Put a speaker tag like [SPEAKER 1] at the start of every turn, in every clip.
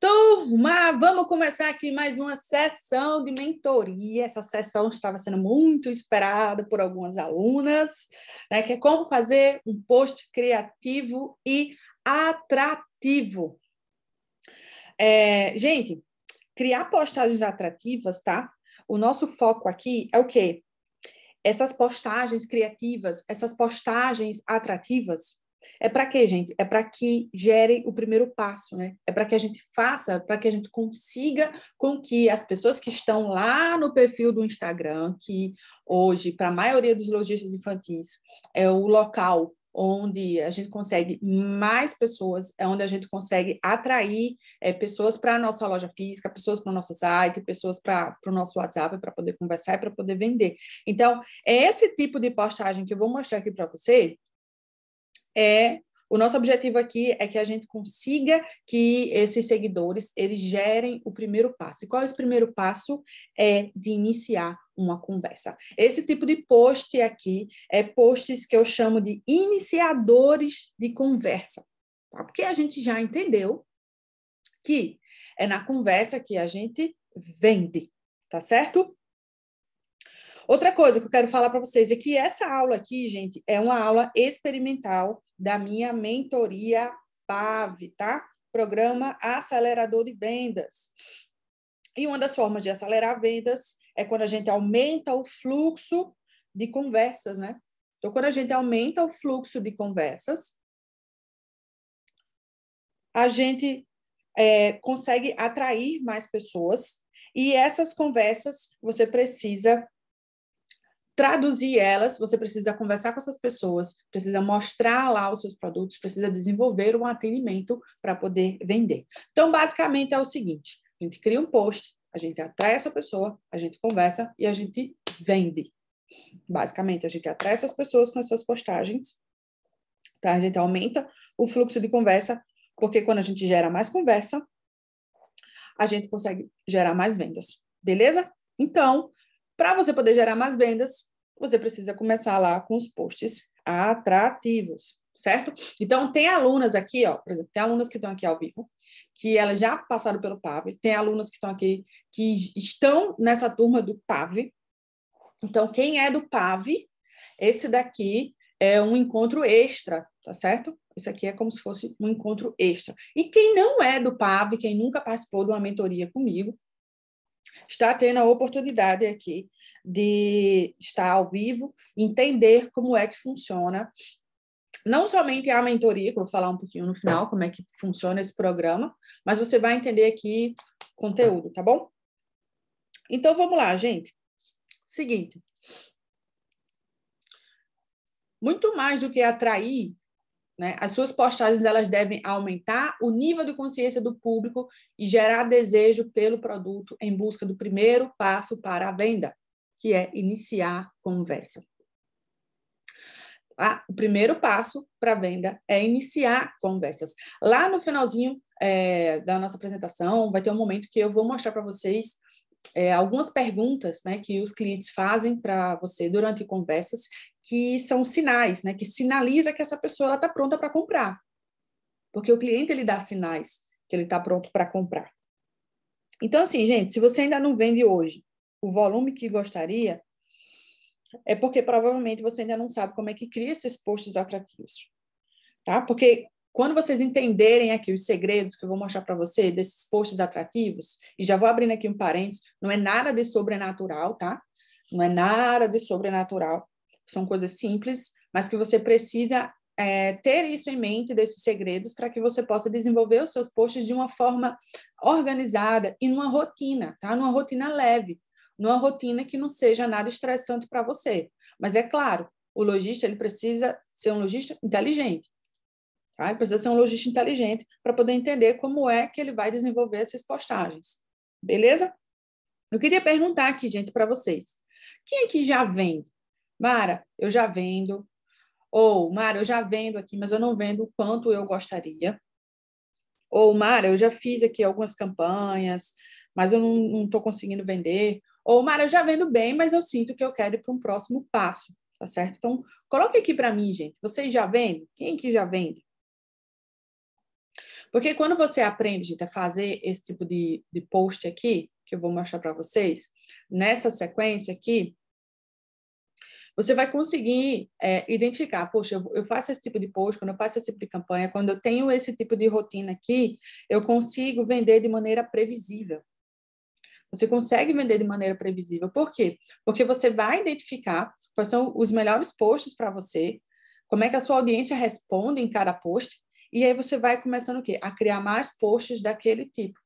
[SPEAKER 1] Turma, vamos começar aqui mais uma sessão de mentoria. Essa sessão estava sendo muito esperada por algumas alunas, né, que é como fazer um post criativo e atrativo. É, gente, criar postagens atrativas, tá? O nosso foco aqui é o quê? Essas postagens criativas, essas postagens atrativas, é para quê, gente? É para que gere o primeiro passo, né? É para que a gente faça, para que a gente consiga com que as pessoas que estão lá no perfil do Instagram, que hoje, para a maioria dos lojistas infantis, é o local onde a gente consegue mais pessoas, é onde a gente consegue atrair é, pessoas para a nossa loja física, pessoas para o nosso site, pessoas para o nosso WhatsApp, para poder conversar e para poder vender. Então, é esse tipo de postagem que eu vou mostrar aqui para você, é o nosso objetivo aqui é que a gente consiga que esses seguidores eles gerem o primeiro passo. E qual é esse primeiro passo? É de iniciar uma conversa. Esse tipo de post aqui é posts que eu chamo de iniciadores de conversa, tá? porque a gente já entendeu que é na conversa que a gente vende, tá certo? Outra coisa que eu quero falar para vocês é que essa aula aqui, gente, é uma aula experimental da minha mentoria PAV, tá? Programa Acelerador de Vendas. E uma das formas de acelerar vendas é quando a gente aumenta o fluxo de conversas, né? Então, quando a gente aumenta o fluxo de conversas, a gente é, consegue atrair mais pessoas e essas conversas você precisa traduzir elas, você precisa conversar com essas pessoas, precisa mostrar lá os seus produtos, precisa desenvolver um atendimento para poder vender. Então, basicamente é o seguinte: a gente cria um post, a gente atrai essa pessoa, a gente conversa e a gente vende. Basicamente, a gente atrai essas pessoas com essas postagens, tá? A gente aumenta o fluxo de conversa, porque quando a gente gera mais conversa, a gente consegue gerar mais vendas, beleza? Então, para você poder gerar mais vendas, você precisa começar lá com os posts atrativos, certo? Então, tem alunas aqui, ó, por exemplo, tem alunas que estão aqui ao vivo, que elas já passaram pelo PAV, tem alunas que estão aqui, que estão nessa turma do PAV. Então, quem é do PAV, esse daqui é um encontro extra, tá certo? Isso aqui é como se fosse um encontro extra. E quem não é do PAV, quem nunca participou de uma mentoria comigo, está tendo a oportunidade aqui de estar ao vivo, entender como é que funciona não somente a mentoria, que eu vou falar um pouquinho no final, como é que funciona esse programa, mas você vai entender aqui conteúdo, tá bom? Então vamos lá, gente. Seguinte. Muito mais do que atrair, né, as suas postagens elas devem aumentar o nível de consciência do público e gerar desejo pelo produto em busca do primeiro passo para a venda que é iniciar conversa. Ah, o primeiro passo para venda é iniciar conversas. Lá no finalzinho é, da nossa apresentação, vai ter um momento que eu vou mostrar para vocês é, algumas perguntas né, que os clientes fazem para você durante conversas, que são sinais, né, que sinaliza que essa pessoa está pronta para comprar. Porque o cliente ele dá sinais que ele está pronto para comprar. Então, assim, gente, se você ainda não vende hoje, o volume que gostaria, é porque provavelmente você ainda não sabe como é que cria esses posts atrativos. Tá? Porque quando vocês entenderem aqui os segredos que eu vou mostrar para você desses posts atrativos, e já vou abrindo aqui um parênteses, não é nada de sobrenatural, tá? Não é nada de sobrenatural. São coisas simples, mas que você precisa é, ter isso em mente, desses segredos, para que você possa desenvolver os seus posts de uma forma organizada e numa rotina, tá? Numa rotina leve numa rotina que não seja nada estressante para você. Mas é claro, o lojista ele precisa ser um lojista inteligente. Tá? Ele precisa ser um lojista inteligente para poder entender como é que ele vai desenvolver essas postagens. Beleza? Eu queria perguntar aqui, gente, para vocês. Quem aqui já vende? Mara, eu já vendo. Ou, Mara, eu já vendo aqui, mas eu não vendo o quanto eu gostaria. Ou, Mara, eu já fiz aqui algumas campanhas, mas eu não estou conseguindo vender. Ou, Mara, eu já vendo bem, mas eu sinto que eu quero ir para um próximo passo, tá certo? Então, coloque aqui para mim, gente. Vocês já vendem? Quem que já vende? Porque quando você aprende, gente, a fazer esse tipo de, de post aqui, que eu vou mostrar para vocês, nessa sequência aqui, você vai conseguir é, identificar, poxa, eu, eu, faço esse tipo de post, quando eu faço esse tipo de campanha, quando eu tenho esse tipo de rotina aqui, eu consigo vender de maneira previsível. Você consegue vender de maneira previsível. Por quê? Porque você vai identificar quais são os melhores posts para você, como é que a sua audiência responde em cada post, e aí você vai começando o quê? A criar mais posts daquele tipo.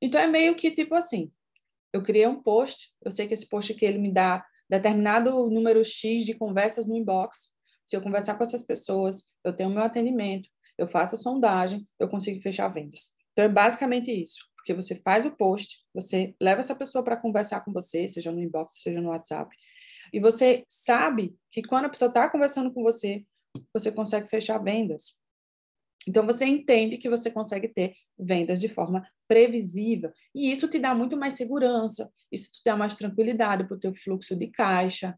[SPEAKER 1] Então é meio que tipo assim, eu criei um post, eu sei que esse post aqui ele me dá determinado número X de conversas no inbox. Se eu conversar com essas pessoas, eu tenho meu atendimento, eu faço a sondagem, eu consigo fechar vendas. Então é basicamente isso. Porque você faz o post, você leva essa pessoa para conversar com você, seja no inbox, seja no WhatsApp. E você sabe que quando a pessoa está conversando com você, você consegue fechar vendas. Então, você entende que você consegue ter vendas de forma previsível. E isso te dá muito mais segurança, isso te dá mais tranquilidade para o teu fluxo de caixa.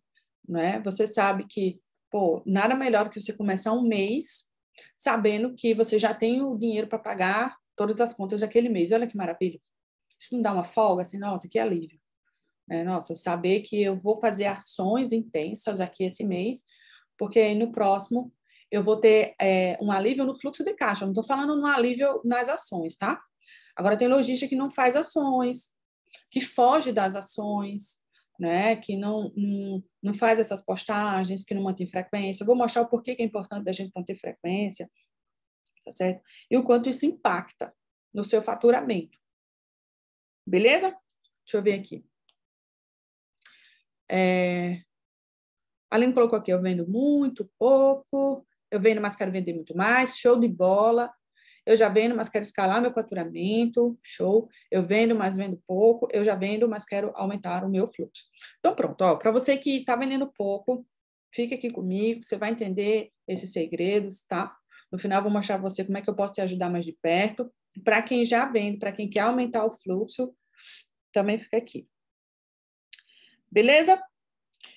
[SPEAKER 1] Né? Você sabe que, pô, nada melhor do que você começar um mês sabendo que você já tem o dinheiro para pagar todas as contas daquele mês. Olha que maravilha. Isso não dá uma folga? Assim, nossa, que alívio. É, nossa, eu saber que eu vou fazer ações intensas aqui esse mês, porque aí no próximo eu vou ter é, um alívio no fluxo de caixa. Eu não estou falando no alívio nas ações, tá? Agora tem lojista que não faz ações, que foge das ações, né? Que não, não, não faz essas postagens, que não mantém frequência. Eu vou mostrar o porquê que é importante da gente manter frequência tá certo? E o quanto isso impacta no seu faturamento. Beleza? Deixa eu ver aqui. É... Aline colocou aqui, eu vendo muito, pouco, eu vendo, mas quero vender muito mais, show de bola. Eu já vendo, mas quero escalar meu faturamento, show. Eu vendo, mas vendo pouco. Eu já vendo, mas quero aumentar o meu fluxo. Então, pronto, ó, para você que está vendendo pouco, fica aqui comigo, você vai entender esses segredos, tá? No final, vou mostrar para você como é que eu posso te ajudar mais de perto. Para quem já vende, para quem quer aumentar o fluxo, também fica aqui. Beleza?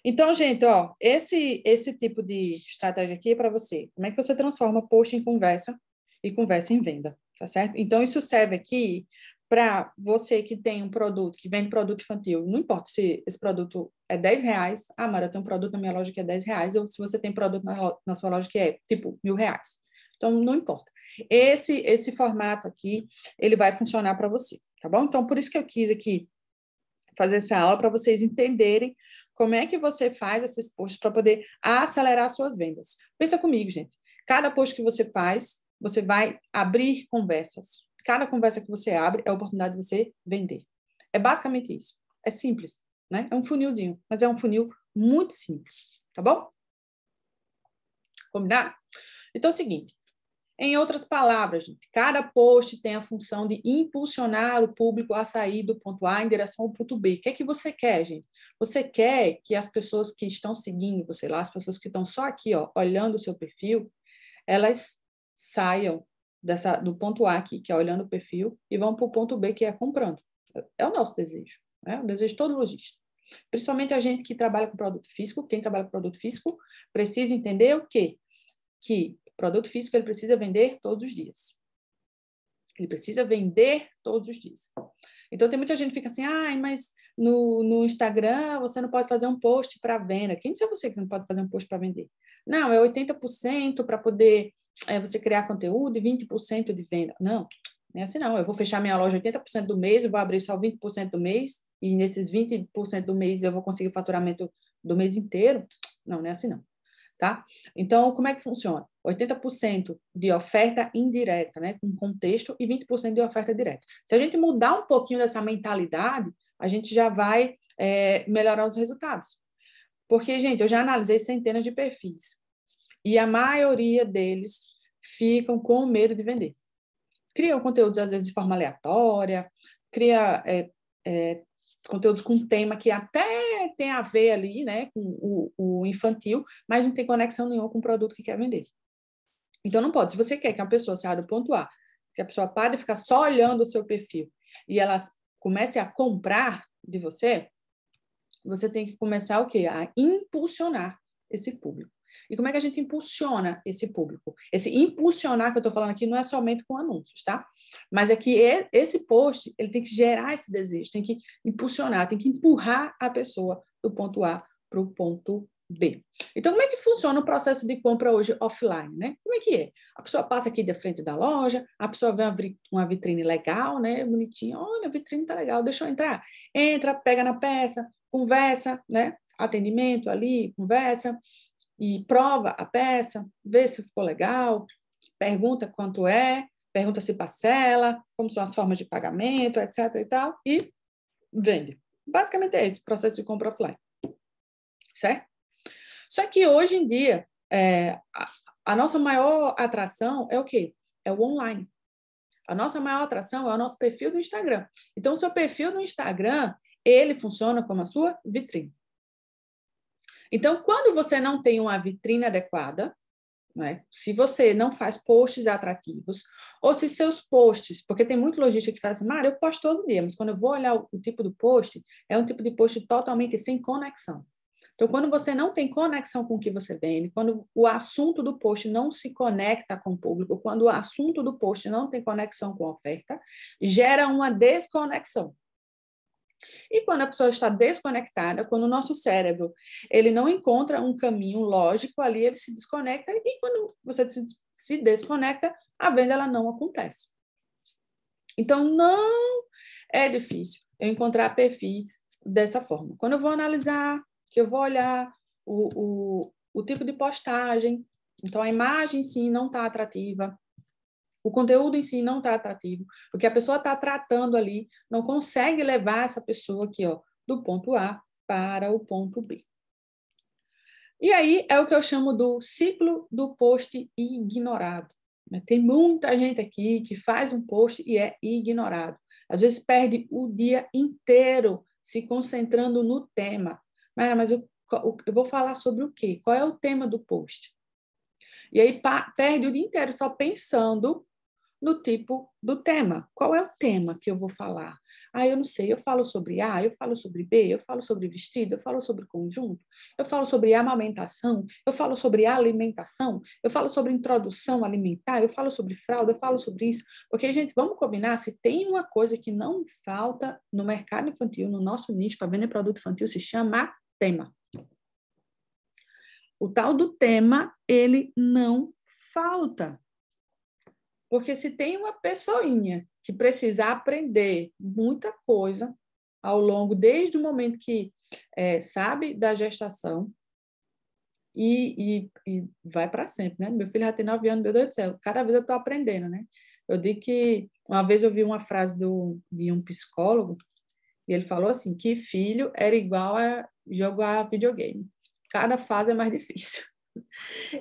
[SPEAKER 1] Então, gente, ó, esse, esse tipo de estratégia aqui é para você. Como é que você transforma post em conversa e conversa em venda, tá certo? Então, isso serve aqui para você que tem um produto, que vende produto infantil, não importa se esse produto é 10 reais, ah, Mara, eu tenho um produto na minha loja que é 10 reais, ou se você tem produto na, na sua loja que é, tipo, mil reais. Então, não importa. Esse, esse formato aqui, ele vai funcionar para você, tá bom? Então, por isso que eu quis aqui fazer essa aula para vocês entenderem como é que você faz esses posts para poder acelerar suas vendas. Pensa comigo, gente. Cada post que você faz, você vai abrir conversas. Cada conversa que você abre é a oportunidade de você vender. É basicamente isso. É simples, né? É um funilzinho, mas é um funil muito simples, tá bom? Combinado? Então é o seguinte, em outras palavras, gente, cada post tem a função de impulsionar o público a sair do ponto A em direção ao ponto B. O que é que você quer, gente? Você quer que as pessoas que estão seguindo você lá, as pessoas que estão só aqui, ó, olhando o seu perfil, elas saiam dessa, do ponto A aqui, que é olhando o perfil, e vão para o ponto B, que é comprando. É o nosso desejo, né? o desejo de todo lojista. Principalmente a gente que trabalha com produto físico, quem trabalha com produto físico, precisa entender o quê? Que Produto físico ele precisa vender todos os dias. Ele precisa vender todos os dias. Então tem muita gente que fica assim, ai, mas no, no Instagram você não pode fazer um post para venda. Quem disse a você que não pode fazer um post para vender? Não, é 80% para poder é, você criar conteúdo e 20% de venda. Não, não é assim não. Eu vou fechar minha loja 80% do mês, eu vou abrir só 20% do mês, e nesses 20% do mês eu vou conseguir o faturamento do mês inteiro. Não, não é assim não. Tá? Então, como é que funciona? 80% de oferta indireta, né, com contexto, e 20% de oferta direta. Se a gente mudar um pouquinho dessa mentalidade, a gente já vai é, melhorar os resultados. Porque, gente, eu já analisei centenas de perfis e a maioria deles ficam com medo de vender. Criam conteúdos, às vezes, de forma aleatória, cria é, é, conteúdos com tema que até tem a ver ali né, com o, o infantil, mas não tem conexão nenhuma com o produto que quer vender. Então não pode. Se você quer que a pessoa saia do ponto A, que a pessoa pare de ficar só olhando o seu perfil e ela comece a comprar de você, você tem que começar o quê? A impulsionar esse público. E como é que a gente impulsiona esse público? Esse impulsionar que eu estou falando aqui não é somente com anúncios, tá? Mas é que esse post ele tem que gerar esse desejo, tem que impulsionar, tem que empurrar a pessoa do ponto A para o ponto B. Então, como é que funciona o processo de compra hoje offline, né? Como é que é? A pessoa passa aqui da frente da loja, a pessoa vê uma vitrine legal, né? Bonitinha, olha, a vitrine tá legal, deixa eu entrar. Entra, pega na peça, conversa, né? Atendimento ali, conversa, e prova a peça, vê se ficou legal, pergunta quanto é, pergunta se parcela, como são as formas de pagamento, etc. e tal, e vende. Basicamente é esse processo de compra offline. Certo? Só que hoje em dia, é, a, a, nossa maior atração é o quê? É o online. A nossa maior atração é o nosso perfil do Instagram. Então, o seu perfil no Instagram, ele funciona como a sua vitrine. Então, quando você não tem uma vitrine adequada, né, se você não faz posts atrativos, ou se seus posts, porque tem muito lojista que fala assim, Mara, eu posto todo dia, mas quando eu vou olhar o, o tipo do post, é um tipo de post totalmente sem conexão. Então, quando você não tem conexão com o que você vende, quando o assunto do post não se conecta com o público, quando o assunto do post não tem conexão com a oferta, gera uma desconexão. E quando a pessoa está desconectada, quando o nosso cérebro ele não encontra um caminho lógico ali, ele se desconecta e quando você se desconecta, a venda ela não acontece. Então não é difícil eu encontrar perfis dessa forma. Quando eu vou analisar, que eu vou olhar o, o, o tipo de postagem, então a imagem sim não está atrativa, o conteúdo em si não está atrativo, porque a pessoa está tratando ali, não consegue levar essa pessoa aqui, ó, do ponto A para o ponto B. E aí é o que eu chamo do ciclo do post ignorado. Né? Tem muita gente aqui que faz um post e é ignorado. Às vezes perde o dia inteiro se concentrando no tema. mas eu, eu vou falar sobre o quê? Qual é o tema do post? E aí perde o dia inteiro só pensando no tipo do tema. Qual é o tema que eu vou falar? Ah, eu não sei, eu falo sobre A, eu falo sobre B, eu falo sobre vestido, eu falo sobre conjunto, eu falo sobre amamentação, eu falo sobre alimentação, eu falo sobre introdução alimentar, eu falo sobre fralda, eu falo sobre isso. Porque, gente, vamos combinar, se tem uma coisa que não falta no mercado infantil, no nosso nicho para vender produto infantil, se chama tema. O tal do tema, ele não falta. Porque se tem uma pessoinha que precisa aprender muita coisa ao longo, desde o momento que é, sabe da gestação, e, e, e vai para sempre, né? Meu filho já tem nove anos, meu Deus do céu, cada vez eu estou aprendendo, né? Eu digo que uma vez eu vi uma frase do, de um psicólogo, e ele falou assim: que filho era igual a jogar videogame. Cada fase é mais difícil.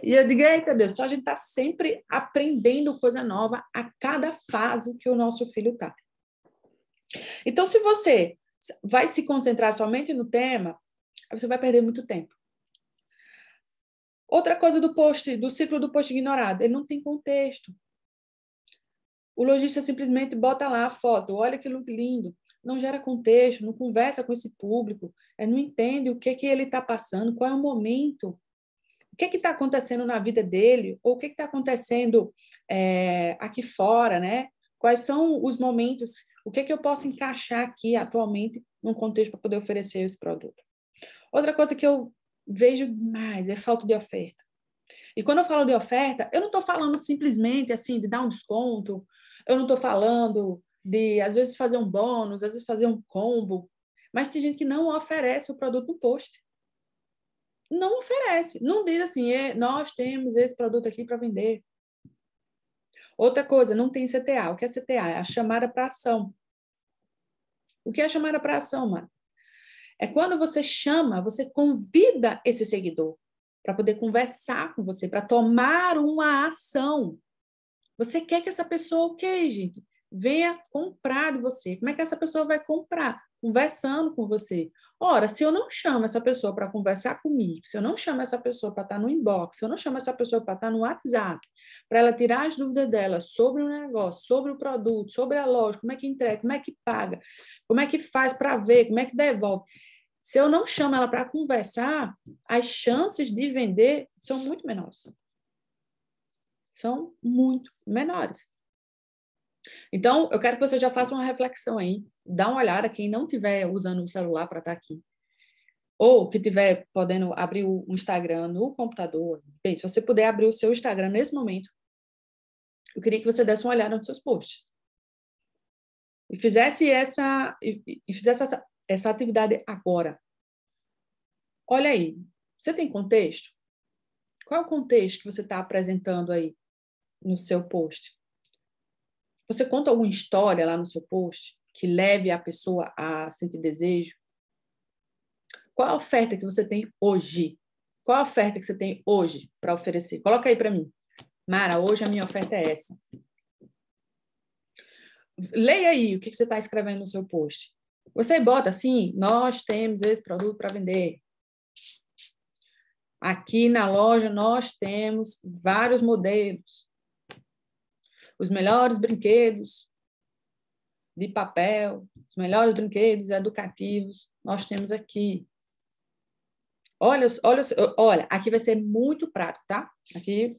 [SPEAKER 1] E eu digo, eita Deus, então a gente está sempre aprendendo coisa nova a cada fase que o nosso filho está. Então, se você vai se concentrar somente no tema, você vai perder muito tempo. Outra coisa do post, do ciclo do post ignorado, ele não tem contexto. O lojista simplesmente bota lá a foto, olha que lindo não gera contexto, não conversa com esse público, é, não entende o que, é que ele está passando, qual é o momento, o que é está acontecendo na vida dele, ou o que está acontecendo é, aqui fora, né? Quais são os momentos, o que, que eu posso encaixar aqui atualmente num contexto para poder oferecer esse produto. Outra coisa que eu vejo demais é falta de oferta. E quando eu falo de oferta, eu não estou falando simplesmente assim de dar um desconto, eu não estou falando de às vezes fazer um bônus, às vezes fazer um combo, mas tem gente que não oferece o produto no post. Não oferece, não diz assim, é, nós temos esse produto aqui para vender. Outra coisa, não tem CTA. O que é CTA? É a chamada para ação. O que é a chamada para ação, mano? É quando você chama, você convida esse seguidor para poder conversar com você, para tomar uma ação. Você quer que essa pessoa o okay, quê, gente? venha comprar de você. Como é que essa pessoa vai comprar? Conversando com você. Ora, se eu não chamo essa pessoa para conversar comigo, se eu não chamo essa pessoa para estar no inbox, se eu não chamo essa pessoa para estar no WhatsApp, para ela tirar as dúvidas dela sobre o negócio, sobre o produto, sobre a loja, como é que entrega, como é que paga, como é que faz para ver, como é que devolve. Se eu não chamo ela para conversar, as chances de vender são muito menores. São muito menores. Então, eu quero que você já faça uma reflexão aí, dá uma olhada quem não tiver usando o celular para estar tá aqui, ou que tiver podendo abrir o Instagram no computador. Bem, se você puder abrir o seu Instagram nesse momento, eu queria que você desse uma olhada nos seus posts e fizesse essa e, fizesse essa, essa atividade agora. Olha aí, você tem contexto? Qual é o contexto que você está apresentando aí no seu post? Você conta alguma história lá no seu post que leve a pessoa a sentir desejo? Qual a oferta que você tem hoje? Qual a oferta que você tem hoje para oferecer? Coloca aí para mim. Mara, hoje a minha oferta é essa. Leia aí o que você está escrevendo no seu post. Você bota assim: nós temos esse produto para vender. Aqui na loja nós temos vários modelos os melhores brinquedos de papel, os melhores brinquedos educativos nós temos aqui. Olha, olha, olha, aqui vai ser muito prato, tá? Aqui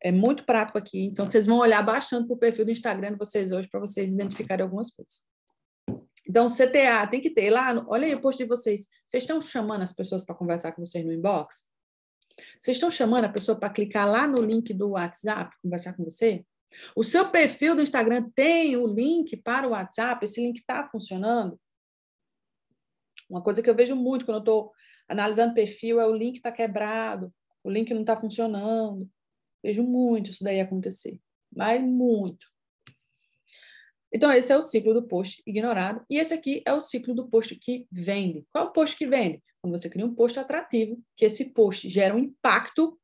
[SPEAKER 1] é muito prato aqui, então vocês vão olhar bastante para o perfil do Instagram de vocês hoje para vocês identificarem algumas coisas. Então, CTA tem que ter lá. No, olha aí o post de vocês. Vocês estão chamando as pessoas para conversar com vocês no inbox? Vocês estão chamando a pessoa para clicar lá no link do WhatsApp, conversar com você? O seu perfil do Instagram tem o link para o WhatsApp? Esse link está funcionando? Uma coisa que eu vejo muito quando eu estou analisando perfil é o link está quebrado, o link não está funcionando. Vejo muito isso daí acontecer, mas muito. Então, esse é o ciclo do post ignorado. E esse aqui é o ciclo do post que vende. Qual é o post que vende? Quando você cria um post atrativo, que esse post gera um impacto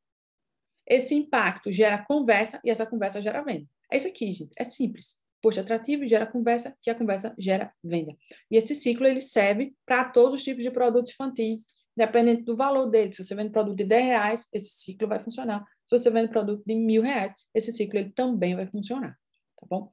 [SPEAKER 1] esse impacto gera conversa e essa conversa gera venda. É isso aqui, gente. É simples. Post atrativo gera conversa, que a conversa gera venda. E esse ciclo ele serve para todos os tipos de produtos infantis, dependendo do valor dele. Se você vende produto de 10 reais, esse ciclo vai funcionar. Se você vende produto de mil reais, esse ciclo ele também vai funcionar. Tá bom?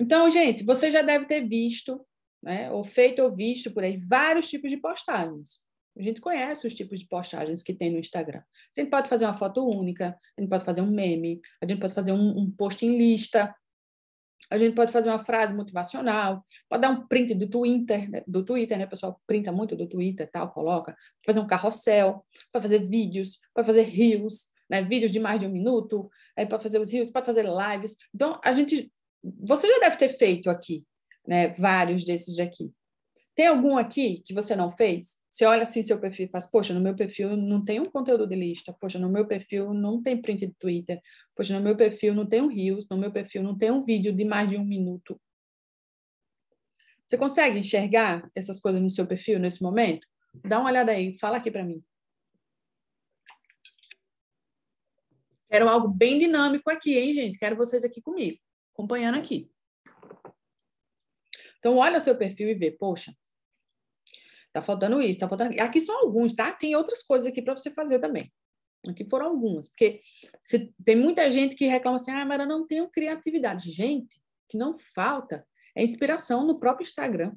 [SPEAKER 1] Então, gente, você já deve ter visto, né, ou feito ou visto por aí vários tipos de postagens. A gente conhece os tipos de postagens que tem no Instagram. A gente pode fazer uma foto única, a gente pode fazer um meme, a gente pode fazer um, um post em lista, a gente pode fazer uma frase motivacional, pode dar um print do Twitter, né? do Twitter, né? O pessoal printa muito do Twitter, tal, coloca, pode fazer um carrossel, pode fazer vídeos, pode fazer reels, né? Vídeos de mais de um minuto, aí pode fazer os reels, pode fazer lives. Então a gente, você já deve ter feito aqui, né? Vários desses aqui. Tem algum aqui que você não fez? Você olha assim seu perfil e faz, poxa, no meu perfil não tem um conteúdo de lista, poxa, no meu perfil não tem print de Twitter, poxa, no meu perfil não tem um Reels, no meu perfil não tem um vídeo de mais de um minuto. Você consegue enxergar essas coisas no seu perfil nesse momento? Dá uma olhada aí, fala aqui para mim. Quero algo bem dinâmico aqui, hein, gente? Quero vocês aqui comigo, acompanhando aqui. Então, olha o seu perfil e vê, poxa, Tá faltando isso, tá faltando. Aqui são alguns, tá? Tem outras coisas aqui para você fazer também. Aqui foram algumas, porque se, tem muita gente que reclama assim, ah, mas eu não tenho criatividade. Gente, que não falta é inspiração no próprio Instagram.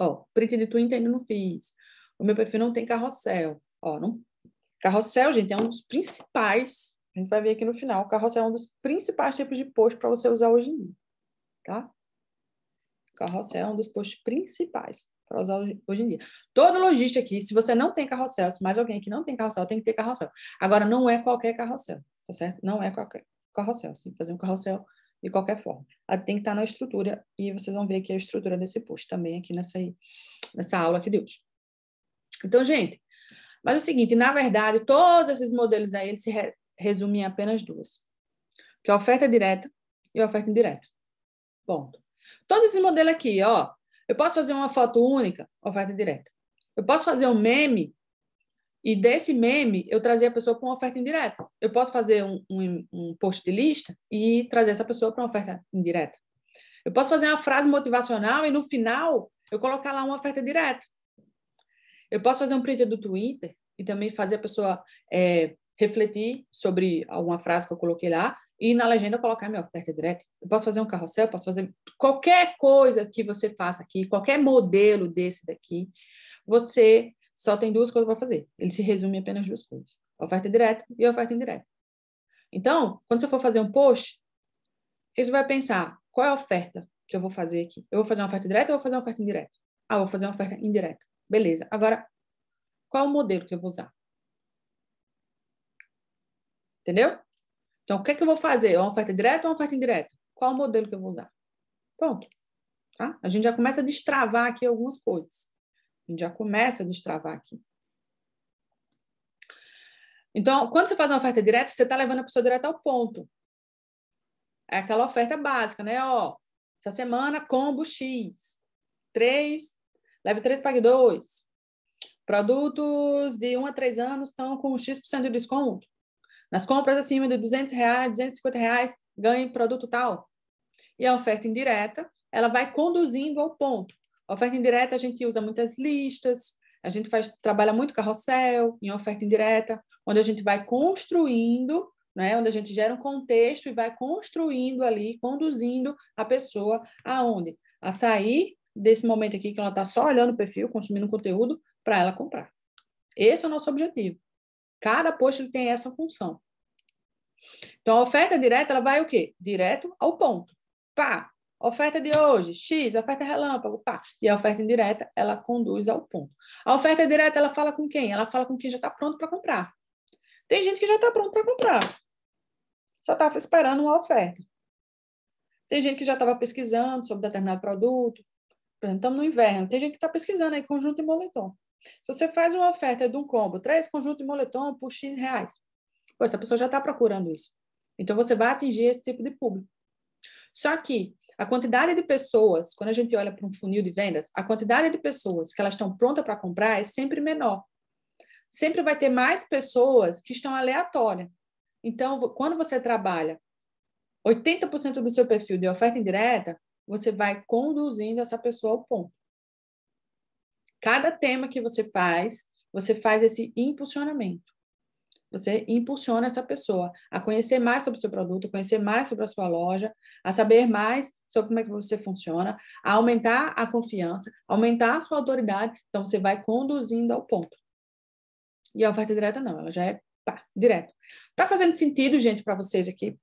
[SPEAKER 1] Ó, print de Twitter ainda não fiz. O meu perfil não tem carrossel. Ó, não... Carrossel, gente, é um dos principais. A gente vai ver aqui no final. Carrossel é um dos principais tipos de post para você usar hoje em dia. Tá? Carrossel é um dos posts principais para usar hoje em dia. Todo lojista aqui, se você não tem carrossel, se mais alguém que não tem carrossel, tem que ter carrossel. Agora, não é qualquer carrossel, tá certo? Não é qualquer carrossel. Você tem que fazer um carrossel de qualquer forma. Ela tem que estar na estrutura, e vocês vão ver aqui a estrutura desse post também aqui nessa, aí, nessa aula aqui de hoje. Então, gente, mas é o seguinte, na verdade, todos esses modelos aí, eles se re resumem em apenas duas. Que é a oferta direta e a oferta indireta. Ponto. Todos esses modelos aqui, ó, eu posso fazer uma foto única, oferta direta. Eu posso fazer um meme e desse meme eu trazer a pessoa para uma oferta indireta. Eu posso fazer um, um, um post de lista e trazer essa pessoa para uma oferta indireta. Eu posso fazer uma frase motivacional e no final eu colocar lá uma oferta direta. Eu posso fazer um print do Twitter e também fazer a pessoa é, refletir sobre alguma frase que eu coloquei lá e na legenda eu colocar minha oferta é direta. Eu posso fazer um carrossel, posso fazer qualquer coisa que você faça aqui, qualquer modelo desse daqui, você só tem duas coisas para fazer. Ele se resume apenas duas coisas: oferta é direta e oferta é indireta. Então, quando você for fazer um post, você vai pensar qual é a oferta que eu vou fazer aqui. Eu vou fazer uma oferta direta ou vou fazer uma oferta indireta? Ah, vou fazer uma oferta indireta. Beleza. Agora, qual é o modelo que eu vou usar? Entendeu? Então, o que é que eu vou fazer? É uma oferta direta ou uma oferta indireta? Qual o modelo que eu vou usar? Pronto. Tá? A gente já começa a destravar aqui algumas coisas. A gente já começa a destravar aqui. Então, quando você faz uma oferta direta, você está levando a pessoa direta ao ponto. É aquela oferta básica, né? Ó, essa semana, combo X. Três, leve três, pague dois. Produtos de 1 um a 3 anos estão com X% de desconto. Nas compras acima de 200 reais, 250 reais, ganhe produto tal. E a oferta indireta, ela vai conduzindo ao ponto. A oferta indireta, a gente usa muitas listas, a gente faz, trabalha muito carrossel em oferta indireta, onde a gente vai construindo, né? onde a gente gera um contexto e vai construindo ali, conduzindo a pessoa aonde? A sair desse momento aqui que ela está só olhando o perfil, consumindo conteúdo, para ela comprar. Esse é o nosso objetivo. Cada post tem essa função. Então, a oferta direta, ela vai o quê? Direto ao ponto. Pá, oferta de hoje, X, oferta relâmpago, pá. E a oferta indireta, ela conduz ao ponto. A oferta direta, ela fala com quem? Ela fala com quem já está pronto para comprar. Tem gente que já está pronto para comprar. Só estava tá esperando uma oferta. Tem gente que já estava pesquisando sobre determinado produto. Por exemplo, estamos no inverno. Tem gente que está pesquisando aí conjunto e moletom. Se você faz uma oferta de um combo, três conjuntos e moletom por X reais, Pô, essa pessoa já está procurando isso. Então, você vai atingir esse tipo de público. Só que a quantidade de pessoas, quando a gente olha para um funil de vendas, a quantidade de pessoas que elas estão prontas para comprar é sempre menor. Sempre vai ter mais pessoas que estão aleatórias. Então, quando você trabalha 80% do seu perfil de oferta indireta, você vai conduzindo essa pessoa ao ponto. Cada tema que você faz, você faz esse impulsionamento. Você impulsiona essa pessoa a conhecer mais sobre o seu produto, conhecer mais sobre a sua loja, a saber mais sobre como é que você funciona, a aumentar a confiança, aumentar a sua autoridade. Então, você vai conduzindo ao ponto. E a oferta direta não, ela já é pá, direto. Tá fazendo sentido, gente, para vocês aqui?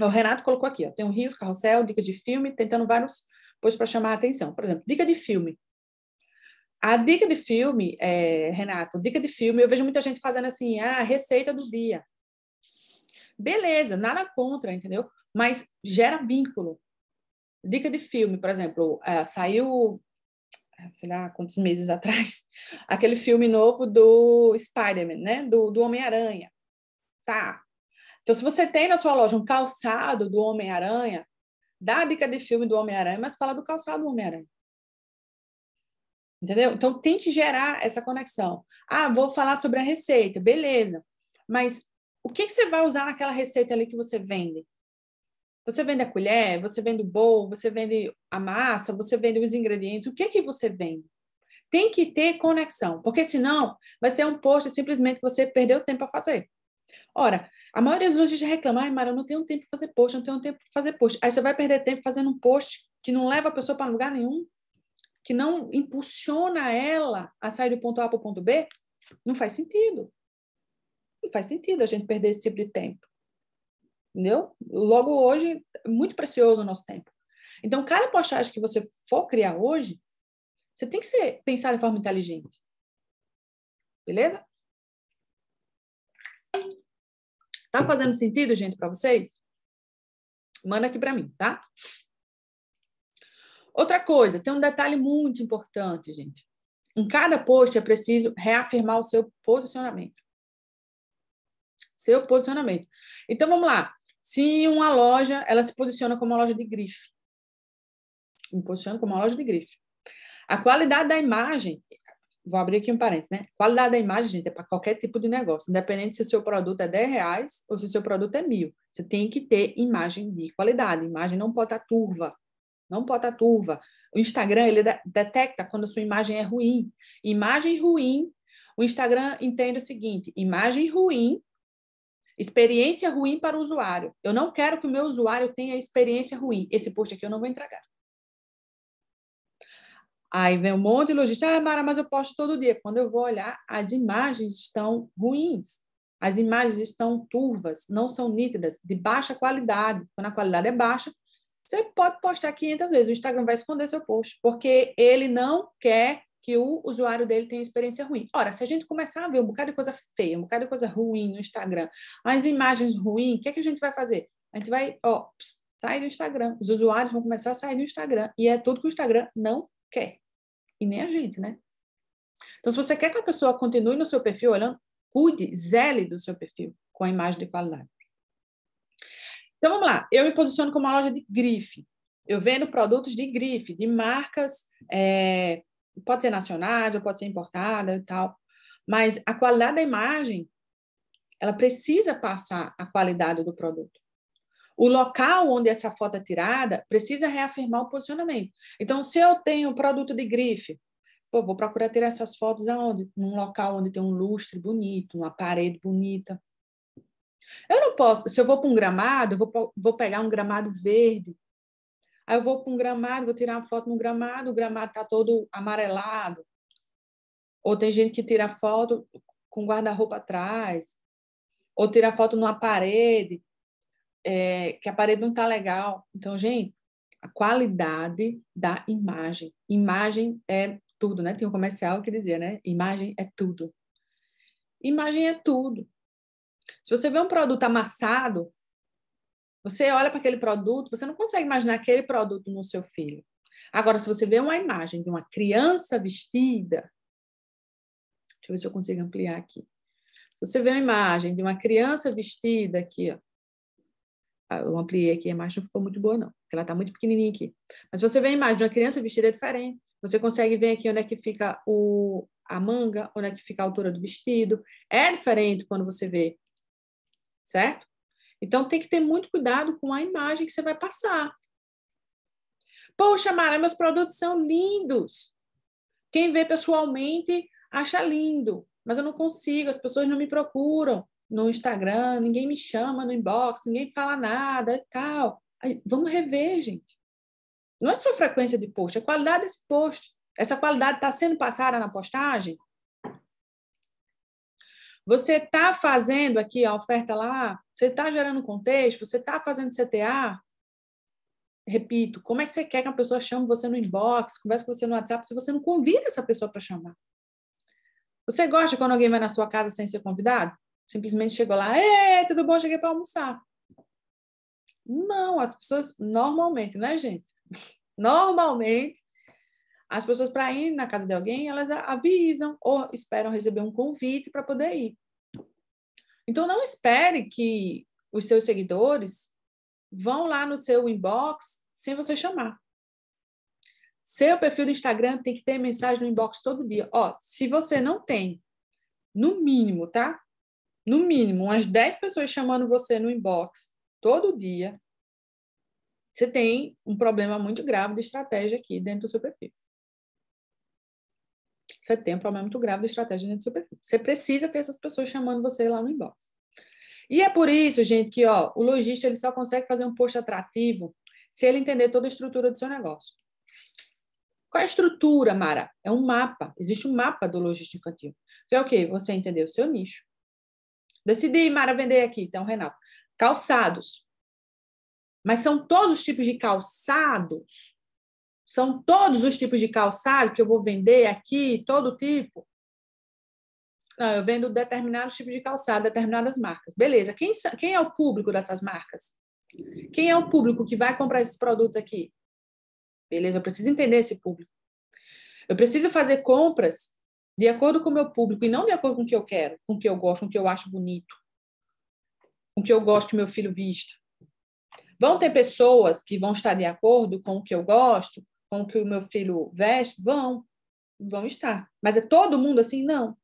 [SPEAKER 1] O Renato colocou aqui, ó, tem um rios, carrossel, dica de filme, tentando vários, pois para chamar a atenção. Por exemplo, dica de filme. A dica de filme, é, Renato, dica de filme, eu vejo muita gente fazendo assim, a ah, receita do dia. Beleza, nada contra, entendeu? Mas gera vínculo. Dica de filme, por exemplo, uh, saiu, ah, sei lá, quantos meses atrás, aquele filme novo do Spider-Man, né? Do, do Homem-Aranha. Tá. Então, se você tem na sua loja um calçado do Homem-Aranha, dá a dica de filme do Homem-Aranha, mas fala do calçado do Homem-Aranha entendeu? Então tem que gerar essa conexão. Ah, vou falar sobre a receita, beleza. Mas o que, que você vai usar naquela receita ali que você vende? Você vende a colher, você vende o bowl, você vende a massa, você vende os ingredientes, o que que você vende? Tem que ter conexão, porque senão vai ser um post simplesmente que você perdeu tempo a fazer. Ora, a maioria dos hoje reclama, ai, Mara, eu não tenho tempo para fazer post, eu não tenho tempo para fazer post. Aí você vai perder tempo fazendo um post que não leva a pessoa para lugar nenhum, que não impulsiona ela a sair do ponto A para o ponto B, não faz sentido. Não faz sentido a gente perder esse tipo de tempo. Entendeu? Logo hoje, é muito precioso o nosso tempo. Então, cada postagem que você for criar hoje, você tem que ser, pensar de forma inteligente. Beleza? Tá fazendo sentido, gente, para vocês? Manda aqui para mim, tá? Outra coisa, tem um detalhe muito importante, gente. Em cada post é preciso reafirmar o seu posicionamento. Seu posicionamento. Então vamos lá. Se uma loja, ela se posiciona como uma loja de grife. Me posiciona como uma loja de grife. A qualidade da imagem, vou abrir aqui um parênteses, né? qualidade da imagem, gente, é para qualquer tipo de negócio, independente se o seu produto é 10 reais ou se o seu produto é mil. Você tem que ter imagem de qualidade. A imagem não pode estar turva não bota turva. O Instagram ele detecta quando a sua imagem é ruim. Imagem ruim, o Instagram entende o seguinte: imagem ruim, experiência ruim para o usuário. Eu não quero que o meu usuário tenha experiência ruim. Esse post aqui eu não vou entregar. Aí vem um monte de lojista, ah, Mara, mas eu posto todo dia. Quando eu vou olhar, as imagens estão ruins. As imagens estão turvas, não são nítidas, de baixa qualidade. Quando a qualidade é baixa, você pode postar 500 vezes, o Instagram vai esconder seu post, porque ele não quer que o usuário dele tenha experiência ruim. Ora, se a gente começar a ver um bocado de coisa feia, um bocado de coisa ruim no Instagram, as imagens ruins, o que, é que a gente vai fazer? A gente vai, ó, sair do Instagram. Os usuários vão começar a sair do Instagram. E é tudo que o Instagram não quer. E nem a gente, né? Então, se você quer que a pessoa continue no seu perfil olhando, cuide, zele do seu perfil com a imagem de qualidade. Então vamos lá, eu me posiciono como uma loja de grife. Eu vendo produtos de grife, de marcas, é, pode ser nacionais ou pode ser importada e tal. Mas a qualidade da imagem, ela precisa passar a qualidade do produto. O local onde essa foto é tirada precisa reafirmar o posicionamento. Então, se eu tenho produto de grife, pô, vou procurar tirar essas fotos aonde? Num local onde tem um lustre bonito, uma parede bonita, eu não posso, se eu vou para um gramado, eu vou, vou pegar um gramado verde. Aí eu vou para um gramado, vou tirar uma foto no gramado, o gramado está todo amarelado. Ou tem gente que tira foto com guarda-roupa atrás. Ou tira foto numa parede, é, que a parede não está legal. Então, gente, a qualidade da imagem. Imagem é tudo, né? Tem um comercial que dizia, né? Imagem é tudo. Imagem é tudo. Se você vê um produto amassado, você olha para aquele produto, você não consegue imaginar aquele produto no seu filho. Agora, se você vê uma imagem de uma criança vestida, deixa eu ver se eu consigo ampliar aqui. Se você vê uma imagem de uma criança vestida aqui, ó, ah, eu ampliei aqui, a imagem não ficou muito boa, não, porque ela está muito pequenininha aqui. Mas se você vê a imagem de uma criança vestida, é diferente. Você consegue ver aqui onde é que fica o, a manga, onde é que fica a altura do vestido. É diferente quando você vê certo? Então tem que ter muito cuidado com a imagem que você vai passar. Poxa, Mara, meus produtos são lindos. Quem vê pessoalmente acha lindo, mas eu não consigo, as pessoas não me procuram no Instagram, ninguém me chama no inbox, ninguém fala nada e tal. Aí, vamos rever, gente. Não é só frequência de post, é a qualidade desse post. Essa qualidade está sendo passada na postagem? Você está fazendo aqui a oferta lá? Você está gerando contexto? Você está fazendo CTA? Repito, como é que você quer que a pessoa chame você no inbox, converse com você no WhatsApp, se você não convida essa pessoa para chamar? Você gosta quando alguém vai na sua casa sem ser convidado? Simplesmente chegou lá, ei, tudo bom, cheguei para almoçar. Não, as pessoas normalmente, né, gente? Normalmente, as pessoas, para ir na casa de alguém, elas avisam ou esperam receber um convite para poder ir. Então, não espere que os seus seguidores vão lá no seu inbox sem você chamar. Seu perfil do Instagram tem que ter mensagem no inbox todo dia. Ó, se você não tem, no mínimo, tá? No mínimo, umas 10 pessoas chamando você no inbox todo dia, você tem um problema muito grave de estratégia aqui dentro do seu perfil você tem um problema muito grave de estratégia de seu perfil. Você precisa ter essas pessoas chamando você lá no inbox. E é por isso, gente, que ó, o lojista ele só consegue fazer um post atrativo se ele entender toda a estrutura do seu negócio. Qual é a estrutura, Mara? É um mapa. Existe um mapa do lojista infantil. Que é o quê? Você entender o seu nicho. Decidi, Mara, vender aqui. Então, Renato, calçados. Mas são todos os tipos de calçados são todos os tipos de calçado que eu vou vender aqui, todo tipo? Não, eu vendo determinados tipos de calçado, determinadas marcas. Beleza, quem, quem é o público dessas marcas? Quem é o público que vai comprar esses produtos aqui? Beleza, eu preciso entender esse público. Eu preciso fazer compras de acordo com o meu público e não de acordo com o que eu quero, com o que eu gosto, com o que eu acho bonito, com o que eu gosto que meu filho vista. Vão ter pessoas que vão estar de acordo com o que eu gosto com o que o meu filho veste, vão, vão estar. Mas é todo mundo assim? Não.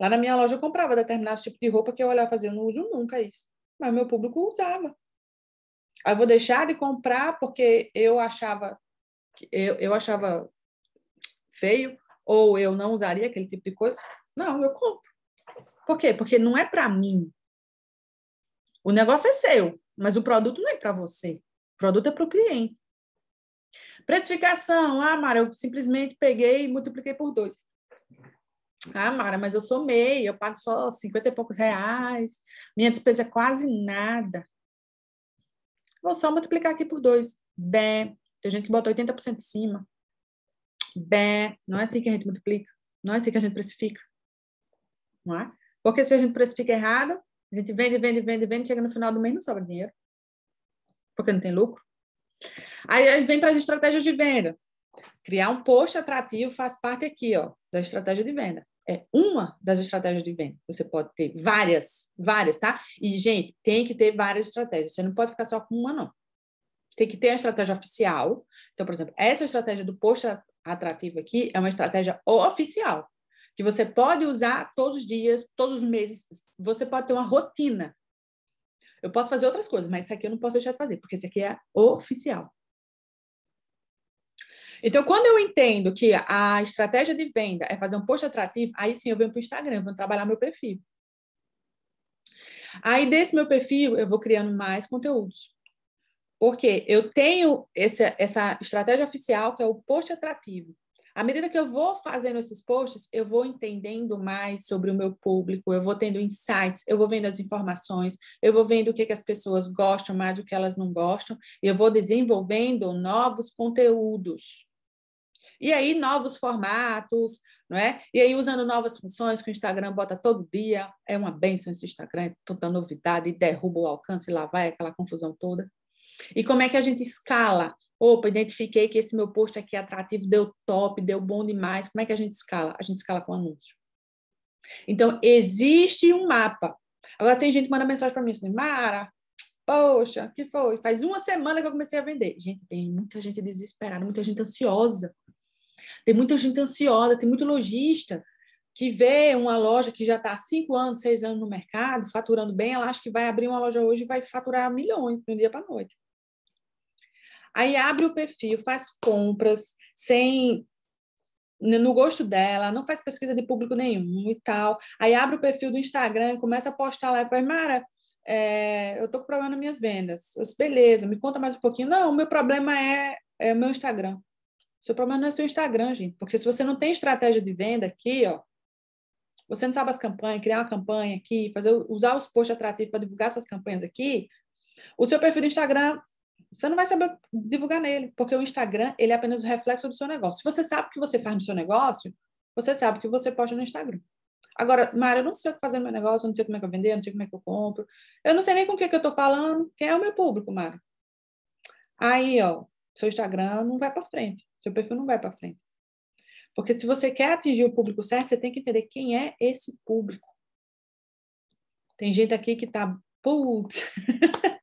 [SPEAKER 1] Lá na minha loja eu comprava determinados tipos de roupa que eu olhava e fazia, eu não uso nunca isso. Mas meu público usava. Aí eu vou deixar de comprar porque eu achava eu, eu achava feio ou eu não usaria aquele tipo de coisa. Não, eu compro. Por quê? Porque não é para mim. O negócio é seu, mas o produto não é para você. O produto é para o cliente. Precificação. Ah, Mara, eu simplesmente peguei e multipliquei por dois. Ah, Mara, mas eu sou meio, eu pago só 50 e poucos reais, minha despesa é quase nada. Vou só multiplicar aqui por dois. Bem, tem gente que bota 80% em cima. Bem, não é assim que a gente multiplica, não é assim que a gente precifica. Não é? Porque se a gente precifica errado, a gente vende, vende, vende, vende, chega no final do mês não sobra dinheiro. Porque não tem lucro. Aí vem para as estratégias de venda. Criar um post atrativo faz parte aqui, ó, da estratégia de venda. É uma das estratégias de venda. Você pode ter várias, várias, tá? E, gente, tem que ter várias estratégias. Você não pode ficar só com uma, não. Tem que ter a estratégia oficial. Então, por exemplo, essa estratégia do post atrativo aqui é uma estratégia oficial, que você pode usar todos os dias, todos os meses. Você pode ter uma rotina eu posso fazer outras coisas, mas isso aqui eu não posso deixar de fazer, porque isso aqui é oficial. Então, quando eu entendo que a estratégia de venda é fazer um post atrativo, aí sim eu venho para o Instagram, vou trabalhar meu perfil. Aí, desse meu perfil, eu vou criando mais conteúdos. Porque eu tenho essa, essa estratégia oficial, que é o post atrativo. À medida que eu vou fazendo esses posts, eu vou entendendo mais sobre o meu público, eu vou tendo insights, eu vou vendo as informações, eu vou vendo o que, que as pessoas gostam mais, o que elas não gostam, e eu vou desenvolvendo novos conteúdos. E aí, novos formatos, não é? E aí, usando novas funções que o Instagram bota todo dia, é uma benção esse Instagram, é toda novidade, derruba o alcance, lá vai aquela confusão toda. E como é que a gente escala Opa, identifiquei que esse meu post aqui é atrativo, deu top, deu bom demais. Como é que a gente escala? A gente escala com anúncio. Então, existe um mapa. Agora, tem gente que manda mensagem para mim assim, Mara, poxa, que foi? Faz uma semana que eu comecei a vender. Gente, tem muita gente desesperada, muita gente ansiosa. Tem muita gente ansiosa, tem muito lojista que vê uma loja que já está há cinco anos, seis anos no mercado, faturando bem, ela acha que vai abrir uma loja hoje e vai faturar milhões de um dia para a noite. Aí abre o perfil, faz compras sem no gosto dela, não faz pesquisa de público nenhum e tal. Aí abre o perfil do Instagram, começa a postar lá e fala, Mara, é, eu tô com problema nas minhas vendas. Eu disse, beleza, me conta mais um pouquinho. Não, o meu problema é, é meu Instagram. Seu problema não é seu Instagram, gente. Porque se você não tem estratégia de venda aqui, ó, você não sabe as campanhas, criar uma campanha aqui, fazer, usar os posts atrativos para divulgar suas campanhas aqui, o seu perfil do Instagram você não vai saber divulgar nele, porque o Instagram ele é apenas o reflexo do seu negócio. Se você sabe o que você faz no seu negócio, você sabe o que você posta no Instagram. Agora, Mara, eu não sei o que fazer no meu negócio, eu não sei como é que eu vender, eu não sei como é que eu compro, eu não sei nem com o que, é que eu estou falando, quem é o meu público, Mara? Aí, ó, seu Instagram não vai para frente, seu perfil não vai para frente. Porque se você quer atingir o público certo, você tem que entender quem é esse público. Tem gente aqui que tá, putz,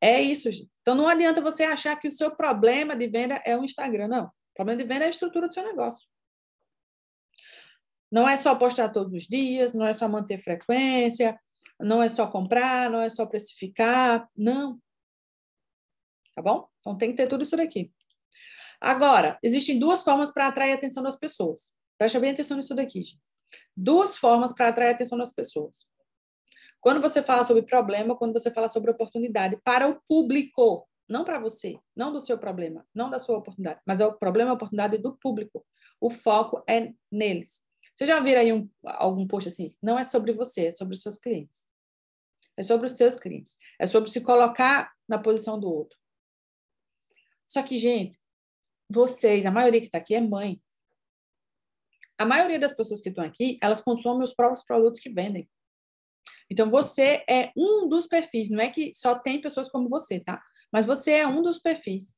[SPEAKER 1] É isso, gente. Então não adianta você achar que o seu problema de venda é o Instagram, não. O problema de venda é a estrutura do seu negócio. Não é só postar todos os dias, não é só manter frequência, não é só comprar, não é só precificar, não. Tá bom? Então tem que ter tudo isso daqui. Agora, existem duas formas para atrair a atenção das pessoas. Presta bem atenção nisso daqui, gente. Duas formas para atrair a atenção das pessoas. Quando você fala sobre problema, quando você fala sobre oportunidade, para o público, não para você, não do seu problema, não da sua oportunidade, mas é o problema e a oportunidade do público. O foco é neles. Você já viram aí um, algum post assim? Não é sobre você, é sobre os seus clientes. É sobre os seus clientes. É sobre se colocar na posição do outro. Só que, gente, vocês, a maioria que está aqui é mãe. A maioria das pessoas que estão aqui, elas consomem os próprios produtos que vendem. Então, você é um dos perfis, não é que só tem pessoas como você, tá? Mas você é um dos perfis.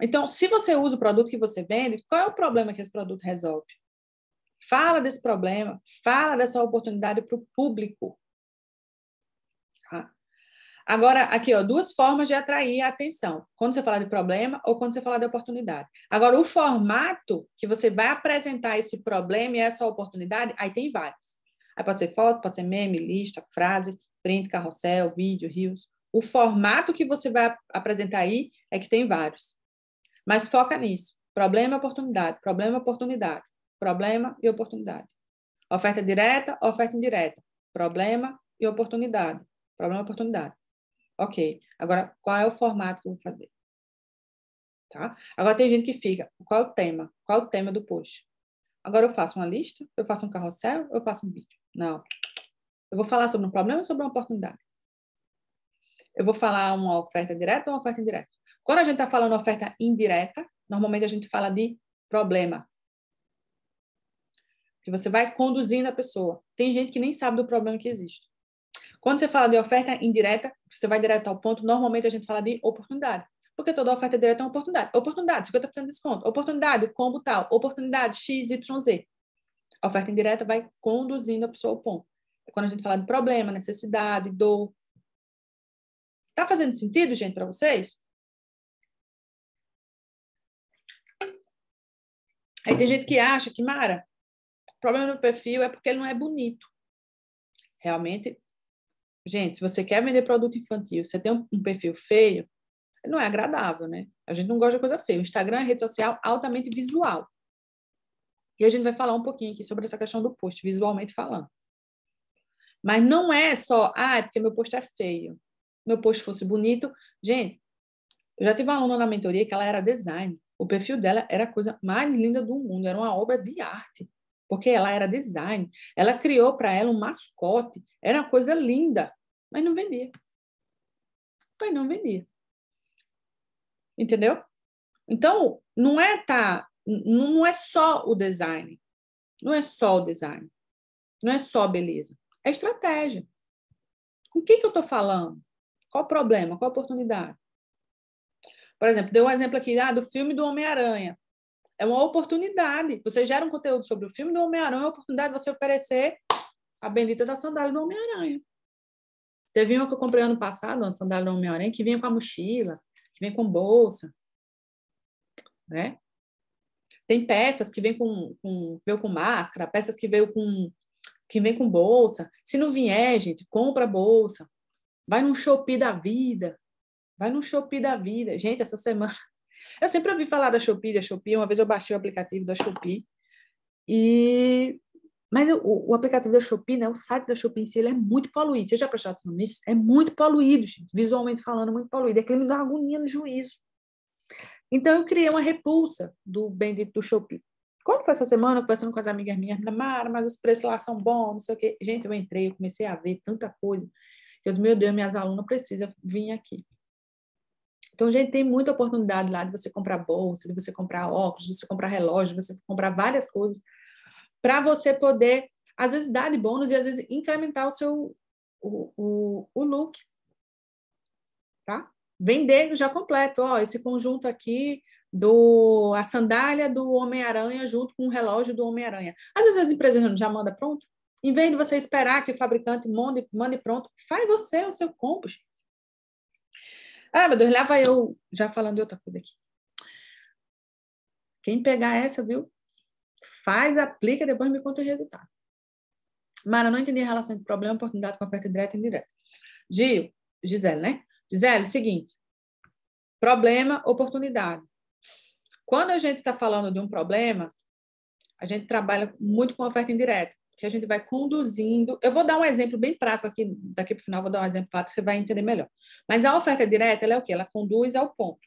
[SPEAKER 1] Então, se você usa o produto que você vende, qual é o problema que esse produto resolve? Fala desse problema, fala dessa oportunidade para o público. Tá? Agora, aqui, ó, duas formas de atrair a atenção: quando você falar de problema ou quando você falar de oportunidade. Agora, o formato que você vai apresentar esse problema e essa oportunidade, aí tem vários. Aí pode ser foto, pode ser meme, lista, frase, print, carrossel, vídeo, rios. O formato que você vai apresentar aí é que tem vários. Mas foca nisso. Problema, oportunidade, problema, oportunidade, problema e oportunidade. Oferta direta, oferta indireta. Problema e oportunidade. Problema oportunidade. Ok. Agora, qual é o formato que eu vou fazer? Tá? Agora, tem gente que fica, qual é o tema? Qual é o tema do post? Agora, eu faço uma lista, eu faço um carrossel, eu faço um vídeo. Não. Eu vou falar sobre um problema ou sobre uma oportunidade? Eu vou falar uma oferta direta ou uma oferta indireta? Quando a gente está falando oferta indireta, normalmente a gente fala de problema. Que você vai conduzindo a pessoa. Tem gente que nem sabe do problema que existe. Quando você fala de oferta indireta, você vai direto ao ponto, normalmente a gente fala de oportunidade. Porque toda oferta direta é uma oportunidade. Oportunidade, 50% de desconto. Oportunidade, combo tal. Oportunidade, XYZ. A oferta indireta vai conduzindo a pessoa ao ponto. É quando a gente fala de problema, necessidade, dor. Tá fazendo sentido, gente, para vocês? Aí tem gente que acha que, Mara, o problema do perfil é porque ele não é bonito. Realmente, gente, se você quer vender produto infantil, você tem um perfil feio, não é agradável, né? A gente não gosta de coisa feia. O Instagram é rede social altamente visual. E a gente vai falar um pouquinho aqui sobre essa questão do post, visualmente falando. Mas não é só, ah, é porque meu post é feio. Meu post fosse bonito. Gente, eu já tive uma aluna na mentoria que ela era design. O perfil dela era a coisa mais linda do mundo, era uma obra de arte, porque ela era design. Ela criou para ela um mascote, era uma coisa linda, mas não vendia. Mas não vendia. Entendeu? Então, não é tá não é só o design, não é só o design, não é só beleza, é estratégia. Com quem que eu estou falando? Qual o problema? Qual a oportunidade? Por exemplo, deu um exemplo aqui ah, do filme do Homem-Aranha. É uma oportunidade. Você gera um conteúdo sobre o filme do Homem-Aranha, é uma oportunidade de você oferecer a bendita da sandália do Homem-Aranha. Teve uma que eu comprei ano passado, uma sandália do Homem-Aranha, que vinha com a mochila, que vinha com bolsa. Né? Tem peças que vêm com, com, veio com máscara, peças que veio com que vem com bolsa. Se não vier, gente, compra bolsa. Vai num Shopee da vida. Vai num Shopee da vida. Gente, essa semana eu sempre ouvi falar da Shopee, da Shopee. Uma vez eu baixei o aplicativo da Shopee e mas eu, o, o, aplicativo da Shopee, né, o site da Shopee em si, ele é muito poluído. Você já prestou atenção nisso? É muito poluído, gente. visualmente falando, muito poluído. Aquilo é me dá agonia no juízo. Então, eu criei uma repulsa do bendito do Shopee. Quando foi essa semana, conversando com as amigas minhas, Mara, mas os preços lá são bons, não sei o quê. Gente, eu entrei, eu comecei a ver tanta coisa. Eu disse, meu Deus, minhas alunas precisam vir aqui. Então, gente, tem muita oportunidade lá de você comprar bolsa, de você comprar óculos, de você comprar relógio, de você comprar várias coisas, para você poder, às vezes, dar de bônus e, às vezes, incrementar o seu o, o, o look. Tá? vender já completo, ó, esse conjunto aqui do a sandália do Homem-Aranha junto com o relógio do Homem-Aranha. Às vezes as empresas já mandam pronto. Em vez de você esperar que o fabricante mande, mande pronto, faz você o seu combo. Gente. Ah, meu Deus, lá vai eu já falando de outra coisa aqui. Quem pegar essa, viu? Faz, aplica, depois me conta o resultado. Mara, não entendi a relação entre problema, e oportunidade com oferta direta e indireta. Gil, Gisele, né? Gisele, seguinte. Problema, oportunidade. Quando a gente está falando de um problema, a gente trabalha muito com oferta indireta, que a gente vai conduzindo. Eu vou dar um exemplo bem prático aqui, daqui para o final, vou dar um exemplo prático, você vai entender melhor. Mas a oferta direta, ela é o quê? Ela conduz ao ponto,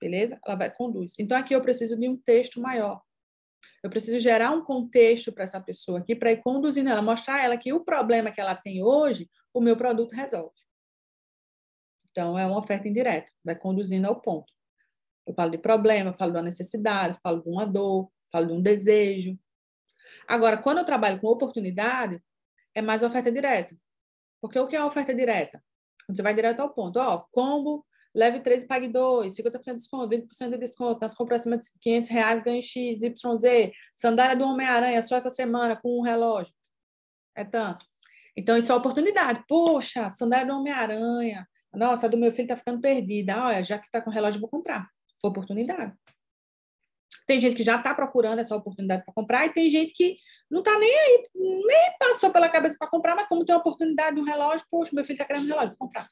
[SPEAKER 1] beleza? Ela vai conduz. Então, aqui eu preciso de um texto maior. Eu preciso gerar um contexto para essa pessoa aqui, para ir conduzindo ela, mostrar a ela que o problema que ela tem hoje, o meu produto resolve. Então, é uma oferta indireta, vai conduzindo ao ponto. Eu falo de problema, falo de uma necessidade, falo de uma dor, falo de um desejo. Agora, quando eu trabalho com oportunidade, é mais oferta direta. Porque o que é uma oferta direta? Você vai direto ao ponto. Ó, combo, leve 3 e pague 2, 50% de desconto, 20% de desconto, nas compras acima de 500 reais ganhe X, y z sandália do Homem-Aranha só essa semana com um relógio. É tanto. Então, isso é oportunidade. Poxa, sandália do Homem-Aranha, nossa, a do meu filho está ficando perdida. Ah, olha, já que está com relógio, vou comprar. Oportunidade. Tem gente que já está procurando essa oportunidade para comprar e tem gente que não está nem aí, nem passou pela cabeça para comprar, mas como tem uma oportunidade de um relógio, poxa, meu filho está querendo um relógio, vou comprar.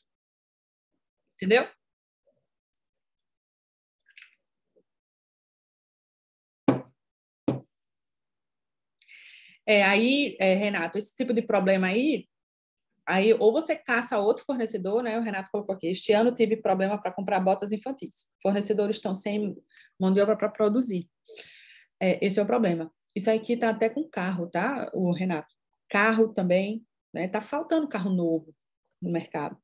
[SPEAKER 1] Entendeu? É, aí, é, Renato, esse tipo de problema aí Aí, ou você caça outro fornecedor, né? O Renato colocou aqui: este ano teve problema para comprar botas infantis. Fornecedores estão sem mão de obra para produzir. É, esse é o problema. Isso aqui tá até com carro, tá, o Renato? Carro também, né? Tá faltando carro novo no mercado.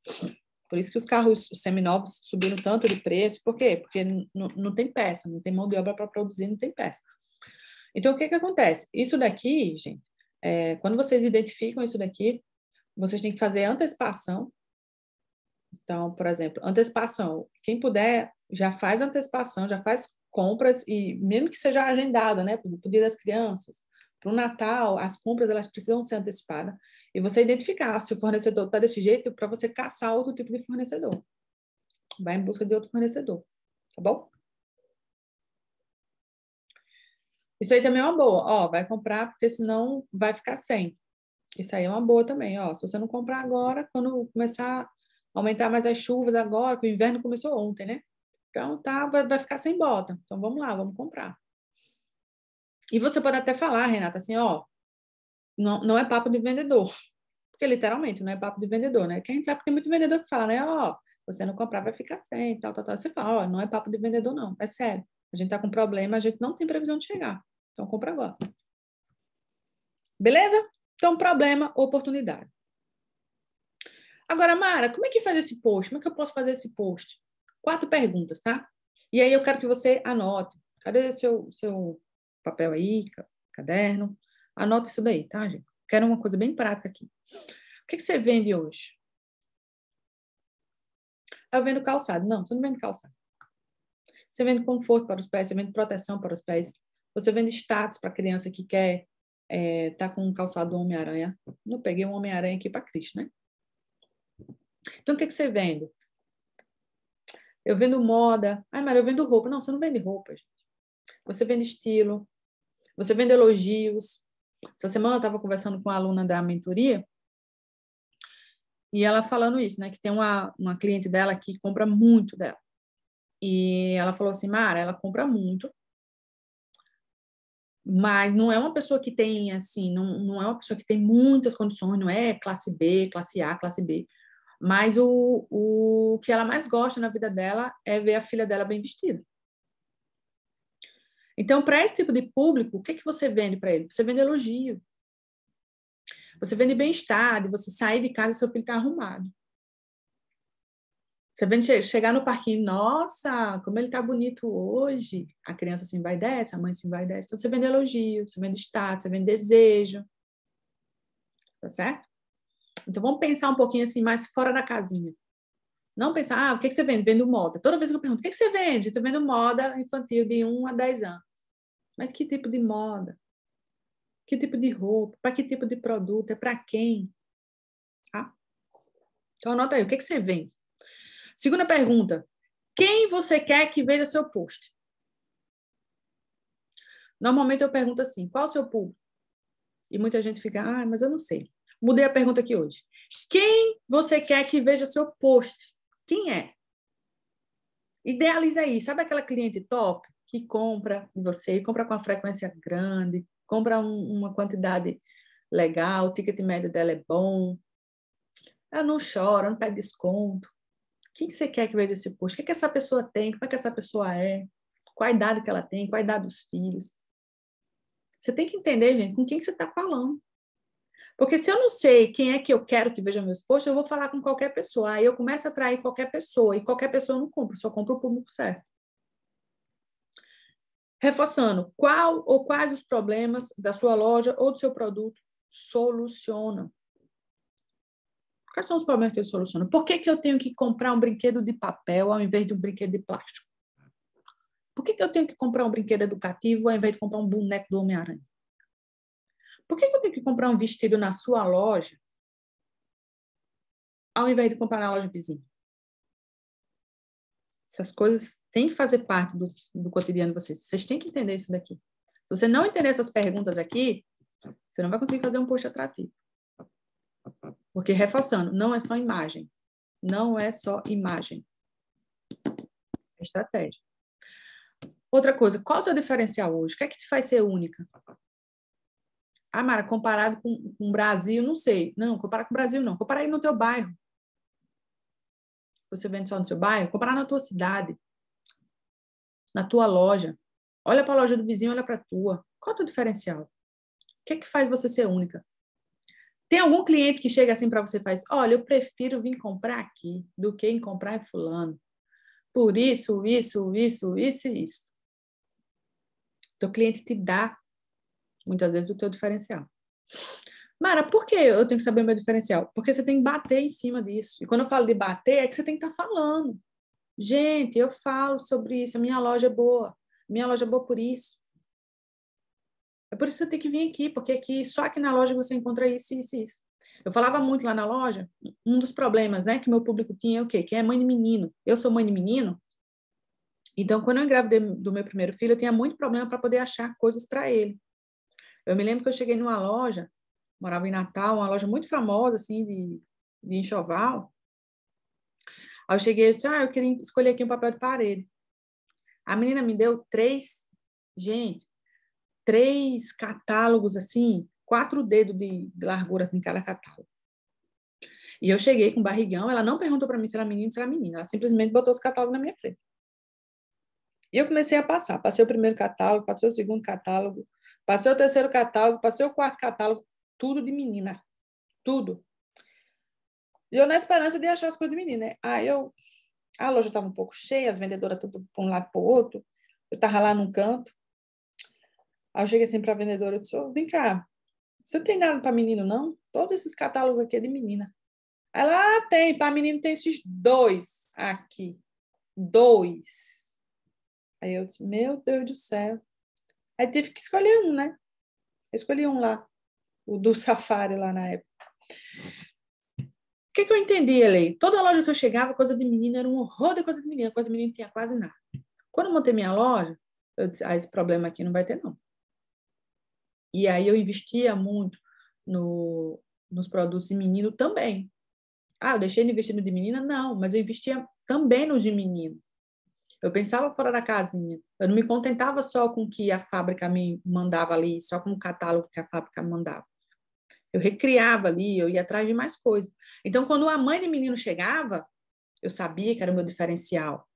[SPEAKER 1] Por isso que os carros seminovos subiram tanto de preço. Por quê? Porque não tem peça, não tem mão de obra para produzir, não tem peça. Então, o que, que acontece? Isso daqui, gente, é, quando vocês identificam isso daqui, vocês têm que fazer antecipação. Então, por exemplo, antecipação. Quem puder, já faz antecipação, já faz compras, e mesmo que seja agendada, né? Para o dia das crianças, para o Natal, as compras elas precisam ser antecipadas. E você identificar se o fornecedor está desse jeito para você caçar outro tipo de fornecedor. Vai em busca de outro fornecedor. Tá bom? Isso aí também é uma boa. Ó, vai comprar, porque senão vai ficar sem. Isso aí é uma boa também, ó. Se você não comprar agora, quando começar a aumentar mais as chuvas agora, que o inverno começou ontem, né? Então tá, vai, vai ficar sem bota. Então vamos lá, vamos comprar. E você pode até falar, Renata, assim, ó, não, não é papo de vendedor. Porque literalmente não é papo de vendedor, né? Que a gente sabe que tem muito vendedor que fala, né? Ó, você não comprar vai ficar sem, tal, tal, tal. Você fala, ó, não é papo de vendedor, não. É sério. A gente tá com problema, a gente não tem previsão de chegar. Então compra agora. Beleza? Então, problema, oportunidade. Agora, Mara, como é que faz esse post? Como é que eu posso fazer esse post? Quatro perguntas, tá? E aí eu quero que você anote. Cadê seu, seu papel aí, caderno? Anote isso daí, tá, gente? Quero uma coisa bem prática aqui. O que, que você vende hoje? Eu vendo calçado. Não, você não vende calçado. Você vende conforto para os pés, você vende proteção para os pés. Você vende status para a criança que quer é, tá com um calçado Homem-Aranha. Não peguei um Homem-Aranha aqui para Cristo né? Então, o que, é que você vende? Eu vendo moda. Ai, Maria, eu vendo roupa. Não, você não vende roupa, gente. Você vende estilo. Você vende elogios. Essa semana eu estava conversando com uma aluna da mentoria e ela falando isso, né? Que tem uma, uma cliente dela que compra muito dela. E ela falou assim, Mara, ela compra muito mas não é uma pessoa que tem, assim, não, não é uma pessoa que tem muitas condições, não é classe B, classe A, classe B. Mas o, o que ela mais gosta na vida dela é ver a filha dela bem vestida. Então, para esse tipo de público, o que, que você vende para ele? Você vende elogio. Você vende bem-estar, de você sair de casa e seu filho está arrumado. Você vem chegar no parquinho, nossa, como ele tá bonito hoje. A criança se envaidece, a mãe se envaidece. Então, você vende elogio, você vende status, você vende desejo. Tá certo? Então, vamos pensar um pouquinho assim, mais fora da casinha. Não pensar, ah, o que, que você vende? Vendo moda. Toda vez que eu pergunto, o que, que você vende? Estou vendo moda infantil de 1 a 10 anos. Mas que tipo de moda? Que tipo de roupa? Para que tipo de produto? É para quem? Tá? Então, anota aí, o que, que você vende? Segunda pergunta: quem você quer que veja seu post? Normalmente eu pergunto assim: qual o seu público? E muita gente fica, ah, mas eu não sei. Mudei a pergunta aqui hoje. Quem você quer que veja seu post? Quem é? Idealiza aí. Sabe aquela cliente top que compra em você, compra com uma frequência grande, compra um, uma quantidade legal, o ticket médio dela é bom, ela não chora, não pede desconto que você quer que veja esse post? O que, que essa pessoa tem? Como é que essa pessoa é? Qual a idade que ela tem? Qual a idade dos filhos? Você tem que entender, gente, com quem que você está falando. Porque se eu não sei quem é que eu quero que veja meus posts, eu vou falar com qualquer pessoa. Aí eu começo a atrair qualquer pessoa. E qualquer pessoa eu não compro, só compro o público certo. Reforçando, qual ou quais os problemas da sua loja ou do seu produto solucionam? Quais são os problemas que eu soluciono? Por que, que eu tenho que comprar um brinquedo de papel ao invés de um brinquedo de plástico? Por que, que eu tenho que comprar um brinquedo educativo ao invés de comprar um boneco do Homem-Aranha? Por que, que eu tenho que comprar um vestido na sua loja ao invés de comprar na loja vizinha? Essas coisas têm que fazer parte do, do cotidiano de vocês. Vocês têm que entender isso daqui. Se você não entender essas perguntas aqui, você não vai conseguir fazer um post atrativo. Porque, reforçando, não é só imagem. Não é só imagem. É estratégia. Outra coisa, qual é o teu diferencial hoje? O que é que te faz ser única? Ah, Mara, comparado com, com o Brasil, não sei. Não, comparar com o Brasil, não. Comparar aí no teu bairro. Você vende só no seu bairro? Comparar na tua cidade. Na tua loja. Olha para a loja do vizinho, olha para a tua. Qual é o teu diferencial? O que é que faz você ser única? Tem algum cliente que chega assim para você e faz: olha, eu prefiro vir comprar aqui do que em comprar em Fulano. Por isso, isso, isso, isso e isso. O teu cliente te dá, muitas vezes, o teu diferencial. Mara, por que eu tenho que saber o meu diferencial? Porque você tem que bater em cima disso. E quando eu falo de bater, é que você tem que estar tá falando. Gente, eu falo sobre isso, a minha loja é boa, minha loja é boa por isso. É por isso que você tem que vir aqui, porque aqui só aqui na loja você encontra isso, isso, isso. Eu falava muito lá na loja, um dos problemas, né, que meu público tinha é o quê? Que é mãe de menino. Eu sou mãe de menino, então quando eu engravidei do meu primeiro filho, eu tinha muito problema para poder achar coisas para ele. Eu me lembro que eu cheguei numa loja, morava em Natal, uma loja muito famosa, assim, de, de enxoval. Aí eu cheguei e disse, ah, eu queria escolher aqui um papel de parede. A menina me deu três, gente, três catálogos assim, quatro dedos de, largura assim, em cada catálogo. E eu cheguei com barrigão, ela não perguntou para mim se era menino ou se era menina, ela simplesmente botou os catálogos na minha frente. E eu comecei a passar, passei o primeiro catálogo, passei o segundo catálogo, passei o terceiro catálogo, passei o quarto catálogo, tudo de menina, tudo. E eu na esperança de achar as coisas de menina, né? Aí eu, a loja estava um pouco cheia, as vendedoras tudo para um lado para o outro, eu estava lá num canto, Aí eu cheguei assim para a vendedora e disse: vem cá, você tem nada para menino, não? Todos esses catálogos aqui é de menina. Ela, ah, tem, para menino tem esses dois aqui. Dois. Aí eu disse, meu Deus do céu. Aí teve que escolher um, né? Eu escolhi um lá, o do Safari lá na época. O que, que eu entendi, Elei? Toda loja que eu chegava, coisa de menina era um horror de coisa de menina. Coisa de menina não tinha quase nada. Quando eu montei minha loja, eu disse, ah, esse problema aqui não vai ter, não. E aí eu investia muito no, nos produtos de menino também. Ah, eu deixei de investir no de menina? Não, mas eu investia também no de menino. Eu pensava fora da casinha. Eu não me contentava só com o que a fábrica me mandava ali, só com o catálogo que a fábrica mandava. Eu recriava ali, eu ia atrás de mais coisas. Então, quando a mãe de menino chegava, eu sabia que era o meu diferencial,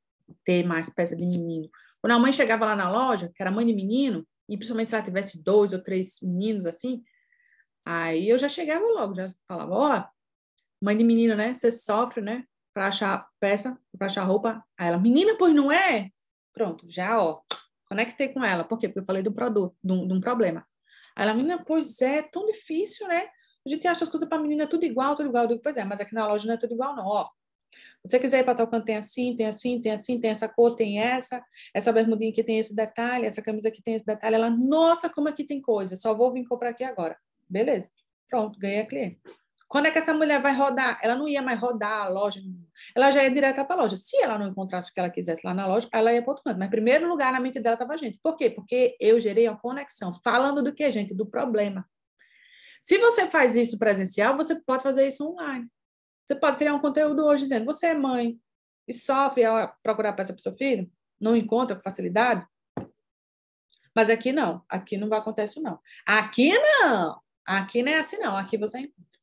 [SPEAKER 1] ter mais peça de menino. Quando a mãe chegava lá na loja, que era mãe de menino, e principalmente se ela tivesse dois ou três meninos assim, aí eu já chegava logo, já falava, ó, oh, mãe de menino, né? Você sofre, né? Pra achar peça, pra achar roupa. Aí ela, menina, pois não é? Pronto, já, ó, conectei com ela. Por quê? Porque eu falei do produto, de um, de um problema. Aí ela, menina, pois é, é tão difícil, né? A gente acha as coisas para menina tudo igual, tudo igual. Eu digo, pois é, mas aqui na loja não é tudo igual, não. Ó, você quiser ir para tal canto, tem assim, tem assim, tem assim, tem essa cor, tem essa, essa bermudinha aqui tem esse detalhe, essa camisa aqui tem esse detalhe. Ela, nossa, como aqui tem coisa, só vou vir comprar aqui agora. Beleza. Pronto, ganhei a cliente. Quando é que essa mulher vai rodar? Ela não ia mais rodar a loja, ela já ia direto para a loja. Se ela não encontrasse o que ela quisesse lá na loja, ela ia para outro canto. Mas, em primeiro lugar, na mente dela estava a gente. Por quê? Porque eu gerei uma conexão. Falando do que, gente? Do problema. Se você faz isso presencial, você pode fazer isso online. Você pode criar um conteúdo hoje dizendo: você é mãe e sofre ao procurar peça para o seu filho, não encontra com facilidade. Mas aqui não, aqui não vai acontecer não. Aqui não, aqui não é assim não, aqui você encontra.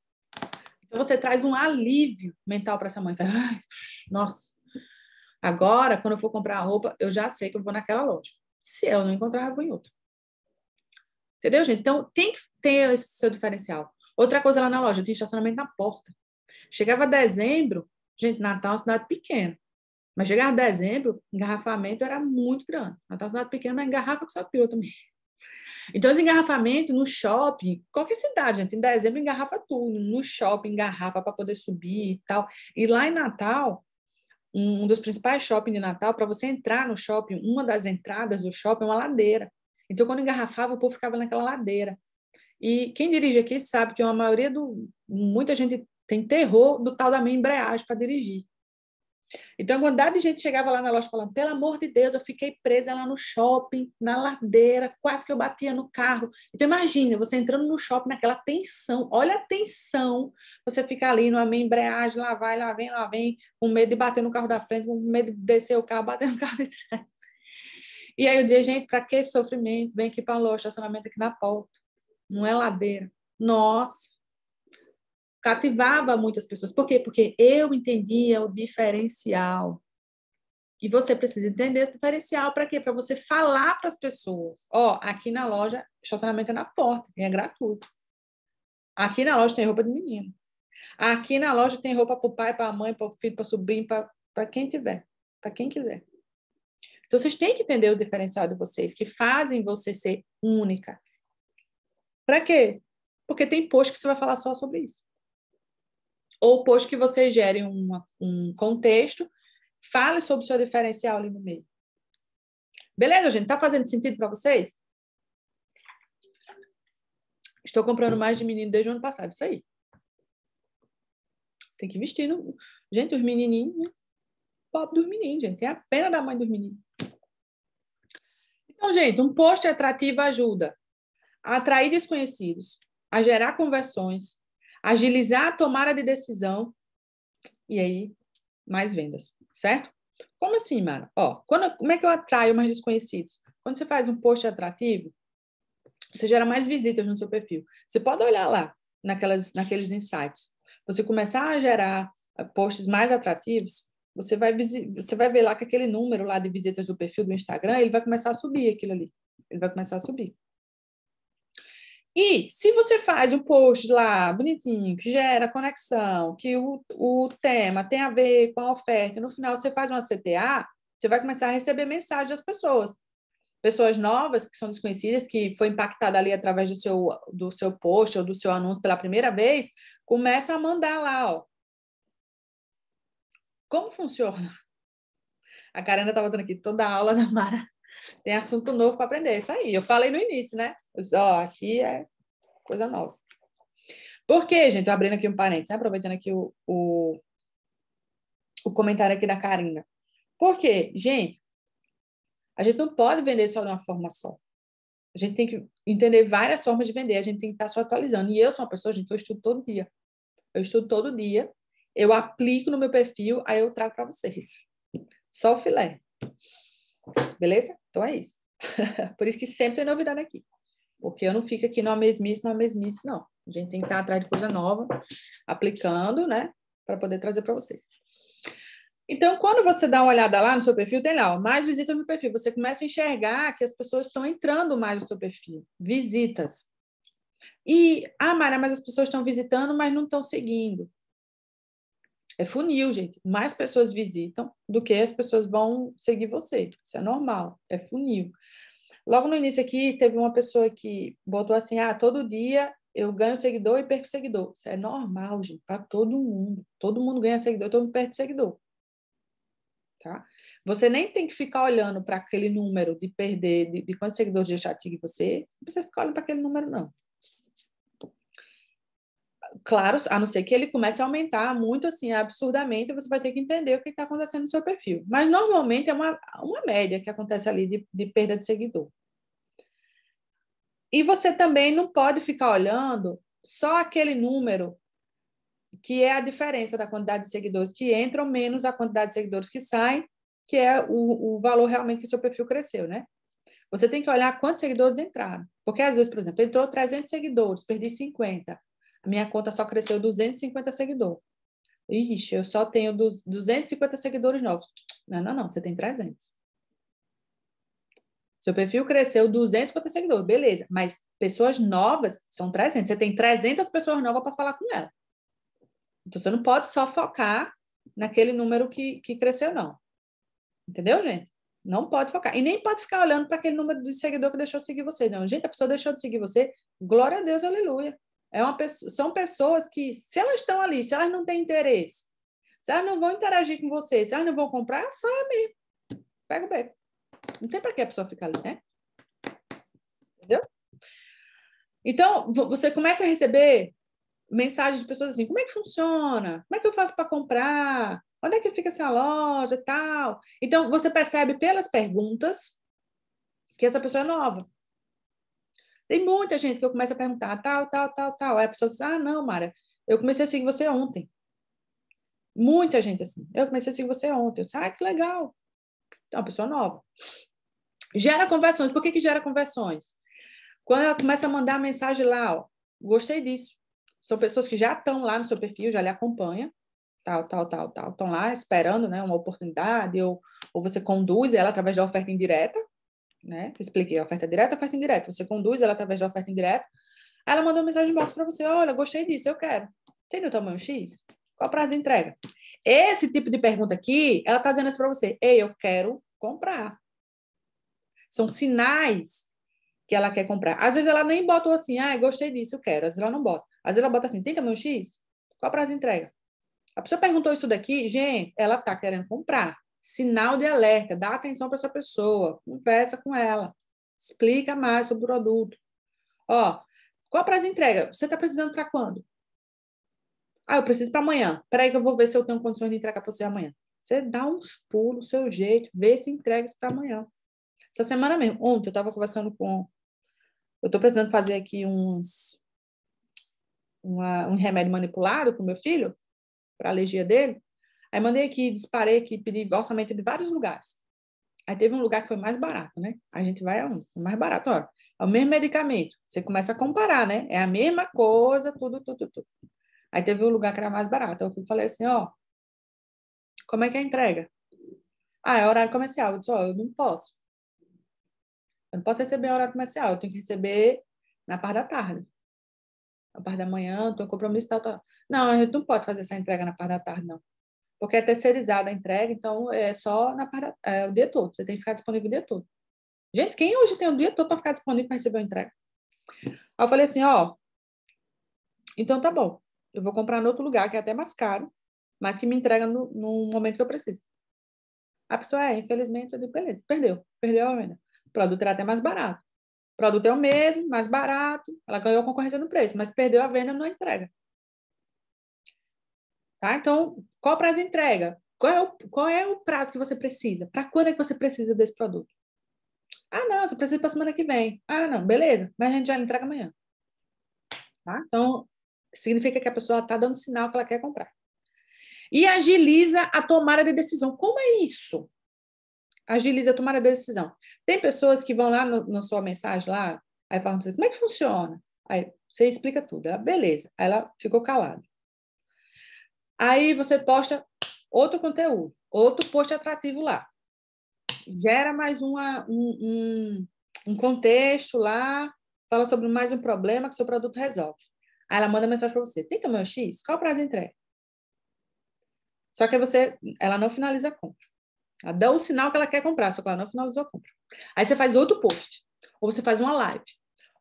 [SPEAKER 1] Então você traz um alívio mental para essa mãe. Fala, nossa, agora quando eu for comprar a roupa, eu já sei que eu vou naquela loja. Se eu não encontrar, eu vou em outra. Entendeu, gente? Então tem que ter esse seu diferencial. Outra coisa lá na loja, tem estacionamento na porta. Chegava dezembro, gente, Natal é uma cidade pequena. Mas chegava dezembro, engarrafamento era muito grande. Natal é uma cidade pequena, mas engarrafa com sapio também. Então, os engarrafamentos no shopping, qualquer cidade, gente, em dezembro engarrafa tudo. No shopping, engarrafa para poder subir e tal. E lá em Natal, um dos principais shoppings de Natal, para você entrar no shopping, uma das entradas do shopping é uma ladeira. Então, quando engarrafava, o povo ficava naquela ladeira. E quem dirige aqui sabe que a maioria do. Muita gente tem terror do tal da minha embreagem para dirigir. Então, a quantidade de gente chegava lá na loja falando: pelo amor de Deus, eu fiquei presa lá no shopping, na ladeira, quase que eu batia no carro. Então, imagina você entrando no shopping naquela tensão, olha a tensão, você fica ali numa meia embreagem, lá vai, lá vem, lá vem, com medo de bater no carro da frente, com medo de descer o carro, bater no carro de trás. E aí eu dizia: gente, para que esse sofrimento? Vem aqui para a loja, estacionamento aqui na porta, não é ladeira. Nossa, cativava muitas pessoas. Por quê? Porque eu entendia o diferencial. E você precisa entender esse diferencial para quê? Para você falar para as pessoas. Ó, oh, aqui na loja, estacionamento é na porta, é gratuito. Aqui na loja tem roupa de menino. Aqui na loja tem roupa para o pai, para a mãe, para o filho, para o sobrinho, para quem tiver, para quem quiser. Então, vocês têm que entender o diferencial de vocês, que fazem você ser única. Para quê? Porque tem post que você vai falar só sobre isso ou post que você gere uma, um contexto, fale sobre o seu diferencial ali no meio. Beleza, gente? Tá fazendo sentido para vocês? Estou comprando mais de menino desde o ano passado, isso aí. Tem que vestir. Não? Gente, os menininhos, né? pobre dos meninos, gente. É a pena da mãe dos meninos. Então, gente, um post atrativo ajuda a atrair desconhecidos, a gerar conversões, agilizar a tomada de decisão e aí mais vendas, certo? Como assim, Mara? Ó, quando, como é que eu atraio mais desconhecidos? Quando você faz um post atrativo, você gera mais visitas no seu perfil. Você pode olhar lá naquelas, naqueles insights. Você começar a gerar eh, posts mais atrativos, você vai, você vai ver lá que aquele número lá de visitas do perfil do Instagram, ele vai começar a subir aquilo ali. Ele vai começar a subir. E se você faz o post lá bonitinho, que gera conexão, que o, o tema tem a ver com a oferta, no final você faz uma CTA, você vai começar a receber mensagem das pessoas. Pessoas novas, que são desconhecidas, que foi impactada ali através do seu, do seu post ou do seu anúncio pela primeira vez, começa a mandar lá, ó. Como funciona? A Karina estava dando aqui toda a aula da Mara tem assunto novo para aprender, isso aí. Eu falei no início, né? Eu disse, aqui é coisa nova. Por quê, gente? Estou abrindo aqui um parênteses, né? aproveitando aqui o, o, o comentário aqui da Karina. Por quê? Gente, a gente não pode vender só de uma forma só. A gente tem que entender várias formas de vender, a gente tem que estar tá se atualizando. E eu sou uma pessoa, gente, eu estudo todo dia. Eu estudo todo dia, eu aplico no meu perfil, aí eu trago para vocês. Só o filé. Beleza? Então é isso. Por isso que sempre tem novidade aqui. Porque eu não fico aqui no mesmice, no mesmice, não. A gente tem que estar atrás de coisa nova, aplicando, né? Para poder trazer para vocês. Então, quando você dá uma olhada lá no seu perfil, tem lá, ó, mais visitas no perfil. Você começa a enxergar que as pessoas estão entrando mais no seu perfil. Visitas. E, ah, Mara, mas as pessoas estão visitando, mas não estão seguindo. É funil, gente. Mais pessoas visitam do que as pessoas vão seguir você. Isso é normal, é funil. Logo no início aqui, teve uma pessoa que botou assim: ah, todo dia eu ganho seguidor e perco seguidor. Isso é normal, gente, para todo mundo. Todo mundo ganha seguidor, todo mundo perde seguidor. Tá? Você nem tem que ficar olhando para aquele número de perder, de, de quantos seguidores deixar de seguir você. Não precisa ficar olhando para aquele número, não claro, a não ser que ele comece a aumentar muito assim absurdamente, você vai ter que entender o que está acontecendo no seu perfil. Mas normalmente é uma, uma média que acontece ali de, de perda de seguidor. E você também não pode ficar olhando só aquele número que é a diferença da quantidade de seguidores que entram menos a quantidade de seguidores que saem, que é o, o valor realmente que seu perfil cresceu, né? Você tem que olhar quantos seguidores entraram. Porque às vezes, por exemplo, entrou 300 seguidores, perdi 50 minha conta só cresceu 250 seguidores. Ixi, eu só tenho 250 seguidores novos. Não, não, não, você tem 300. Seu perfil cresceu 250 seguidores, beleza. Mas pessoas novas são 300. Você tem 300 pessoas novas para falar com ela. Então, você não pode só focar naquele número que, que cresceu, não. Entendeu, gente? Não pode focar. E nem pode ficar olhando para aquele número de seguidor que deixou de seguir você, não. Gente, a pessoa deixou de seguir você. Glória a Deus, aleluia. É uma, são pessoas que, se elas estão ali, se elas não têm interesse, se elas não vão interagir com você, se elas não vão comprar, sai mesmo. Pega o beco. Não tem para que a pessoa ficar ali, né? Entendeu? Então, você começa a receber mensagens de pessoas assim: como é que funciona? Como é que eu faço para comprar? Onde é que fica essa loja? Tal. Então, você percebe pelas perguntas que essa pessoa é nova. Tem muita gente que eu começo a perguntar tal, tal, tal, tal. Aí a pessoa diz: Ah, não, Mara, eu comecei a seguir você ontem. Muita gente assim. Eu comecei a seguir você ontem. Eu disse, ah, que legal. Então, uma pessoa nova. Gera conversões. Por que, que gera conversões? Quando ela começa a mandar mensagem lá, ó, gostei disso. São pessoas que já estão lá no seu perfil, já lhe acompanham, tal, tal, tal, tal. Estão lá esperando né, uma oportunidade, ou, ou você conduz ela através da oferta indireta, né? Expliquei oferta direta, oferta indireta. Você conduz ela através da oferta indireta. Ela mandou uma mensagem box para você: olha, gostei disso, eu quero. Tem no tamanho X? Qual prazo de entrega? Esse tipo de pergunta aqui, ela está dizendo isso para você: ei, eu quero comprar. São sinais que ela quer comprar. Às vezes ela nem botou assim: ah, gostei disso, eu quero. Às vezes ela não bota. Às vezes ela bota assim: tem tamanho X? Qual prazo de entrega? A pessoa perguntou isso daqui, gente, ela está querendo comprar sinal de alerta, dá atenção para essa pessoa, conversa com ela, explica mais sobre o produto. Ó, qual é o prazo de entrega? Você está precisando para quando? Ah, eu preciso para amanhã. aí que eu vou ver se eu tenho condições de entregar para você amanhã. Você dá uns pulos, seu jeito, vê se entrega para amanhã. Essa semana mesmo, ontem eu estava conversando com... Eu estou precisando fazer aqui uns... Uma, um remédio manipulado para o meu filho, para a alergia dele. Aí mandei aqui, disparei aqui, pedi orçamento de vários lugares. Aí teve um lugar que foi mais barato, né? A gente vai aonde? Foi é mais barato, ó. É o mesmo medicamento. Você começa a comparar, né? É a mesma coisa, tudo, tudo, tudo. Aí teve um lugar que era mais barato. Eu fui, falei assim, ó, como é que é a entrega? Ah, é horário comercial. Eu disse, ó, eu não posso. Eu não posso receber horário comercial. Eu tenho que receber na parte da tarde. Na parte da manhã, eu tenho compromisso tal, tal. Não, a gente não pode fazer essa entrega na parte da tarde, não porque é terceirizada a entrega, então é só na, é, o dia todo, você tem que ficar disponível o dia todo. Gente, quem hoje tem o dia todo para ficar disponível para receber a entrega? Aí eu falei assim, ó, então tá bom, eu vou comprar em outro lugar, que é até mais caro, mas que me entrega no, no momento que eu preciso. A pessoa, é, infelizmente, eu digo, beleza, perdeu, perdeu a venda. O produto era até mais barato. O produto é o mesmo, mais barato, ela ganhou a concorrência no preço, mas perdeu a venda na entrega. Tá? Então, qual o prazo de entrega? Qual é, o, qual é o prazo que você precisa? Para quando é que você precisa desse produto? Ah, não, você precisa para semana que vem. Ah, não, beleza, mas a gente já entrega amanhã. Tá? Então, significa que a pessoa está dando sinal que ela quer comprar. E agiliza a tomada de decisão. Como é isso? Agiliza a tomada de decisão. Tem pessoas que vão lá na sua mensagem lá, aí falam assim, como é que funciona? Aí você explica tudo. Ela, beleza. Aí ela ficou calada. Aí você posta outro conteúdo, outro post atrativo lá. Gera mais uma, um, um, um contexto lá, fala sobre mais um problema que seu produto resolve. Aí ela manda mensagem para você: tem tamanho X? Qual o prazo de entrega? Só que você, ela não finaliza a compra. Ela dá o sinal que ela quer comprar, só que ela não finalizou a compra. Aí você faz outro post, ou você faz uma live,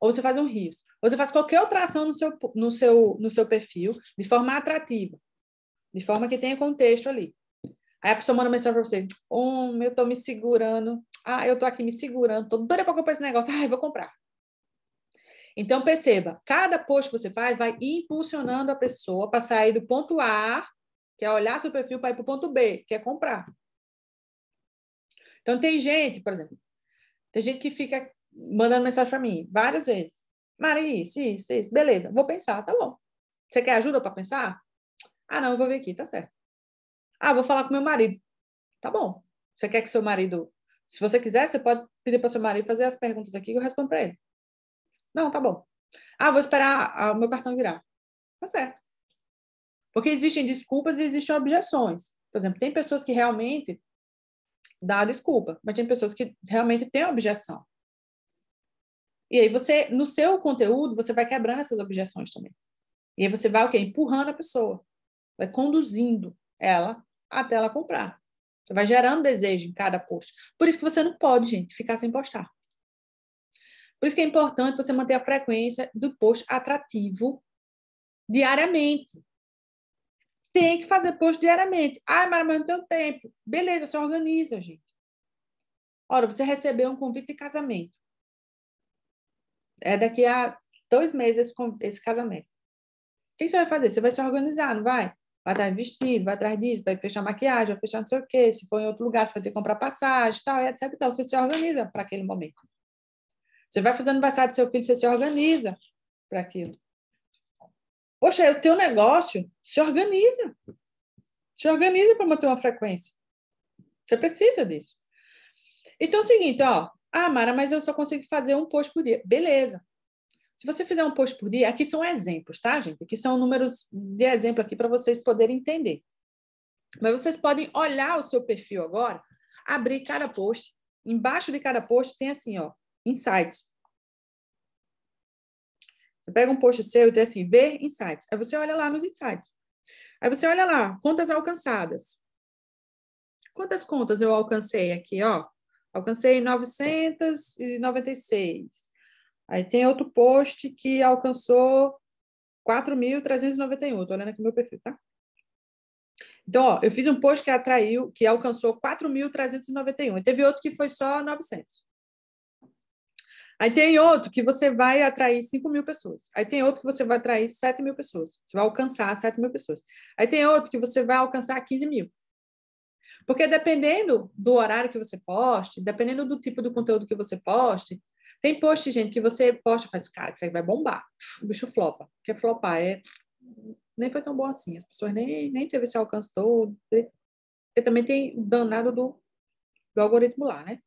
[SPEAKER 1] ou você faz um rios, ou você faz qualquer outra ação no seu, no seu, no seu perfil de forma atrativa, de forma que tenha contexto ali. Aí a pessoa manda mensagem para você: Hum, eu tô me segurando. Ah, eu tô aqui me segurando. Tô doida para comprar esse negócio. Ah, eu vou comprar. Então, perceba: cada post que você faz vai impulsionando a pessoa para sair do ponto A, que é olhar seu perfil, para ir para o ponto B, que é comprar. Então, tem gente, por exemplo, tem gente que fica mandando mensagem para mim várias vezes: Maria, isso, isso, isso. Beleza, vou pensar, tá bom. Você quer ajuda para pensar? Ah, não, eu vou ver aqui, tá certo. Ah, vou falar com meu marido. Tá bom. Você quer que seu marido. Se você quiser, você pode pedir para seu marido fazer as perguntas aqui que eu respondo para ele. Não, tá bom. Ah, vou esperar o meu cartão virar. Tá certo. Porque existem desculpas e existem objeções. Por exemplo, tem pessoas que realmente dá a desculpa, mas tem pessoas que realmente têm objeção. E aí você, no seu conteúdo, você vai quebrando essas objeções também. E aí você vai o quê? Empurrando a pessoa vai conduzindo ela até ela comprar. Você vai gerando desejo em cada post. Por isso que você não pode, gente, ficar sem postar. Por isso que é importante você manter a frequência do post atrativo diariamente. Tem que fazer post diariamente. Ah, Mara, mas não tenho tempo. Beleza, se organiza, gente. Ora, você recebeu um convite de casamento. É daqui a dois meses esse, esse casamento. O que você vai fazer? Você vai se organizar, não vai? vai atrás de vestido, vai atrás disso, vai fechar maquiagem, vai fechar não sei o quê, se for em outro lugar, você vai ter que comprar passagem, tal, etc. Tal. Você se organiza para aquele momento. Você vai fazendo aniversário do seu filho, você se organiza para aquilo. Poxa, o teu negócio se organiza. Se organiza para manter uma frequência. Você precisa disso. Então é o seguinte, ó. Ah, Mara, mas eu só consigo fazer um post por dia. Beleza. Se você fizer um post por dia, aqui são exemplos, tá, gente? Aqui são números de exemplo aqui para vocês poderem entender. Mas vocês podem olhar o seu perfil agora, abrir cada post. Embaixo de cada post tem assim, ó, insights. Você pega um post seu e tem assim, ver insights. Aí você olha lá nos insights. Aí você olha lá, contas alcançadas. Quantas contas eu alcancei aqui, ó? Alcancei 996. Aí tem outro post que alcançou 4.391. Estou olhando aqui meu perfil, tá? Então, ó, eu fiz um post que atraiu, que alcançou 4.391. E teve outro que foi só 900. Aí tem outro que você vai atrair 5 mil pessoas. Aí tem outro que você vai atrair 7 mil pessoas. Você vai alcançar 7 mil pessoas. Aí tem outro que você vai alcançar 15 mil. Porque dependendo do horário que você poste, dependendo do tipo do conteúdo que você poste, tem post, gente, que você posta, faz, cara, que isso vai bombar. O bicho flopa. Quer flopar? É... Nem foi tão bom assim. As pessoas nem, nem teve esse alcance todo. Porque também tem danado do, do algoritmo lá, né?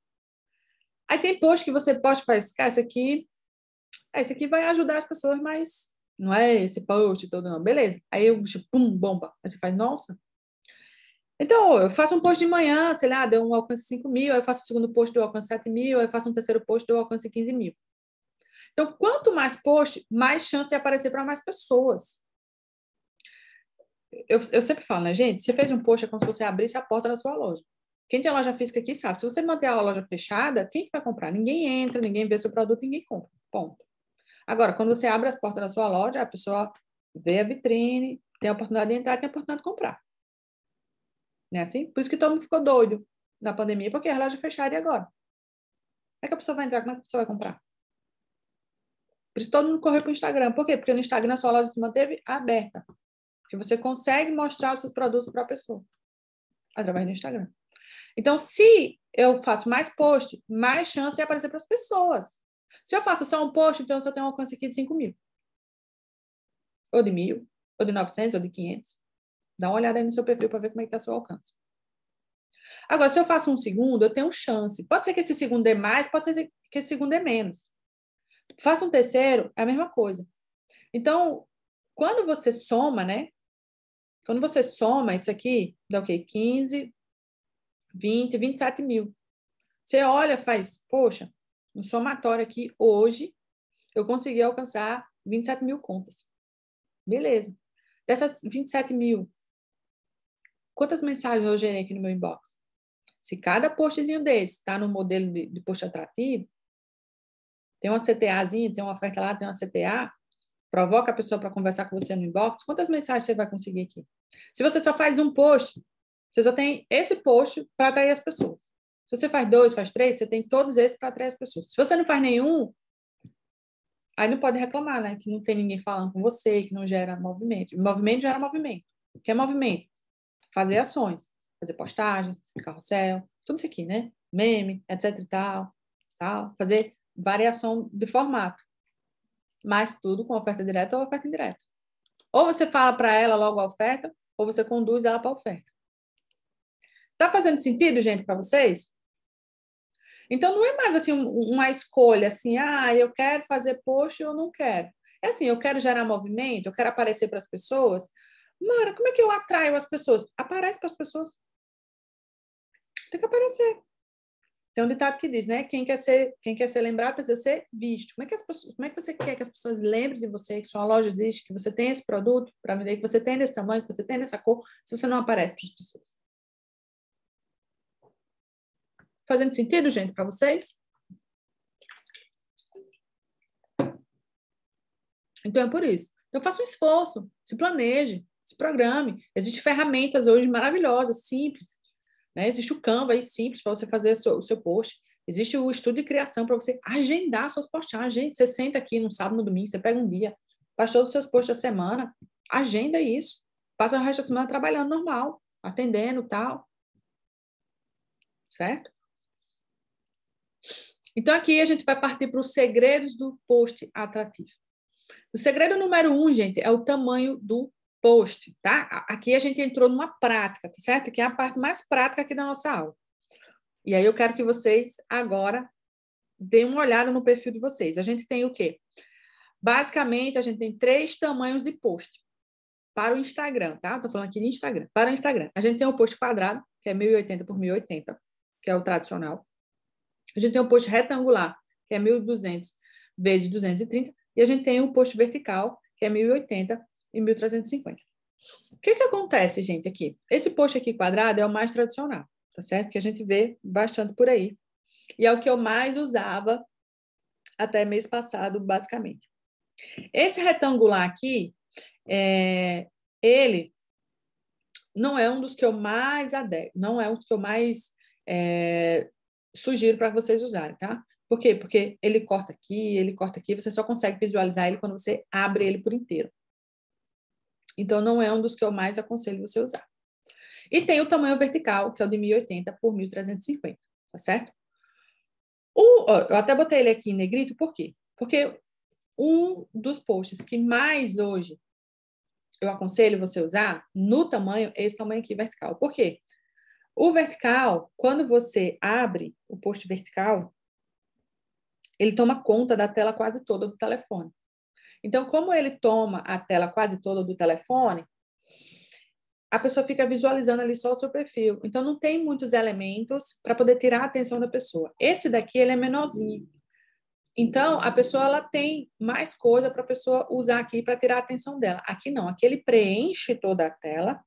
[SPEAKER 1] Aí tem post que você posta e faz, cara, esse aqui, esse é, isso aqui vai ajudar as pessoas, mas não é esse post todo, não. Beleza. Aí o bicho, pum, bomba. Aí você faz, nossa, então, eu faço um post de manhã, sei lá, deu um alcance 5 mil, aí eu faço o segundo post, deu alcance 7 mil, aí eu faço um terceiro post, deu alcance 15 mil. Então, quanto mais post, mais chance de aparecer para mais pessoas. Eu, eu sempre falo, né, gente? Você fez um post, é como se você abrisse a porta da sua loja. Quem tem loja física aqui sabe, se você manter a loja fechada, quem vai comprar? Ninguém entra, ninguém vê seu produto, ninguém compra. Ponto. Agora, quando você abre as portas da sua loja, a pessoa vê a vitrine, tem a oportunidade de entrar, tem a oportunidade de comprar. Né assim? Por isso que todo mundo ficou doido na pandemia, porque a fecharam fecharia agora. Como é que a pessoa vai entrar? Como é que a pessoa vai comprar? Por isso todo mundo correu para o Instagram. Por quê? Porque no Instagram a sua loja se manteve aberta. Porque você consegue mostrar os seus produtos para a pessoa através do Instagram. Então, se eu faço mais post, mais chance de aparecer para as pessoas. Se eu faço só um post, então eu só tenho um alcance aqui de 5 mil. Ou de mil, ou de 900, ou de 500. Dá uma olhada aí no seu perfil para ver como é que está seu alcance. Agora, se eu faço um segundo, eu tenho chance. Pode ser que esse segundo dê mais, pode ser que esse segundo dê menos. Faça um terceiro, é a mesma coisa. Então, quando você soma, né? Quando você soma isso aqui, dá o quê? 15, 20, 27 mil. Você olha, faz, poxa, um somatório aqui hoje, eu consegui alcançar 27 mil contas. Beleza. Dessas 27 mil, Quantas mensagens eu gerei aqui no meu inbox? Se cada postzinho desse está no modelo de, de post atrativo, tem uma CTAzinha, tem uma oferta lá, tem uma CTA, provoca a pessoa para conversar com você no inbox, quantas mensagens você vai conseguir aqui? Se você só faz um post, você só tem esse post para atrair as pessoas. Se você faz dois, faz três, você tem todos esses para atrair as pessoas. Se você não faz nenhum, aí não pode reclamar, né? Que não tem ninguém falando com você, que não gera movimento. Movimento gera movimento. O que é movimento? fazer ações, fazer postagens, carrossel, tudo isso aqui, né? Meme, etc e tal, tal, fazer variação de formato. Mas tudo com oferta direta ou oferta indireta. Ou você fala para ela logo a oferta, ou você conduz ela para a oferta. Tá fazendo sentido, gente, para vocês? Então não é mais assim uma escolha assim, ah, eu quero fazer post ou eu não quero. É assim, eu quero gerar movimento, eu quero aparecer para as pessoas, Mara, como é que eu atraio as pessoas? Aparece para as pessoas. Tem que aparecer. Tem um ditado que diz, né? Quem quer ser, quem quer ser lembrado precisa ser visto. Como é que as pessoas, como é que você quer que as pessoas lembrem de você, que sua loja existe, que você tem esse produto para vender, que você tem nesse tamanho, que você tem nessa cor, se você não aparece para as pessoas? Fazendo sentido, gente, para vocês? Então é por isso. Então faça um esforço, se planeje, se programe. Existem ferramentas hoje maravilhosas, simples. Né? Existe o Canva aí, simples para você fazer o seu post. Existe o estudo de criação para você agendar suas postagens. Gente, você senta aqui no sábado, no domingo, você pega um dia, faz todos os seus posts da semana, agenda isso. Passa o resto da semana trabalhando normal, atendendo tal. Certo? Então, aqui a gente vai partir para os segredos do post atrativo. O segredo número um, gente, é o tamanho do post, tá? Aqui a gente entrou numa prática, tá certo? Que é a parte mais prática aqui da nossa aula. E aí eu quero que vocês agora deem uma olhada no perfil de vocês. A gente tem o quê? Basicamente, a gente tem três tamanhos de post para o Instagram, tá? Estou falando aqui de Instagram. Para o Instagram, a gente tem o post quadrado, que é 1080 por 1080, que é o tradicional. A gente tem o post retangular, que é 1200 vezes 230, e a gente tem o post vertical, que é 1080 e 1.350. O que, que acontece, gente, aqui? Esse post aqui quadrado é o mais tradicional, tá certo? Que a gente vê bastante por aí. E é o que eu mais usava até mês passado, basicamente. Esse retangular aqui, é, ele não é um dos que eu mais adego, não é um dos que eu mais é, sugiro para vocês usarem, tá? Por quê? Porque ele corta aqui, ele corta aqui, você só consegue visualizar ele quando você abre ele por inteiro. Então, não é um dos que eu mais aconselho você usar. E tem o tamanho vertical, que é o de 1080 por 1350, tá certo? O, eu até botei ele aqui em negrito, por quê? Porque um dos posts que mais hoje eu aconselho você usar no tamanho é esse tamanho aqui vertical. Por quê? O vertical, quando você abre o post vertical, ele toma conta da tela quase toda do telefone. Então, como ele toma a tela quase toda do telefone, a pessoa fica visualizando ali só o seu perfil. Então, não tem muitos elementos para poder tirar a atenção da pessoa. Esse daqui, ele é menorzinho. Então, a pessoa ela tem mais coisa para a pessoa usar aqui para tirar a atenção dela. Aqui não, aqui ele preenche toda a tela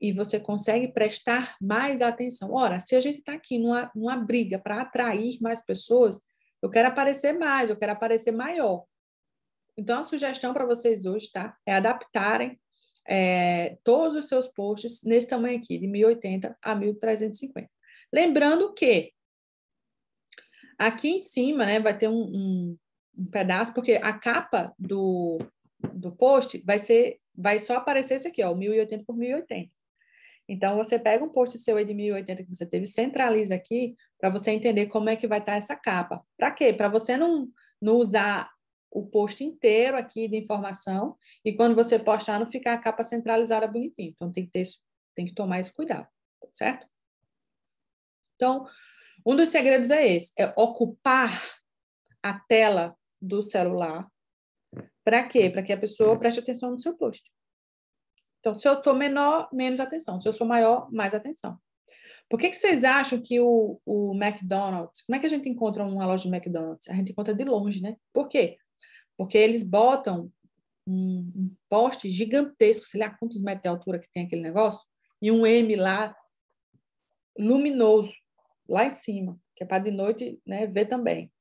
[SPEAKER 1] e você consegue prestar mais atenção. Ora, se a gente está aqui numa, numa briga para atrair mais pessoas, eu quero aparecer mais, eu quero aparecer maior. Então, a sugestão para vocês hoje, tá? É adaptarem é, todos os seus posts nesse tamanho aqui, de 1080 a 1350. Lembrando que aqui em cima, né, vai ter um, um, um pedaço, porque a capa do, do post vai ser, vai só aparecer esse aqui, ó, 1080 por 1080. Então, você pega um post seu aí de 1080 que você teve, centraliza aqui, para você entender como é que vai estar tá essa capa. Para quê? Para você não, não usar o post inteiro aqui de informação e quando você postar não ficar a capa centralizada bonitinho. Então tem que ter tem que tomar esse cuidado, tá certo? Então, um dos segredos é esse, é ocupar a tela do celular. Para quê? Para que a pessoa preste atenção no seu post. Então, se eu tô menor, menos atenção. Se eu sou maior, mais atenção. Por que, que vocês acham que o, o McDonald's... Como é que a gente encontra uma loja de McDonald's? A gente encontra de longe, né? Por quê? porque eles botam um, um poste gigantesco, sei lá quantos metros de altura que tem aquele negócio, e um M lá, luminoso, lá em cima, que é para de noite né, ver também.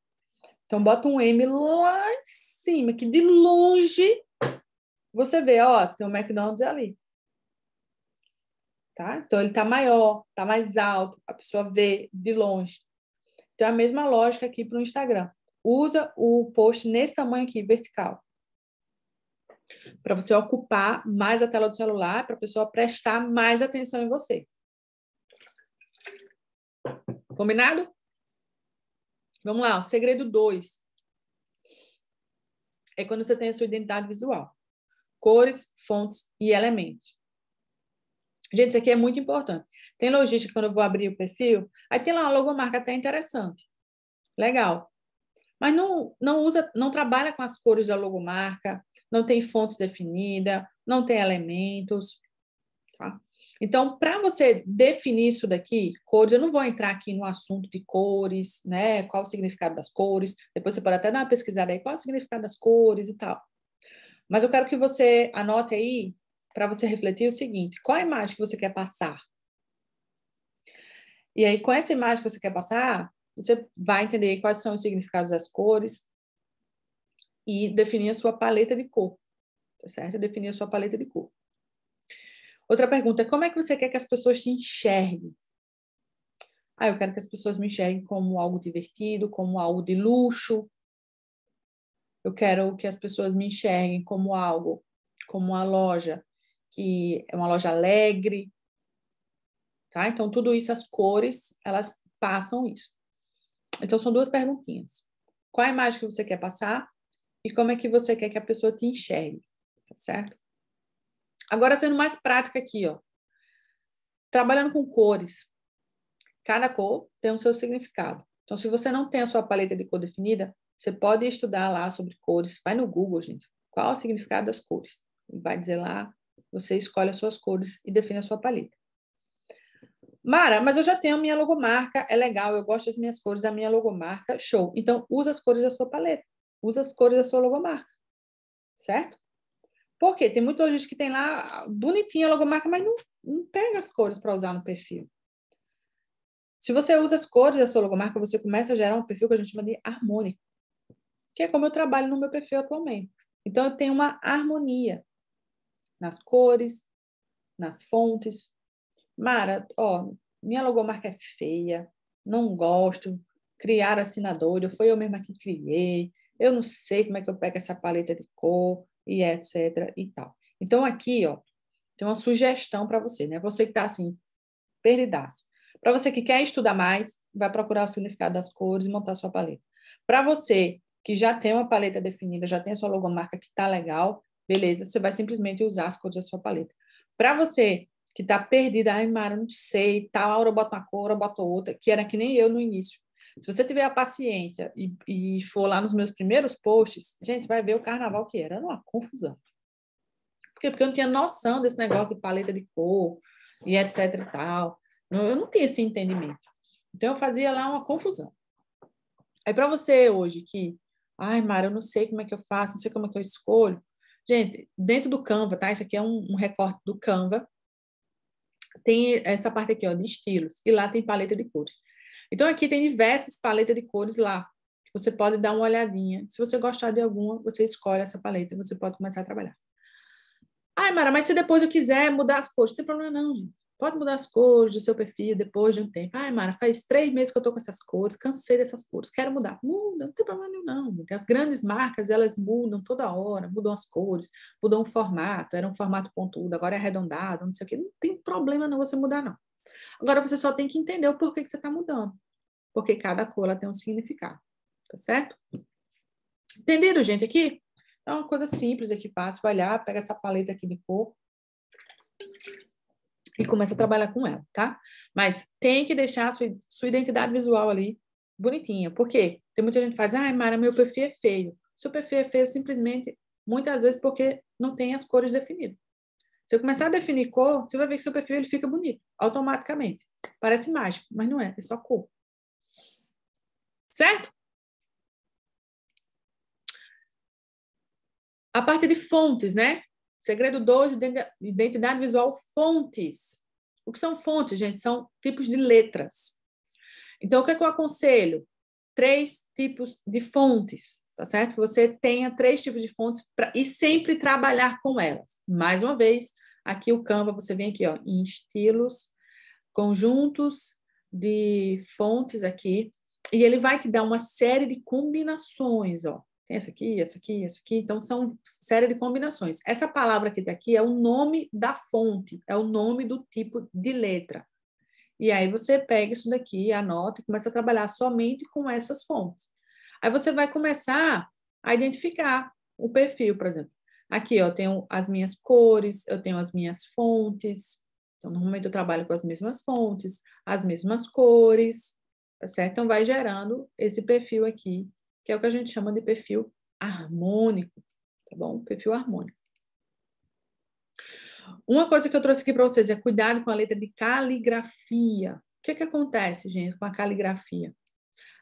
[SPEAKER 1] Então, bota um M lá em cima, que de longe você vê, ó, tem um McDonald's ali. Tá? Então, ele está maior, está mais alto, a pessoa vê de longe. Então, é a mesma lógica aqui para o Instagram usa o post nesse tamanho aqui, vertical. Para você ocupar mais a tela do celular, para a pessoa prestar mais atenção em você. Combinado? Vamos lá, o segredo 2. É quando você tem a sua identidade visual. Cores, fontes e elementos. Gente, isso aqui é muito importante. Tem logística, quando eu vou abrir o perfil, aí tem lá uma logomarca até interessante. Legal mas não, não usa, não trabalha com as cores da logomarca, não tem fontes definida, não tem elementos. Tá? Então, para você definir isso daqui, cores, eu não vou entrar aqui no assunto de cores, né? Qual o significado das cores? Depois você pode até dar uma pesquisada aí, qual o significado das cores e tal. Mas eu quero que você anote aí para você refletir o seguinte: qual a imagem que você quer passar? E aí, com essa imagem que você quer passar, você vai entender quais são os significados das cores e definir a sua paleta de cor, tá certo? Definir a sua paleta de cor. Outra pergunta é como é que você quer que as pessoas te enxerguem? Ah, eu quero que as pessoas me enxerguem como algo divertido, como algo de luxo. Eu quero que as pessoas me enxerguem como algo, como uma loja que é uma loja alegre. Tá? Então, tudo isso, as cores, elas passam isso. Então, são duas perguntinhas. Qual a imagem que você quer passar e como é que você quer que a pessoa te enxergue, tá certo? Agora, sendo mais prática aqui, ó. Trabalhando com cores. Cada cor tem o seu significado. Então, se você não tem a sua paleta de cor definida, você pode estudar lá sobre cores. Vai no Google, gente. Qual é o significado das cores? Vai dizer lá, você escolhe as suas cores e define a sua paleta. Mara, mas eu já tenho a minha logomarca, é legal, eu gosto das minhas cores, a minha logomarca, show. Então, usa as cores da sua paleta, usa as cores da sua logomarca, certo? Porque tem muita gente que tem lá bonitinha a logomarca, mas não, não pega as cores para usar no perfil. Se você usa as cores da sua logomarca, você começa a gerar um perfil que a gente chama de harmônico, que é como eu trabalho no meu perfil atualmente. Então, eu tenho uma harmonia nas cores, nas fontes, Mara, ó, minha logomarca é feia, não gosto, criar assinadora, foi eu mesma que criei, eu não sei como é que eu pego essa paleta de cor e etc e tal. Então aqui, ó, tem uma sugestão para você, né? Você que está assim, perdidaço. Para você que quer estudar mais, vai procurar o significado das cores e montar sua paleta. Para você que já tem uma paleta definida, já tem a sua logomarca que está legal, beleza, você vai simplesmente usar as cores da sua paleta. Para você que está perdida, ai, Mara, não sei, tal, tá, hora eu boto uma cor, eu boto outra, que era que nem eu no início. Se você tiver a paciência e, e for lá nos meus primeiros posts, gente, vai ver o carnaval que era, era uma confusão. Por quê? Porque eu não tinha noção desse negócio de paleta de cor e etc e tal. Eu não tinha esse entendimento. Então, eu fazia lá uma confusão. Aí, para você hoje que, ai, Mara, eu não sei como é que eu faço, não sei como é que eu escolho. Gente, dentro do Canva, tá? Isso aqui é um, um recorte do Canva tem essa parte aqui, ó, de estilos, e lá tem paleta de cores. Então, aqui tem diversas paletas de cores lá. Você pode dar uma olhadinha. Se você gostar de alguma, você escolhe essa paleta e você pode começar a trabalhar. Ai, Mara, mas se depois eu quiser mudar as cores, não tem problema não, gente. Pode mudar as cores do seu perfil depois de um tempo. Ai, Mara, faz três meses que eu estou com essas cores, cansei dessas cores, quero mudar. Muda, não tem problema nenhum, não. As grandes marcas, elas mudam toda hora, mudam as cores, mudam o formato, era um formato pontudo, agora é arredondado, não sei o quê. Não tem problema não você mudar, não. Agora você só tem que entender o porquê que você está mudando. Porque cada cor ela tem um significado, tá certo? Entenderam, gente, aqui? Então, é uma coisa simples aqui, fácil. Vai lá, pega essa paleta aqui de cor e começa a trabalhar com ela, tá? Mas tem que deixar a sua, sua identidade visual ali bonitinha. Por quê? Tem muita gente que faz, ai, ah, Mara, meu perfil é feio. Seu perfil é feio simplesmente, muitas vezes, porque não tem as cores definidas. Se eu começar a definir cor, você vai ver que seu perfil ele fica bonito, automaticamente. Parece mágico, mas não é, é só cor. Certo? A parte de fontes, né? Segredo 2, identidade visual, fontes. O que são fontes, gente? São tipos de letras. Então, o que, é que eu aconselho? Três tipos de fontes, tá certo? Você tenha três tipos de fontes pra, e sempre trabalhar com elas. Mais uma vez, aqui o Canva, você vem aqui ó, em estilos, conjuntos de fontes aqui, e ele vai te dar uma série de combinações, ó. Tem essa aqui, essa aqui, essa aqui. Então, são série de combinações. Essa palavra que está aqui é o nome da fonte, é o nome do tipo de letra. E aí você pega isso daqui, anota e começa a trabalhar somente com essas fontes. Aí você vai começar a identificar o perfil, por exemplo. Aqui ó, eu tenho as minhas cores, eu tenho as minhas fontes. Então, normalmente eu trabalho com as mesmas fontes, as mesmas cores, tá certo? Então, vai gerando esse perfil aqui que é o que a gente chama de perfil harmônico, tá bom? Perfil harmônico. Uma coisa que eu trouxe aqui para vocês é cuidado com a letra de caligrafia. O que é que acontece, gente, com a caligrafia?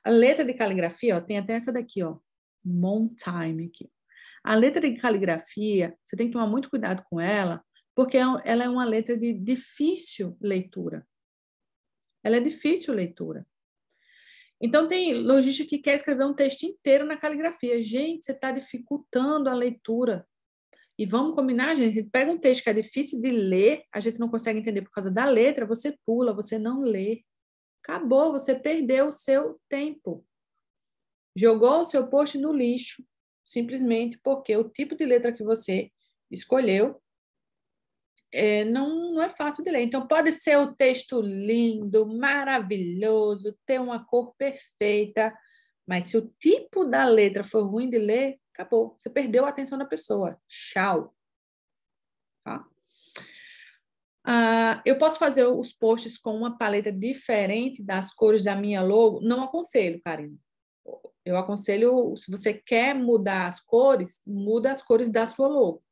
[SPEAKER 1] A letra de caligrafia, ó, tem até essa daqui, ó, Montime aqui. A letra de caligrafia, você tem que tomar muito cuidado com ela, porque é ela é uma letra de difícil leitura. Ela é difícil leitura. Então, tem lojista que quer escrever um texto inteiro na caligrafia. Gente, você está dificultando a leitura. E vamos combinar, gente? Pega um texto que é difícil de ler, a gente não consegue entender por causa da letra, você pula, você não lê. Acabou, você perdeu o seu tempo. Jogou o seu post no lixo, simplesmente porque o tipo de letra que você escolheu é, não, não é fácil de ler. Então, pode ser o texto lindo, maravilhoso, ter uma cor perfeita, mas se o tipo da letra for ruim de ler, acabou. Você perdeu a atenção da pessoa. Tchau. Tá? Ah, eu posso fazer os posts com uma paleta diferente das cores da minha logo? Não aconselho, Karina. Eu aconselho, se você quer mudar as cores, muda as cores da sua logo.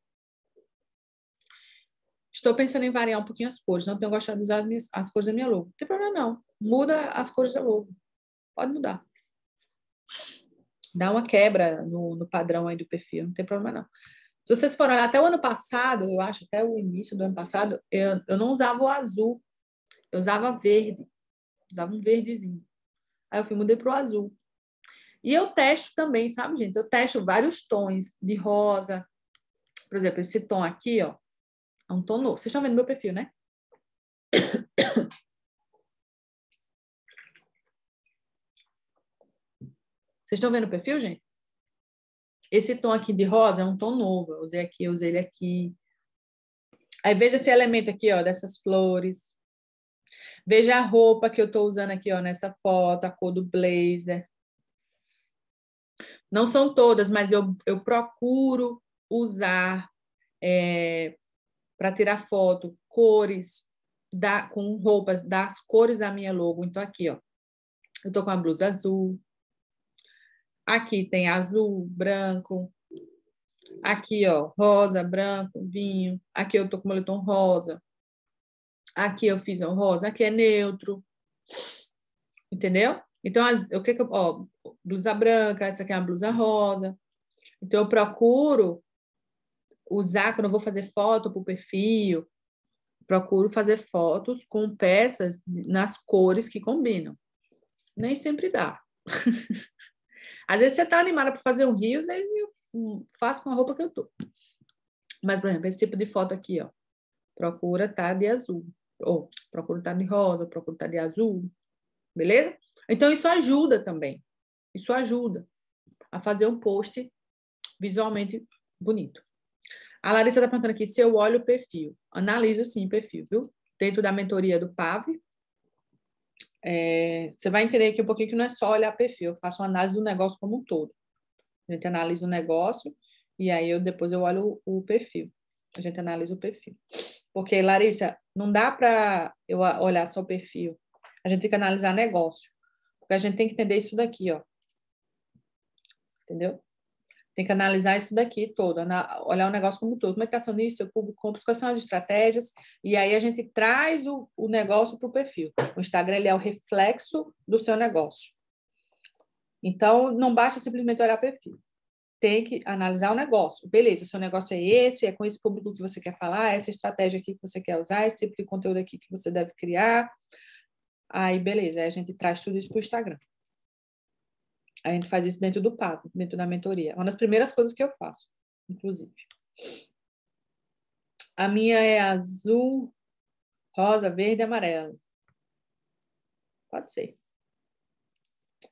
[SPEAKER 1] Estou pensando em variar um pouquinho as cores. Não tenho gostado de usar as, minhas, as cores da minha logo. Não tem problema, não. Muda as cores da logo. Pode mudar. Dá uma quebra no, no padrão aí do perfil. Não tem problema, não. Se vocês forem olhar, até o ano passado, eu acho, até o início do ano passado, eu, eu não usava o azul. Eu usava verde. Usava um verdezinho. Aí eu fui, mudei para o azul. E eu testo também, sabe, gente? Eu testo vários tons de rosa. Por exemplo, esse tom aqui, ó. É um tom novo. Vocês estão vendo meu perfil, né? Vocês estão vendo o perfil, gente? Esse tom aqui de rosa é um tom novo. Eu usei aqui, eu usei ele aqui. Aí veja esse elemento aqui, ó, dessas flores. Veja a roupa que eu estou usando aqui, ó, nessa foto, a cor do blazer. Não são todas, mas eu, eu procuro usar é, para tirar foto, cores da, com roupas das cores da minha logo. Então aqui, ó, eu tô com a blusa azul. Aqui tem azul, branco. Aqui, ó, rosa, branco, vinho. Aqui eu tô com moletom rosa. Aqui eu fiz um rosa, aqui é neutro. Entendeu? Então, as, o que que eu, ó, blusa branca, essa aqui é uma blusa rosa. Então, eu procuro usar quando eu vou fazer foto para o perfil, procuro fazer fotos com peças nas cores que combinam. Nem sempre dá. Às vezes você está animada para fazer um rios, aí eu hum, faço com a roupa que eu tô. Mas, por exemplo, esse tipo de foto aqui, ó. Procura tá de azul. Ou procura tá de rosa, procura tá de azul. Beleza? Então, isso ajuda também. Isso ajuda a fazer um post visualmente bonito. A Larissa está perguntando aqui se eu olho o perfil. Analiso sim o perfil, viu? Dentro da mentoria do PAV, é, você vai entender aqui um pouquinho que não é só olhar perfil, eu faço uma análise do negócio como um todo. A gente analisa o negócio e aí eu depois eu olho o, o perfil. A gente analisa o perfil. Porque, Larissa, não dá para eu olhar só o perfil. A gente tem que analisar negócio. Porque a gente tem que entender isso daqui, ó. Entendeu? Tem que analisar isso daqui todo, olhar o negócio como um todo. Como é que está seu seu público, compras, quais são as estratégias? E aí a gente traz o, o negócio para o perfil. O Instagram ele é o reflexo do seu negócio. Então, não basta simplesmente olhar o perfil. Tem que analisar o negócio. Beleza, seu negócio é esse, é com esse público que você quer falar, essa estratégia aqui que você quer usar, esse tipo de conteúdo aqui que você deve criar. Aí, beleza, aí a gente traz tudo isso para o Instagram. A gente faz isso dentro do papo, dentro da mentoria. É uma das primeiras coisas que eu faço, inclusive. A minha é azul, rosa, verde e amarelo. Pode ser.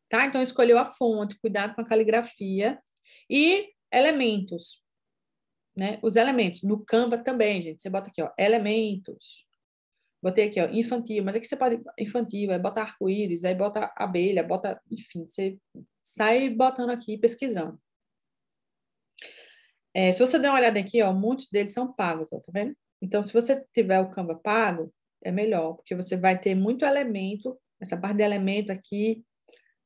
[SPEAKER 1] Tá? Então, escolheu a fonte, cuidado com a caligrafia e elementos. Né? Os elementos. No Canva também, gente. Você bota aqui, ó, elementos. Botei aqui, ó, infantil, mas é que você pode. Infantil, aí bota arco-íris, aí bota abelha, bota. Enfim, você sai botando aqui, pesquisando. É, se você der uma olhada aqui, ó, muitos deles são pagos, ó, tá vendo? Então, se você tiver o Canva pago, é melhor, porque você vai ter muito elemento, essa parte de elemento aqui,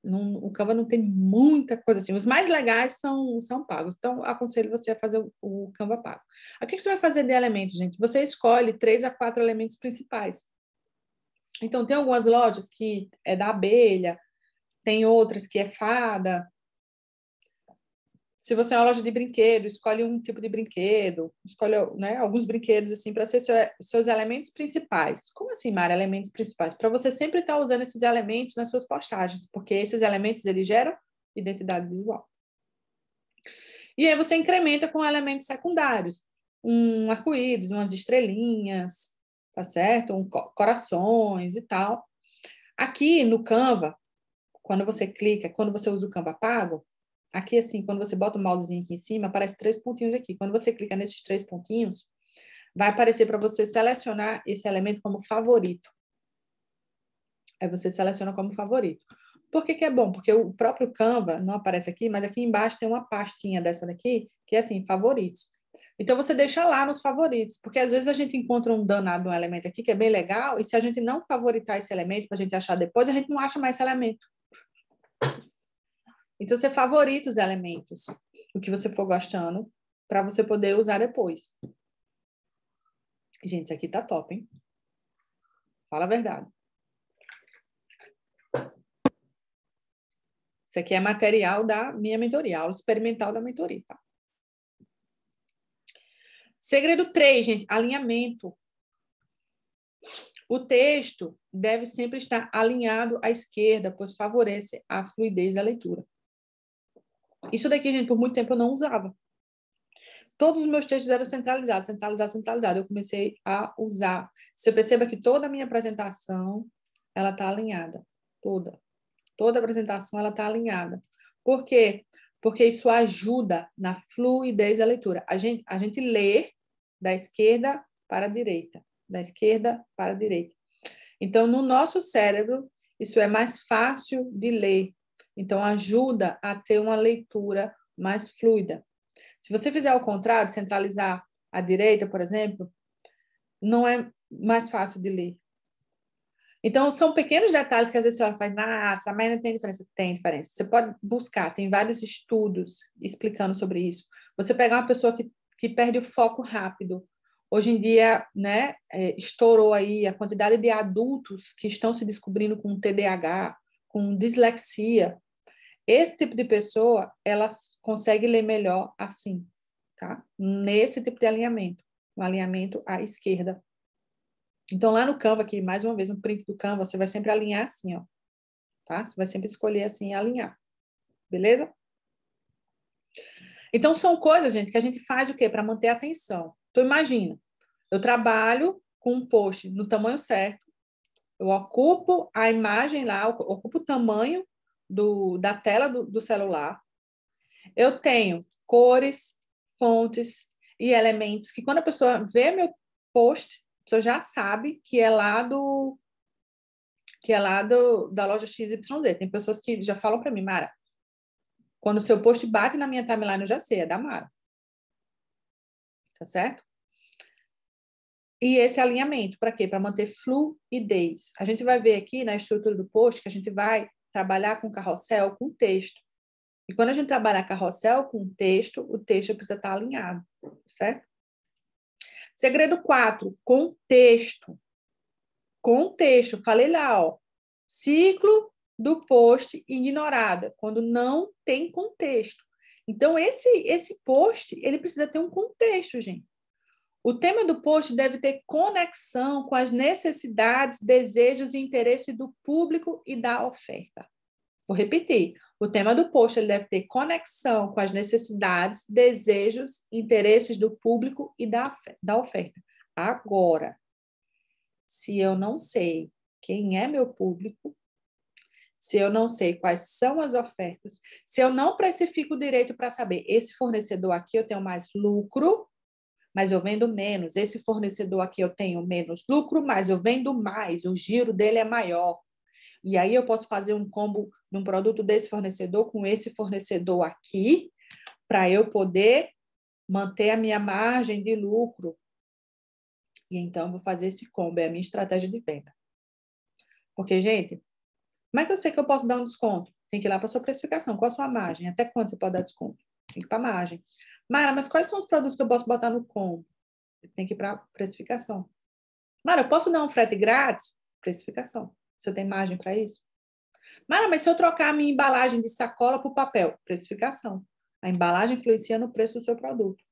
[SPEAKER 1] não, o Canva não tem muita coisa assim. Os mais legais são, são pagos, então aconselho você a fazer o, o Canva pago. O que, que você vai fazer de elementos, gente? Você escolhe três a quatro elementos principais. Então, tem algumas lojas que é da abelha, tem outras que é fada. Se você é uma loja de brinquedo, escolhe um tipo de brinquedo, escolhe né, alguns brinquedos assim para ser seu, seus elementos principais. Como assim, Mara, elementos principais? Para você sempre estar tá usando esses elementos nas suas postagens, porque esses elementos eles geram identidade visual. E aí você incrementa com elementos secundários, um arco-íris, umas estrelinhas, tá certo? Um corações e tal. Aqui no Canva, quando você clica, quando você usa o Canva pago, aqui assim, quando você bota o mousezinho aqui em cima, aparece três pontinhos aqui. Quando você clica nesses três pontinhos, vai aparecer para você selecionar esse elemento como favorito. Aí você seleciona como favorito. Por que, que é bom? Porque o próprio Canva não aparece aqui, mas aqui embaixo tem uma pastinha dessa daqui, que é assim, favoritos. Então você deixa lá nos favoritos, porque às vezes a gente encontra um danado um elemento aqui que é bem legal, e se a gente não favoritar esse elemento, para a gente achar depois, a gente não acha mais esse elemento. Então, você favorita os elementos, o que você for gostando, para você poder usar depois. Gente, isso aqui tá top, hein? Fala a verdade. Isso aqui é material da minha mentoria, aula experimental da mentoria, tá? Segredo 3, gente, alinhamento. O texto deve sempre estar alinhado à esquerda, pois favorece a fluidez da leitura. Isso daqui, gente, por muito tempo eu não usava. Todos os meus textos eram centralizados, centralizados, centralizados. Eu comecei a usar. Você perceba que toda a minha apresentação, ela está alinhada. Toda. Toda a apresentação, ela está alinhada. Por quê? Porque isso ajuda na fluidez da leitura. A gente, a gente lê da esquerda para a direita da esquerda para a direita. Então, no nosso cérebro, isso é mais fácil de ler. Então, ajuda a ter uma leitura mais fluida. Se você fizer o contrário, centralizar a direita, por exemplo, não é mais fácil de ler. Então, são pequenos detalhes que às vezes você faz, nossa, mas não tem diferença. Tem diferença. Você pode buscar, tem vários estudos explicando sobre isso. Você pegar uma pessoa que, que perde o foco rápido, Hoje em dia, né, é, estourou aí a quantidade de adultos que estão se descobrindo com TDAH, com dislexia. Esse tipo de pessoa, ela consegue ler melhor assim, tá? Nesse tipo de alinhamento, um alinhamento à esquerda. Então, lá no Canva, aqui, mais uma vez, no print do Canva, você vai sempre alinhar assim, ó. Tá? Você vai sempre escolher assim, alinhar. Beleza? Então, são coisas, gente, que a gente faz o quê? Para manter a atenção. Então, imagina, eu trabalho com um post no tamanho certo, eu ocupo a imagem lá, ocupo o tamanho do, da tela do, do celular, eu tenho cores, fontes e elementos que quando a pessoa vê meu post, a pessoa já sabe que é lá do que é lá do, da loja XYZ. Tem pessoas que já falam para mim, Mara, quando o seu post bate na minha timeline, eu já sei, é da Mara tá certo? E esse alinhamento, para quê? Para manter fluidez. A gente vai ver aqui na estrutura do post que a gente vai trabalhar com carrossel, com texto. E quando a gente trabalha carrossel com texto, o texto precisa estar tá alinhado, certo? Segredo 4, contexto. Contexto, falei lá, ó. Ciclo do post ignorada, quando não tem contexto. Então, esse, esse post, ele precisa ter um contexto, gente. O tema do post deve ter conexão com as necessidades, desejos e interesse do público e da oferta. Vou repetir. O tema do post ele deve ter conexão com as necessidades, desejos, interesses do público e da, da oferta. Agora, se eu não sei quem é meu público, se eu não sei quais são as ofertas, se eu não precifico direito para saber, esse fornecedor aqui eu tenho mais lucro, mas eu vendo menos, esse fornecedor aqui eu tenho menos lucro, mas eu vendo mais, o giro dele é maior. E aí eu posso fazer um combo num produto desse fornecedor com esse fornecedor aqui, para eu poder manter a minha margem de lucro. E então eu vou fazer esse combo, é a minha estratégia de venda. Porque, gente, como é que eu sei que eu posso dar um desconto? Tem que ir lá para a sua precificação. Qual a sua margem? Até quando você pode dar desconto? Tem que ir para a margem. Mara, mas quais são os produtos que eu posso botar no combo? Tem que ir para a precificação. Mara, eu posso dar um frete grátis? Precificação. Você tem margem para isso? Mara, mas se eu trocar a minha embalagem de sacola para o papel? Precificação. A embalagem influencia no preço do seu produto.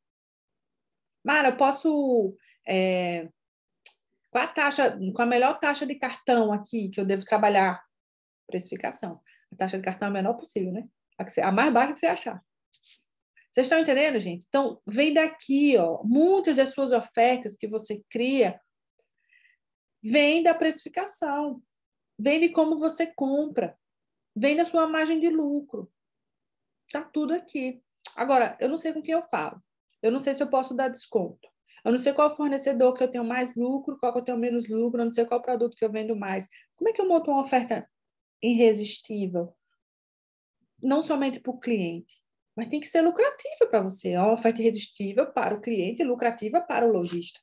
[SPEAKER 1] Mara, eu posso. É, a taxa, qual a melhor taxa de cartão aqui que eu devo trabalhar? precificação. A taxa de cartão é a menor possível, né? A, você, a mais baixa que você achar. Vocês estão entendendo, gente? Então, vem daqui, ó. Muitas das suas ofertas que você cria vem da precificação, vem de como você compra, vem da sua margem de lucro. Tá tudo aqui. Agora, eu não sei com quem eu falo. Eu não sei se eu posso dar desconto. Eu não sei qual fornecedor que eu tenho mais lucro, qual que eu tenho menos lucro, eu não sei qual produto que eu vendo mais. Como é que eu monto uma oferta irresistível, não somente para o cliente, mas tem que ser lucrativa para você. É uma oferta irresistível para o cliente e lucrativa para o lojista.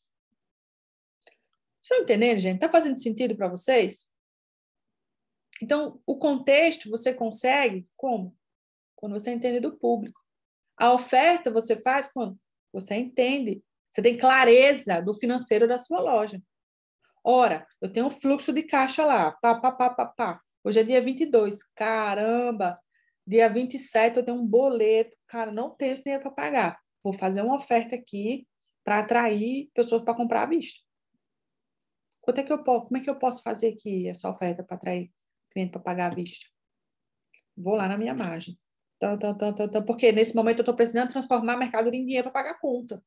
[SPEAKER 1] Estão entendendo, gente? Está fazendo sentido para vocês? Então, o contexto você consegue como? Quando você entende do público. A oferta você faz quando você entende. Você tem clareza do financeiro da sua loja. Ora, eu tenho um fluxo de caixa lá, pá, pá, pá, pá, pá. Hoje é dia 22. Caramba! Dia 27 eu tenho um boleto. Cara, não tenho esse dinheiro para pagar. Vou fazer uma oferta aqui para atrair pessoas para comprar a vista. Quanto é que eu posso? Como é que eu posso fazer aqui essa oferta para atrair cliente para pagar a vista? Vou lá na minha margem. Então, então, então, então, porque nesse momento eu estou precisando transformar mercado em dinheiro para pagar a conta.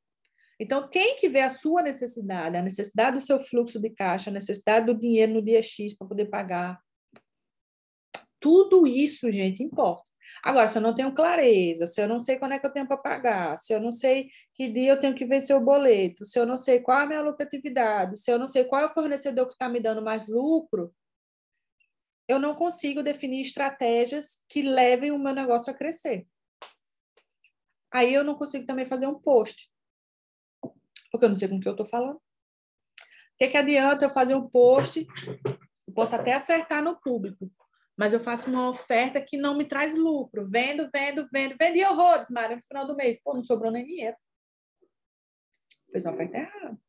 [SPEAKER 1] Então, tem que ver a sua necessidade, a necessidade do seu fluxo de caixa, a necessidade do dinheiro no dia X para poder pagar tudo isso, gente, importa. Agora, se eu não tenho clareza, se eu não sei quando é que eu tenho para pagar, se eu não sei que dia eu tenho que vencer o boleto, se eu não sei qual é a minha lucratividade, se eu não sei qual é o fornecedor que está me dando mais lucro, eu não consigo definir estratégias que levem o meu negócio a crescer. Aí eu não consigo também fazer um post, porque eu não sei com o que eu estou falando. O que, que adianta eu fazer um post? Eu posso até acertar no público, mas eu faço uma oferta que não me traz lucro. Vendo, vendo, vendo, vendi horrores, Mara, no final do mês. Pô, não sobrou nem dinheiro. Fiz uma oferta errada.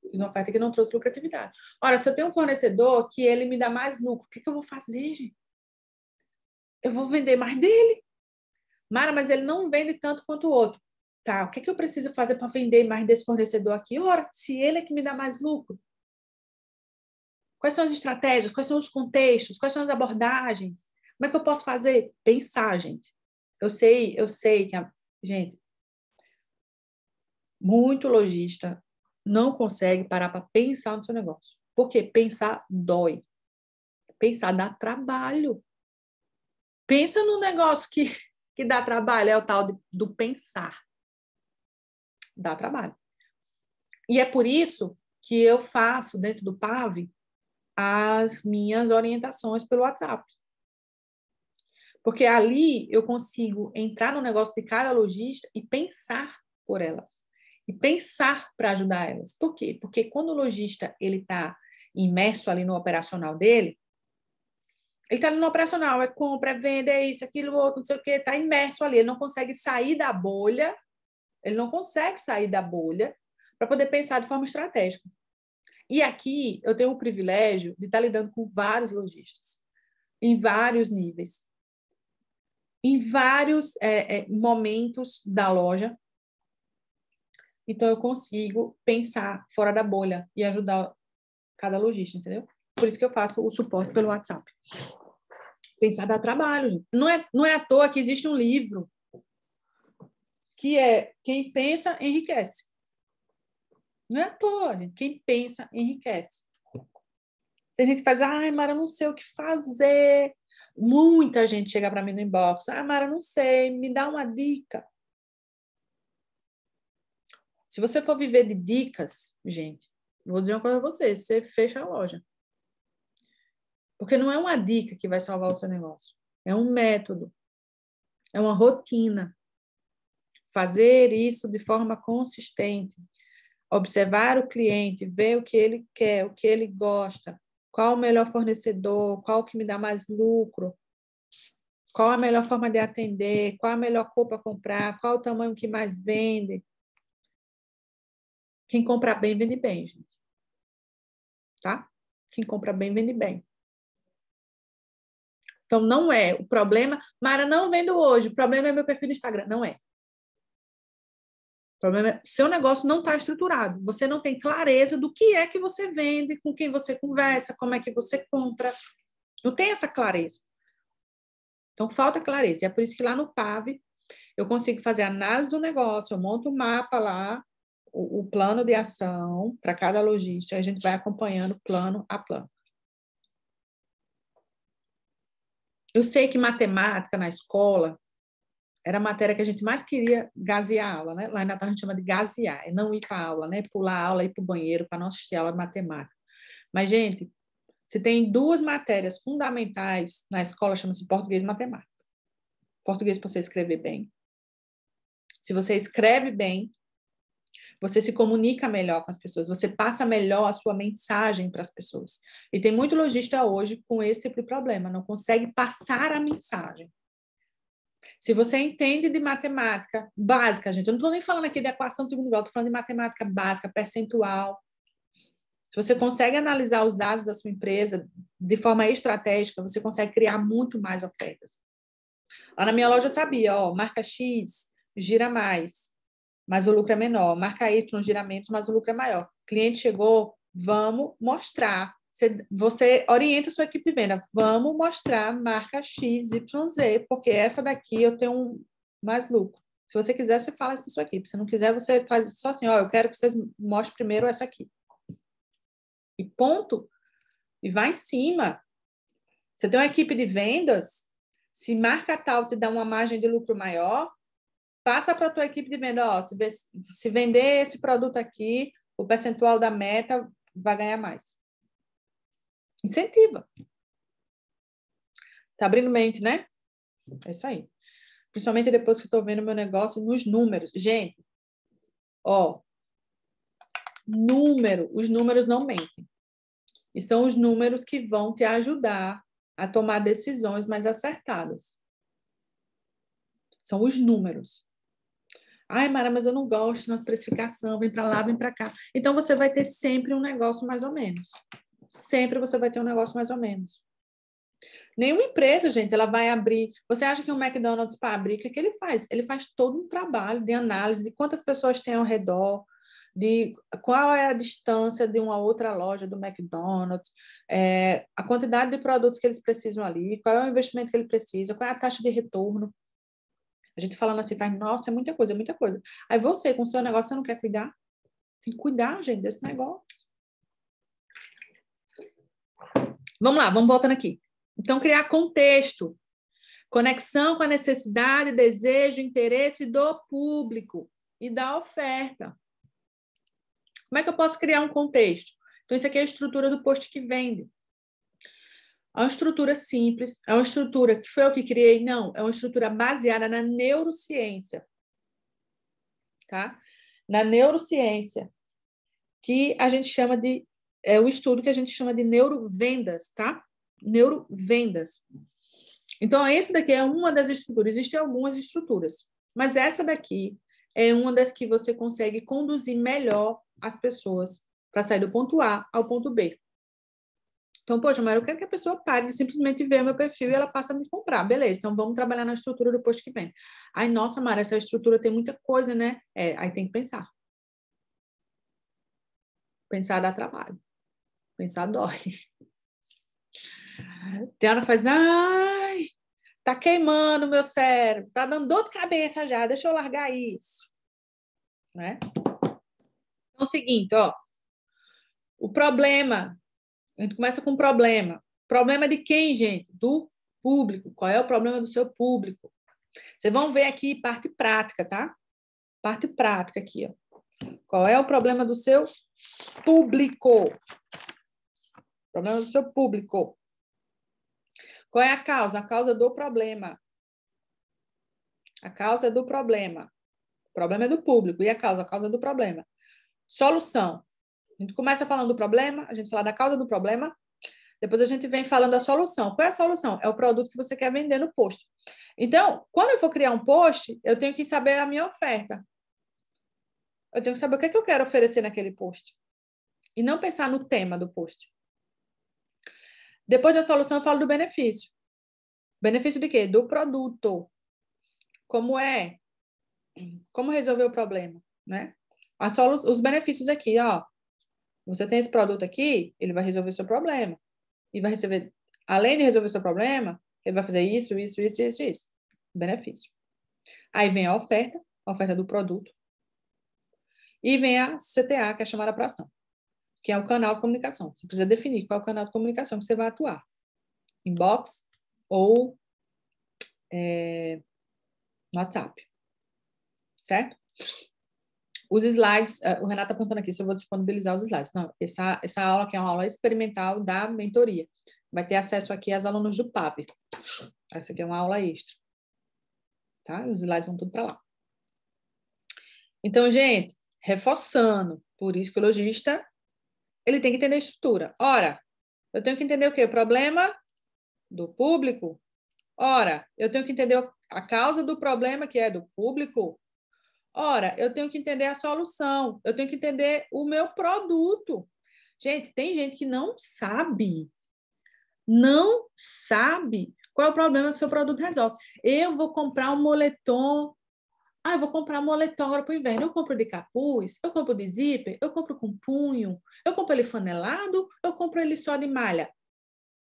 [SPEAKER 1] Fiz uma oferta que não trouxe lucratividade. Ora, se eu tenho um fornecedor que ele me dá mais lucro, o que, que eu vou fazer, gente? Eu vou vender mais dele. Mara, mas ele não vende tanto quanto o outro. Tá, o que, que eu preciso fazer para vender mais desse fornecedor aqui? Ora, se ele é que me dá mais lucro, Quais são as estratégias? Quais são os contextos? Quais são as abordagens? Como é que eu posso fazer? Pensar, gente. Eu sei, eu sei que a gente muito lojista não consegue parar para pensar no seu negócio. Porque pensar dói. Pensar dá trabalho. Pensa no negócio que, que dá trabalho, é o tal de, do pensar. Dá trabalho. E é por isso que eu faço dentro do PAV as minhas orientações pelo WhatsApp. Porque ali eu consigo entrar no negócio de cada lojista e pensar por elas. E pensar para ajudar elas. Por quê? Porque quando o lojista ele está imerso ali no operacional dele, ele está no operacional, é compra, é venda, é isso, aquilo, outro, não sei o quê, está imerso ali, ele não consegue sair da bolha, ele não consegue sair da bolha para poder pensar de forma estratégica. E aqui eu tenho o privilégio de estar lidando com vários lojistas, em vários níveis, em vários é, é, momentos da loja. Então eu consigo pensar fora da bolha e ajudar cada lojista, entendeu? Por isso que eu faço o suporte pelo WhatsApp. Pensar dá trabalho, gente. Não é, não é à toa que existe um livro que é Quem Pensa Enriquece. Não é à toa, gente. quem pensa enriquece. Tem gente que faz, ai, Mara, não sei o que fazer. Muita gente chega para mim no inbox, ah, Mara, não sei, me dá uma dica. Se você for viver de dicas, gente, vou dizer uma coisa para você, você fecha a loja. Porque não é uma dica que vai salvar o seu negócio. É um método. É uma rotina. Fazer isso de forma consistente, observar o cliente, ver o que ele quer, o que ele gosta, qual o melhor fornecedor, qual que me dá mais lucro, qual a melhor forma de atender, qual a melhor cor para comprar, qual o tamanho que mais vende. Quem compra bem, vende bem, gente. Tá? Quem compra bem, vende bem. Então, não é o problema. Mara, não vendo hoje. O problema é meu perfil do Instagram. Não é problema é seu negócio não está estruturado. Você não tem clareza do que é que você vende, com quem você conversa, como é que você compra. Não tem essa clareza. Então falta clareza. E é por isso que lá no PAV eu consigo fazer análise do negócio, eu monto o um mapa lá, o, o plano de ação para cada lojista, a gente vai acompanhando plano a plano. Eu sei que matemática na escola era a matéria que a gente mais queria gasear a aula, né? Lá em Natal a gente chama de gasear, é não ir para a aula, né? Pular a aula, ir para o banheiro, para não assistir a aula de matemática. Mas, gente, se tem duas matérias fundamentais na escola, chama-se português e matemática. Português para você escrever bem. Se você escreve bem, você se comunica melhor com as pessoas, você passa melhor a sua mensagem para as pessoas. E tem muito logista hoje com esse tipo de problema, não consegue passar a mensagem. Se você entende de matemática básica, gente, eu não estou nem falando aqui de equação de segundo grau, estou falando de matemática básica, percentual. Se você consegue analisar os dados da sua empresa de forma estratégica, você consegue criar muito mais ofertas. Lá na minha loja eu sabia, ó, marca X gira mais, mas o lucro é menor. Marca Y gira menos, mas o lucro é maior. O cliente chegou, vamos mostrar você, você orienta a sua equipe de venda. Vamos mostrar marca X, Y, Z, porque essa daqui eu tenho mais lucro. Se você quiser, você fala isso para sua equipe. Se não quiser, você faz só assim, ó, eu quero que vocês mostrem primeiro essa aqui. E ponto. E vai em cima. Você tem uma equipe de vendas, se marca tal te dá uma margem de lucro maior, passa para a tua equipe de venda, ó, se, se vender esse produto aqui, o percentual da meta vai ganhar mais. Incentiva. Tá abrindo mente, né? É isso aí. Principalmente depois que eu tô vendo meu negócio nos números. Gente, ó, número, os números não mentem. E são os números que vão te ajudar a tomar decisões mais acertadas. São os números. Ai, Mara, mas eu não gosto de nossa precificação, vem para lá, vem para cá. Então você vai ter sempre um negócio mais ou menos sempre você vai ter um negócio mais ou menos. Nenhuma empresa, gente, ela vai abrir. Você acha que o um McDonald's para abrir, o que, que ele faz? Ele faz todo um trabalho de análise de quantas pessoas tem ao redor, de qual é a distância de uma outra loja do McDonald's, é, a quantidade de produtos que eles precisam ali, qual é o investimento que ele precisa, qual é a taxa de retorno. A gente falando assim, vai, nossa, é muita coisa, é muita coisa. Aí você, com o seu negócio, você não quer cuidar? Tem que cuidar, gente, desse negócio. Vamos lá, vamos voltando aqui. Então, criar contexto, conexão com a necessidade, desejo, interesse do público e da oferta. Como é que eu posso criar um contexto? Então, isso aqui é a estrutura do post que vende. É uma estrutura simples, é uma estrutura que foi eu que criei, não, é uma estrutura baseada na neurociência. Tá? Na neurociência, que a gente chama de é o estudo que a gente chama de neurovendas, tá? Neurovendas. Então, esse daqui é uma das estruturas, existem algumas estruturas, mas essa daqui é uma das que você consegue conduzir melhor as pessoas para sair do ponto A ao ponto B. Então, poxa, mas eu quero que a pessoa pare de simplesmente ver meu perfil e ela passa a me comprar. Beleza, então vamos trabalhar na estrutura do que vem. Aí, nossa, Mara, essa estrutura tem muita coisa, né? É, aí tem que pensar. Pensar dá trabalho. Pensar dói. Tem hora que faz, ai, tá queimando meu cérebro, tá dando dor de cabeça já, deixa eu largar isso. Né? Então é o seguinte, ó. O problema, a gente começa com o problema. Problema de quem, gente? Do público. Qual é o problema do seu público? Vocês vão ver aqui parte prática, tá? Parte prática aqui, ó. Qual é o problema do seu público? problema do seu público. Qual é a causa? A causa do problema. A causa é do problema. O problema é do público. E a causa? A causa é do problema. Solução. A gente começa falando do problema, a gente fala da causa do problema, depois a gente vem falando da solução. Qual é a solução? É o produto que você quer vender no post. Então, quando eu for criar um post, eu tenho que saber a minha oferta. Eu tenho que saber o que, é que eu quero oferecer naquele post. E não pensar no tema do post. Depois da solução, eu falo do benefício. Benefício de quê? Do produto. Como é? Como resolver o problema, né? A solu os benefícios aqui, ó. Você tem esse produto aqui, ele vai resolver o seu problema. E vai receber, além de resolver o seu problema, ele vai fazer isso, isso, isso, isso, isso. Benefício. Aí vem a oferta, a oferta do produto. E vem a CTA, que é chamada para ação que é o canal de comunicação. Você precisa definir qual é o canal de comunicação que você vai atuar. Inbox ou é, WhatsApp. Certo? Os slides, eh, o Renato está apontando aqui se eu vou disponibilizar os slides. Não, essa, essa aula aqui é uma aula experimental da mentoria. Vai ter acesso aqui às alunos do PAP. Essa aqui é uma aula extra. Tá? Os slides vão tudo para lá. Então, gente, reforçando, por isso que o lojista ele tem que entender a estrutura. Ora, eu tenho que entender o quê? O problema do público. Ora, eu tenho que entender a causa do problema, que é do público. Ora, eu tenho que entender a solução. Eu tenho que entender o meu produto. Gente, tem gente que não sabe. Não sabe qual é o problema que seu produto resolve. Eu vou comprar um moletom ah, eu vou comprar moletom agora para o inverno. Eu compro de capuz, eu compro de zíper, eu compro com punho, eu compro ele fanelado, eu compro ele só de malha.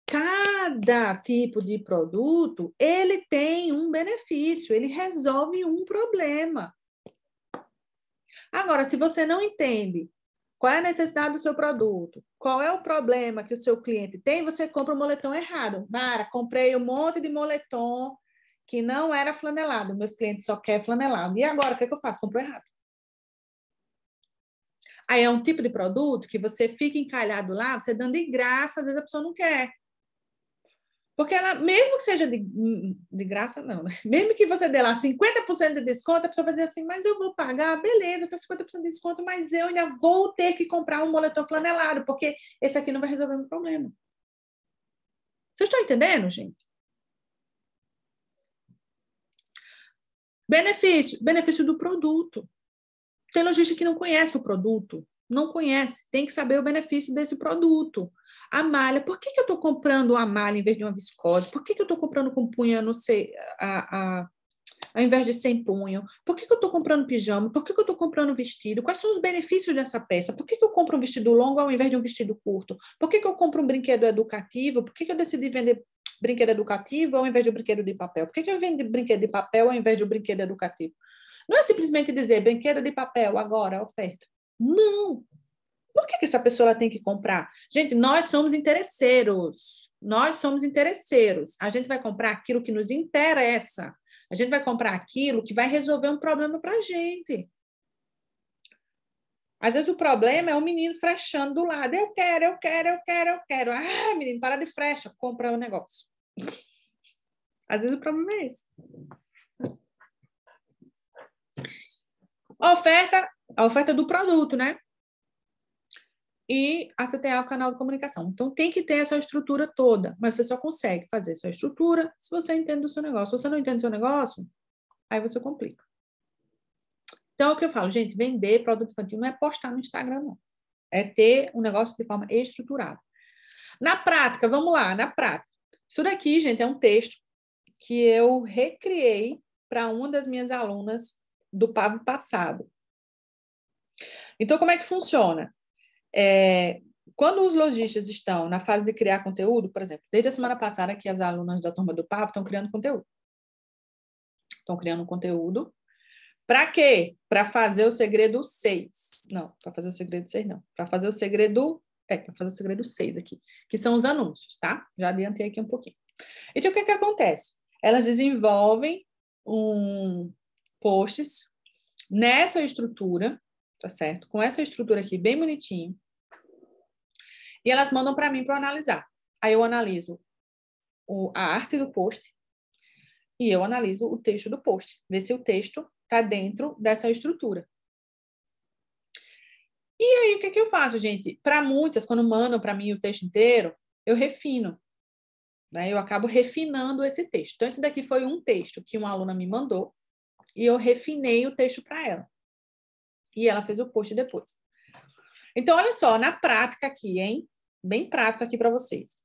[SPEAKER 1] Cada tipo de produto, ele tem um benefício, ele resolve um problema. Agora, se você não entende qual é a necessidade do seu produto, qual é o problema que o seu cliente tem, você compra o moletom errado. Mara, comprei um monte de moletom que não era flanelado. Meus clientes só querem flanelado. E agora, o que, é que eu faço? Compro errado. Aí é um tipo de produto que você fica encalhado lá, você dando de graça, às vezes a pessoa não quer. Porque ela, mesmo que seja de, de graça, não, né? Mesmo que você dê lá 50% de desconto, a pessoa vai dizer assim, mas eu vou pagar, beleza, tá 50% de desconto, mas eu ainda vou ter que comprar um moletom flanelado, porque esse aqui não vai resolver meu problema. Vocês estão entendendo, gente? Benefício, benefício do produto. Tem lojista que não conhece o produto, não conhece, tem que saber o benefício desse produto. A malha, por que, que eu estou comprando uma malha em vez de uma viscose? Por que, que eu estou comprando com punha, não sei, a, a, ao invés de sem punho? Por que, que eu estou comprando pijama? Por que, que eu estou comprando vestido? Quais são os benefícios dessa peça? Por que, que eu compro um vestido longo ao invés de um vestido curto? Por que, que eu compro um brinquedo educativo? Por que, que eu decidi vender brinquedo educativo ao invés de um brinquedo de papel? Por que, que eu vendo brinquedo de papel ao invés de um brinquedo educativo? Não é simplesmente dizer brinquedo de papel agora, oferta. Não! Por que, que essa pessoa tem que comprar? Gente, nós somos interesseiros. Nós somos interesseiros. A gente vai comprar aquilo que nos interessa. A gente vai comprar aquilo que vai resolver um problema para a gente. Às vezes o problema é o menino frechando do lado. Eu quero, eu quero, eu quero, eu quero. Ah, menino, para de frecha, compra o negócio. Às vezes o problema é esse. Oferta, a oferta do produto, né? E a CTA, é o canal de comunicação. Então, tem que ter essa estrutura toda, mas você só consegue fazer essa estrutura se você entende o seu negócio. Se você não entende o seu negócio, aí você complica. Então, é o que eu falo, gente, vender produto infantil não é postar no Instagram, não. É ter um negócio de forma estruturada. Na prática, vamos lá, na prática. Isso daqui, gente, é um texto que eu recriei para uma das minhas alunas do pavo passado. Então, como é que funciona? É, quando os lojistas estão na fase de criar conteúdo, por exemplo, desde a semana passada que as alunas da turma do pavo estão criando conteúdo. Estão criando conteúdo. Para quê? Para fazer o segredo 6. Não, para fazer o segredo 6 não. Para fazer o segredo Peraí, é, vou fazer o segredo 6 aqui, que são os anúncios, tá? Já adiantei aqui um pouquinho. Então, o que, é que acontece? Elas desenvolvem um posts nessa estrutura, tá certo? Com essa estrutura aqui bem bonitinho. E elas mandam para mim para analisar. Aí eu analiso o, a arte do post e eu analiso o texto do post, ver se o texto está dentro dessa estrutura. E aí, o que, é que eu faço, gente? Para muitas, quando mandam para mim o texto inteiro, eu refino. Né? Eu acabo refinando esse texto. Então, esse daqui foi um texto que uma aluna me mandou e eu refinei o texto para ela. E ela fez o post depois. Então, olha só, na prática aqui, hein? Bem prático aqui para vocês.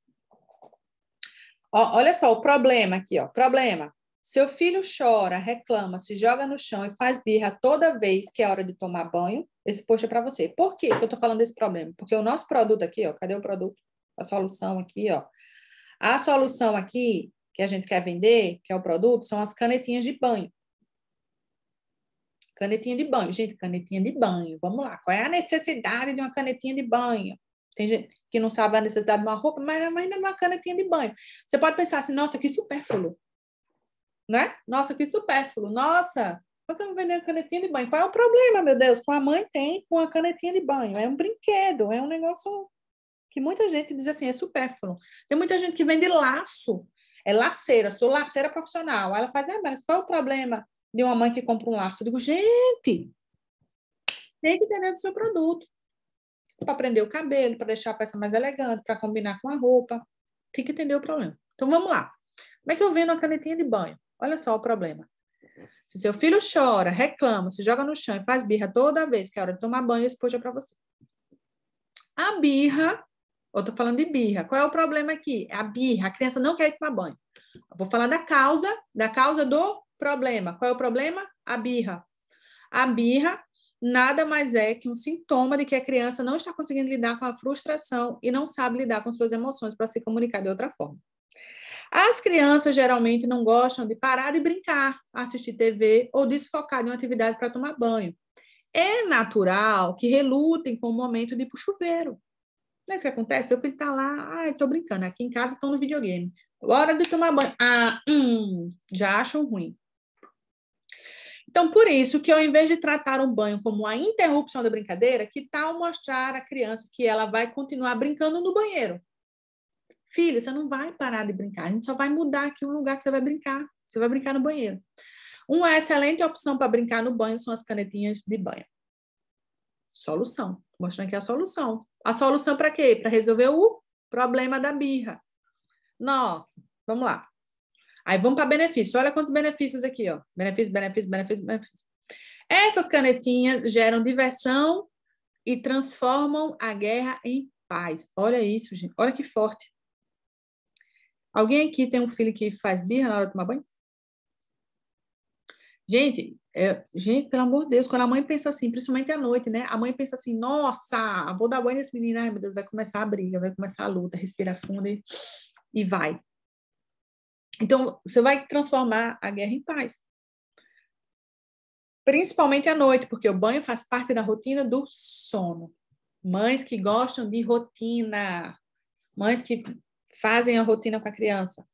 [SPEAKER 1] Ó, olha só o problema aqui, ó. Problema. Seu filho chora, reclama, se joga no chão e faz birra toda vez que é hora de tomar banho. Esse post é para você. Por que eu estou falando desse problema? Porque o nosso produto aqui, ó, cadê o produto? A solução aqui, ó. A solução aqui que a gente quer vender, que é o produto, são as canetinhas de banho. Canetinha de banho, gente, canetinha de banho. Vamos lá, qual é a necessidade de uma canetinha de banho? Tem gente que não sabe a necessidade de uma roupa, mas ainda é uma canetinha de banho. Você pode pensar assim, nossa, que supérfluo né? Nossa, que supérfluo. Nossa, por que eu não a canetinha de banho? Qual é o problema, meu Deus? Com a mãe tem com a canetinha de banho. É um brinquedo, é um negócio que muita gente diz assim, é supérfluo. Tem muita gente que vende laço. É laceira, sou laceira profissional. Aí ela faz, ah, mas qual é o problema de uma mãe que compra um laço? Eu digo, gente, tem que entender do seu produto. Para prender o cabelo, para deixar a peça mais elegante, para combinar com a roupa. Tem que entender o problema. Então, vamos lá. Como é que eu vendo uma canetinha de banho? Olha só o problema. Se seu filho chora, reclama, se joga no chão e faz birra toda vez que é hora de tomar banho, esse para você. A birra, eu tô falando de birra. Qual é o problema aqui? É a birra, a criança não quer tomar banho. Eu vou falar da causa, da causa do problema. Qual é o problema? A birra. A birra nada mais é que um sintoma de que a criança não está conseguindo lidar com a frustração e não sabe lidar com suas emoções para se comunicar de outra forma. As crianças geralmente não gostam de parar de brincar, assistir TV ou desfocar de uma atividade para tomar banho. É natural que relutem com o momento de ir para o chuveiro. Não é isso que acontece? Seu filho está lá, ai, estou brincando, aqui em casa estão no videogame. Hora de tomar banho. Ah, hum, já acham ruim. Então, por isso que ao invés de tratar um banho como a interrupção da brincadeira, que tal mostrar à criança que ela vai continuar brincando no banheiro? Filho, você não vai parar de brincar, a gente só vai mudar aqui um lugar que você vai brincar. Você vai brincar no banheiro. Uma excelente opção para brincar no banho são as canetinhas de banho. Solução. Mostrando aqui a solução. A solução para quê? Para resolver o problema da birra. Nossa, vamos lá. Aí vamos para benefício. Olha quantos benefícios aqui, ó. Benefício, benefício, benefício, benefício. Essas canetinhas geram diversão e transformam a guerra em paz. Olha isso, gente. Olha que forte. Alguém aqui tem um filho que faz birra na hora de tomar banho? Gente, é, gente, pelo amor de Deus, quando a mãe pensa assim, principalmente à noite, né? A mãe pensa assim, nossa, vou dar banho nesse menino, ai meu Deus, vai começar a briga, vai começar a luta, respira fundo e, e vai. Então, você vai transformar a guerra em paz. Principalmente à noite, porque o banho faz parte da rotina do sono. Mães que gostam de rotina, mães que fazem a rotina com a criança.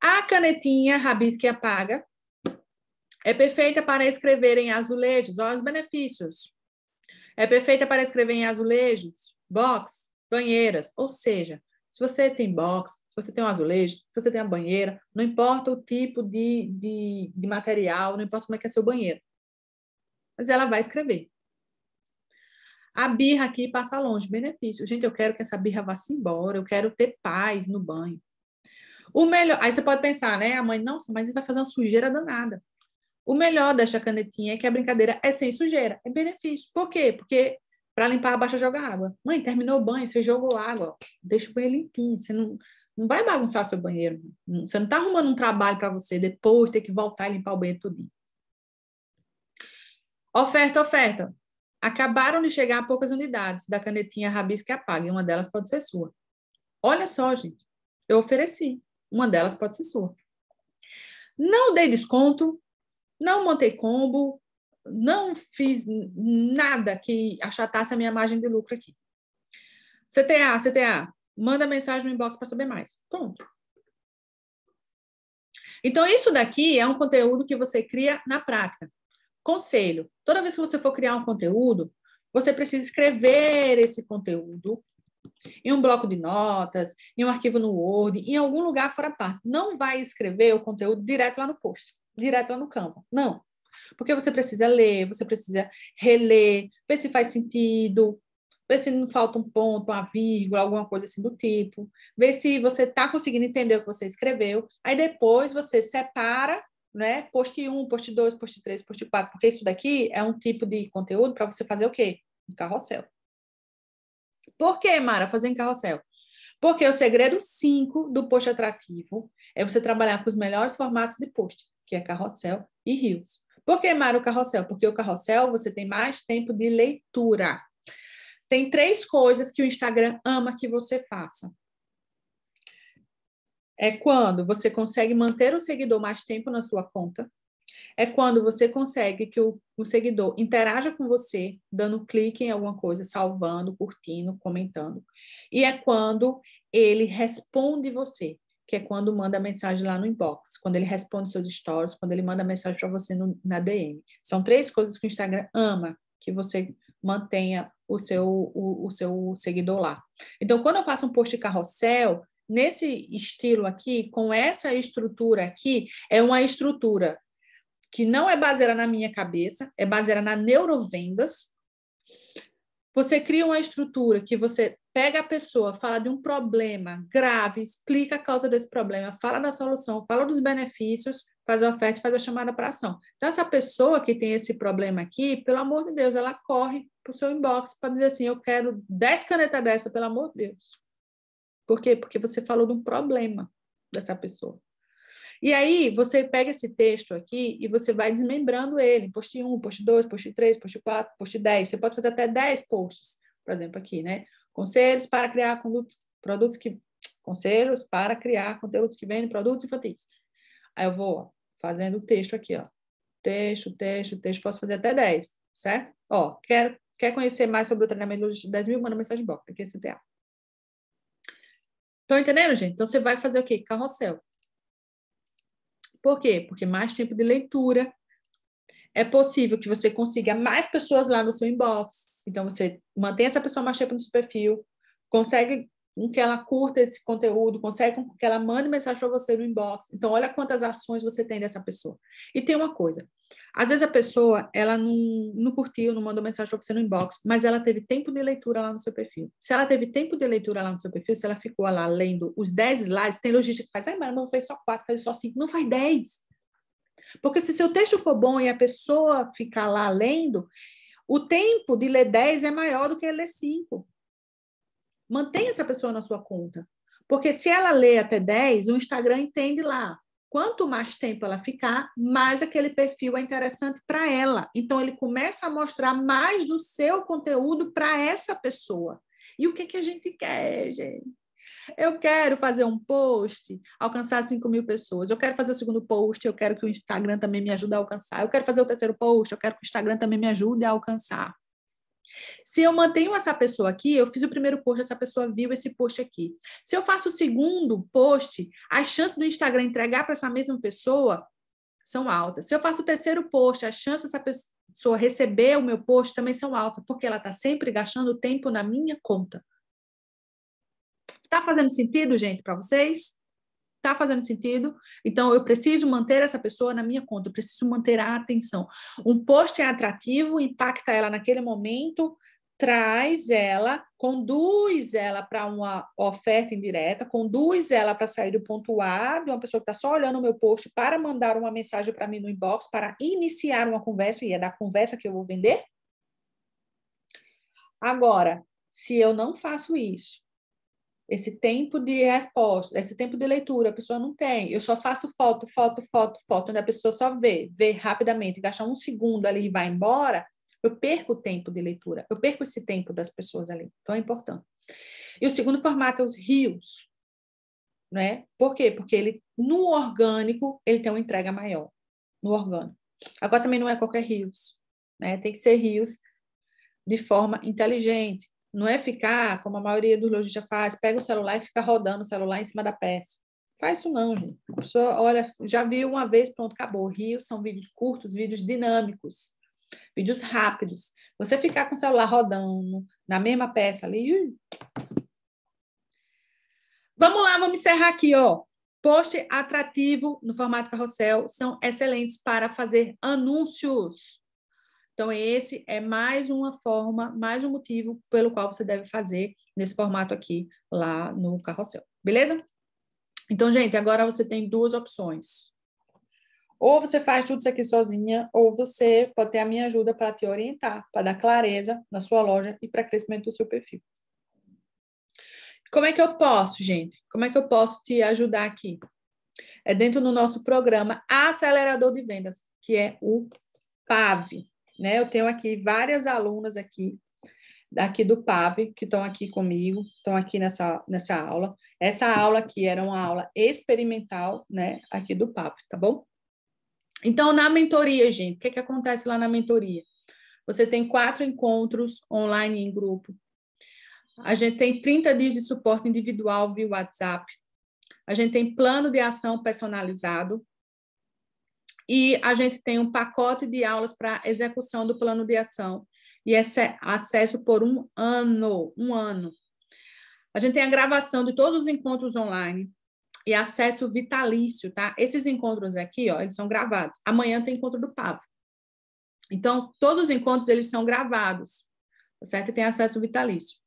[SPEAKER 1] A canetinha rabisque e apaga é perfeita para escrever em azulejos, olha os benefícios. É perfeita para escrever em azulejos, box, banheiras, ou seja, se você tem box, se você tem um azulejo, se você tem uma banheira, não importa o tipo de, de, de, material, não importa como é que é seu banheiro. Mas ela vai escrever. A birra aqui passa longe, benefício. Gente, eu quero que essa birra vá se embora, eu quero ter paz no banho. O melhor, aí você pode pensar, né? A mãe, nossa, mas vai fazer uma sujeira danada. O melhor desta canetinha é que a brincadeira é sem sujeira, é benefício. Por quê? Porque para limpar basta jogar água. Mãe, terminou o banho, você jogou água, deixa o banheiro limpinho, você não não vai bagunçar seu banheiro. Você não está arrumando um trabalho para você depois ter que voltar e limpar o banheiro todinho. Oferta, oferta. Acabaram de chegar poucas unidades da canetinha Rabisque Apaga, e uma delas pode ser sua. Olha só, gente, eu ofereci, uma delas pode ser sua. Não dei desconto, não montei combo, não fiz nada que achatasse a minha margem de lucro aqui. CTA, CTA, manda mensagem no inbox para saber mais. Pronto. Então, isso daqui é um conteúdo que você cria na prática. Conselho: toda vez que você for criar um conteúdo, você precisa escrever esse conteúdo em um bloco de notas, em um arquivo no Word, em algum lugar fora a parte. Não vai escrever o conteúdo direto lá no post, direto lá no campo. Não. Porque você precisa ler, você precisa reler, ver se faz sentido, ver se não falta um ponto, uma vírgula, alguma coisa assim do tipo, ver se você está conseguindo entender o que você escreveu. Aí depois você separa né? Post 1, post 2, post 3, post 4, porque isso daqui é um tipo de conteúdo para você fazer o quê? Um carrossel. Por que, Mara, fazer em carrossel? Porque o segredo 5 do post atrativo é você trabalhar com os melhores formatos de post, que é carrossel e rios. Por que, Mara, o carrossel? Porque o carrossel você tem mais tempo de leitura. Tem três coisas que o Instagram ama que você faça é quando você consegue manter o seguidor mais tempo na sua conta, é quando você consegue que o, o seguidor interaja com você, dando clique em alguma coisa, salvando, curtindo, comentando. E é quando ele responde você, que é quando manda mensagem lá no inbox, quando ele responde seus stories, quando ele manda mensagem para você no, na DM. São três coisas que o Instagram ama que você mantenha o seu, o, o seu seguidor lá. Então, quando eu faço um post de carrossel, nesse estilo aqui, com essa estrutura aqui, é uma estrutura que não é baseada na minha cabeça, é baseada na neurovendas. Você cria uma estrutura que você pega a pessoa, fala de um problema grave, explica a causa desse problema, fala da solução, fala dos benefícios, faz a oferta, faz a chamada para ação. Então, essa pessoa que tem esse problema aqui, pelo amor de Deus, ela corre para o seu inbox para dizer assim: eu quero 10 canetas dessa, pelo amor de Deus. Por quê? Porque você falou de um problema dessa pessoa. E aí você pega esse texto aqui e você vai desmembrando ele, post 1, post 2, post 3, post 4, post 10. Você pode fazer até 10 posts, por exemplo, aqui, né? Conselhos para criar conteúdos, produtos que conselhos para criar conteúdos que vendem produtos infantis. Aí eu vou ó, fazendo o texto aqui, ó. Texto, texto, texto, posso fazer até 10, certo? Ó, quer quer conhecer mais sobre o treinamento de 10 mil? Manda mensagem de box, aqui é CTA. Estão entendendo, gente? Então, você vai fazer o quê? Carrossel. Por quê? Porque mais tempo de leitura. É possível que você consiga mais pessoas lá no seu inbox. Então, você mantém essa pessoa mais tempo no seu perfil, consegue com que ela curta esse conteúdo, consegue com que ela mande mensagem para você no inbox. Então, olha quantas ações você tem dessa pessoa. E tem uma coisa, às vezes a pessoa, ela não, não curtiu, não mandou mensagem para você no inbox, mas ela teve tempo de leitura lá no seu perfil. Se ela teve tempo de leitura lá no seu perfil, se ela ficou lá lendo os 10 slides, tem logística que faz, ai, mas não fez só 4, fez só 5, não faz 10. Porque se seu texto for bom e a pessoa ficar lá lendo, o tempo de ler 10 é maior do que ler 5. Mantenha essa pessoa na sua conta. Porque se ela lê até 10, o Instagram entende lá. Quanto mais tempo ela ficar, mais aquele perfil é interessante para ela. Então, ele começa a mostrar mais do seu conteúdo para essa pessoa. E o que, que a gente quer, gente? Eu quero fazer um post, alcançar 5 mil pessoas. Eu quero fazer o segundo post, eu quero que o Instagram também me ajude a alcançar. Eu quero fazer o terceiro post, eu quero que o Instagram também me ajude a alcançar. Se eu mantenho essa pessoa aqui, eu fiz o primeiro post, essa pessoa viu esse post aqui. Se eu faço o segundo post, as chances do Instagram entregar para essa mesma pessoa são altas. Se eu faço o terceiro post, as chances dessa pessoa receber o meu post também são altas, porque ela está sempre gastando tempo na minha conta. Tá fazendo sentido, gente, para vocês? está fazendo sentido, então eu preciso manter essa pessoa na minha conta, eu preciso manter a atenção. Um post é atrativo, impacta ela naquele momento, traz ela, conduz ela para uma oferta indireta, conduz ela para sair do ponto A, de uma pessoa que está só olhando o meu post, para mandar uma mensagem para mim no inbox, para iniciar uma conversa, e é da conversa que eu vou vender. Agora, se eu não faço isso, esse tempo de resposta, esse tempo de leitura, a pessoa não tem. Eu só faço foto, foto, foto, foto, onde a pessoa só vê, vê rapidamente, gasta um segundo ali e vai embora. Eu perco o tempo de leitura, eu perco esse tempo das pessoas ali. Então é importante. E o segundo formato é os rios. Né? Por quê? Porque ele, no orgânico, ele tem uma entrega maior. No orgânico. Agora também não é qualquer rios. Né? Tem que ser rios de forma inteligente. Não é ficar, como a maioria dos lojistas faz, pega o celular e fica rodando o celular em cima da peça. Faz isso não, gente. A pessoa olha, já viu uma vez, pronto, acabou. Rio são vídeos curtos, vídeos dinâmicos, vídeos rápidos. Você ficar com o celular rodando na mesma peça ali. Ui. Vamos lá, vamos encerrar aqui, ó. Post atrativo no formato carrossel são excelentes para fazer anúncios. Então, esse é mais uma forma, mais um motivo pelo qual você deve fazer nesse formato aqui, lá no carrossel. Beleza? Então, gente, agora você tem duas opções. Ou você faz tudo isso aqui sozinha, ou você pode ter a minha ajuda para te orientar, para dar clareza na sua loja e para crescimento do seu perfil. Como é que eu posso, gente? Como é que eu posso te ajudar aqui? É dentro do nosso programa Acelerador de Vendas, que é o PAV. Né? Eu tenho aqui várias alunas aqui aqui do PAB, que estão aqui comigo, estão aqui nessa, nessa aula. Essa aula aqui era uma aula experimental, né, aqui do PAB, tá bom? Então, na mentoria, gente, o que, que acontece lá na mentoria? Você tem quatro encontros online em grupo. A gente tem 30 dias de suporte individual via WhatsApp. A gente tem plano de ação personalizado, e a gente tem um pacote de aulas para execução do plano de ação e esse é acesso por um ano, um ano. A gente tem a gravação de todos os encontros online e acesso vitalício, tá? Esses encontros aqui, ó, eles são gravados. Amanhã tem encontro do Pavo. Então, todos os encontros eles são gravados, tá certo? E tem acesso vitalício.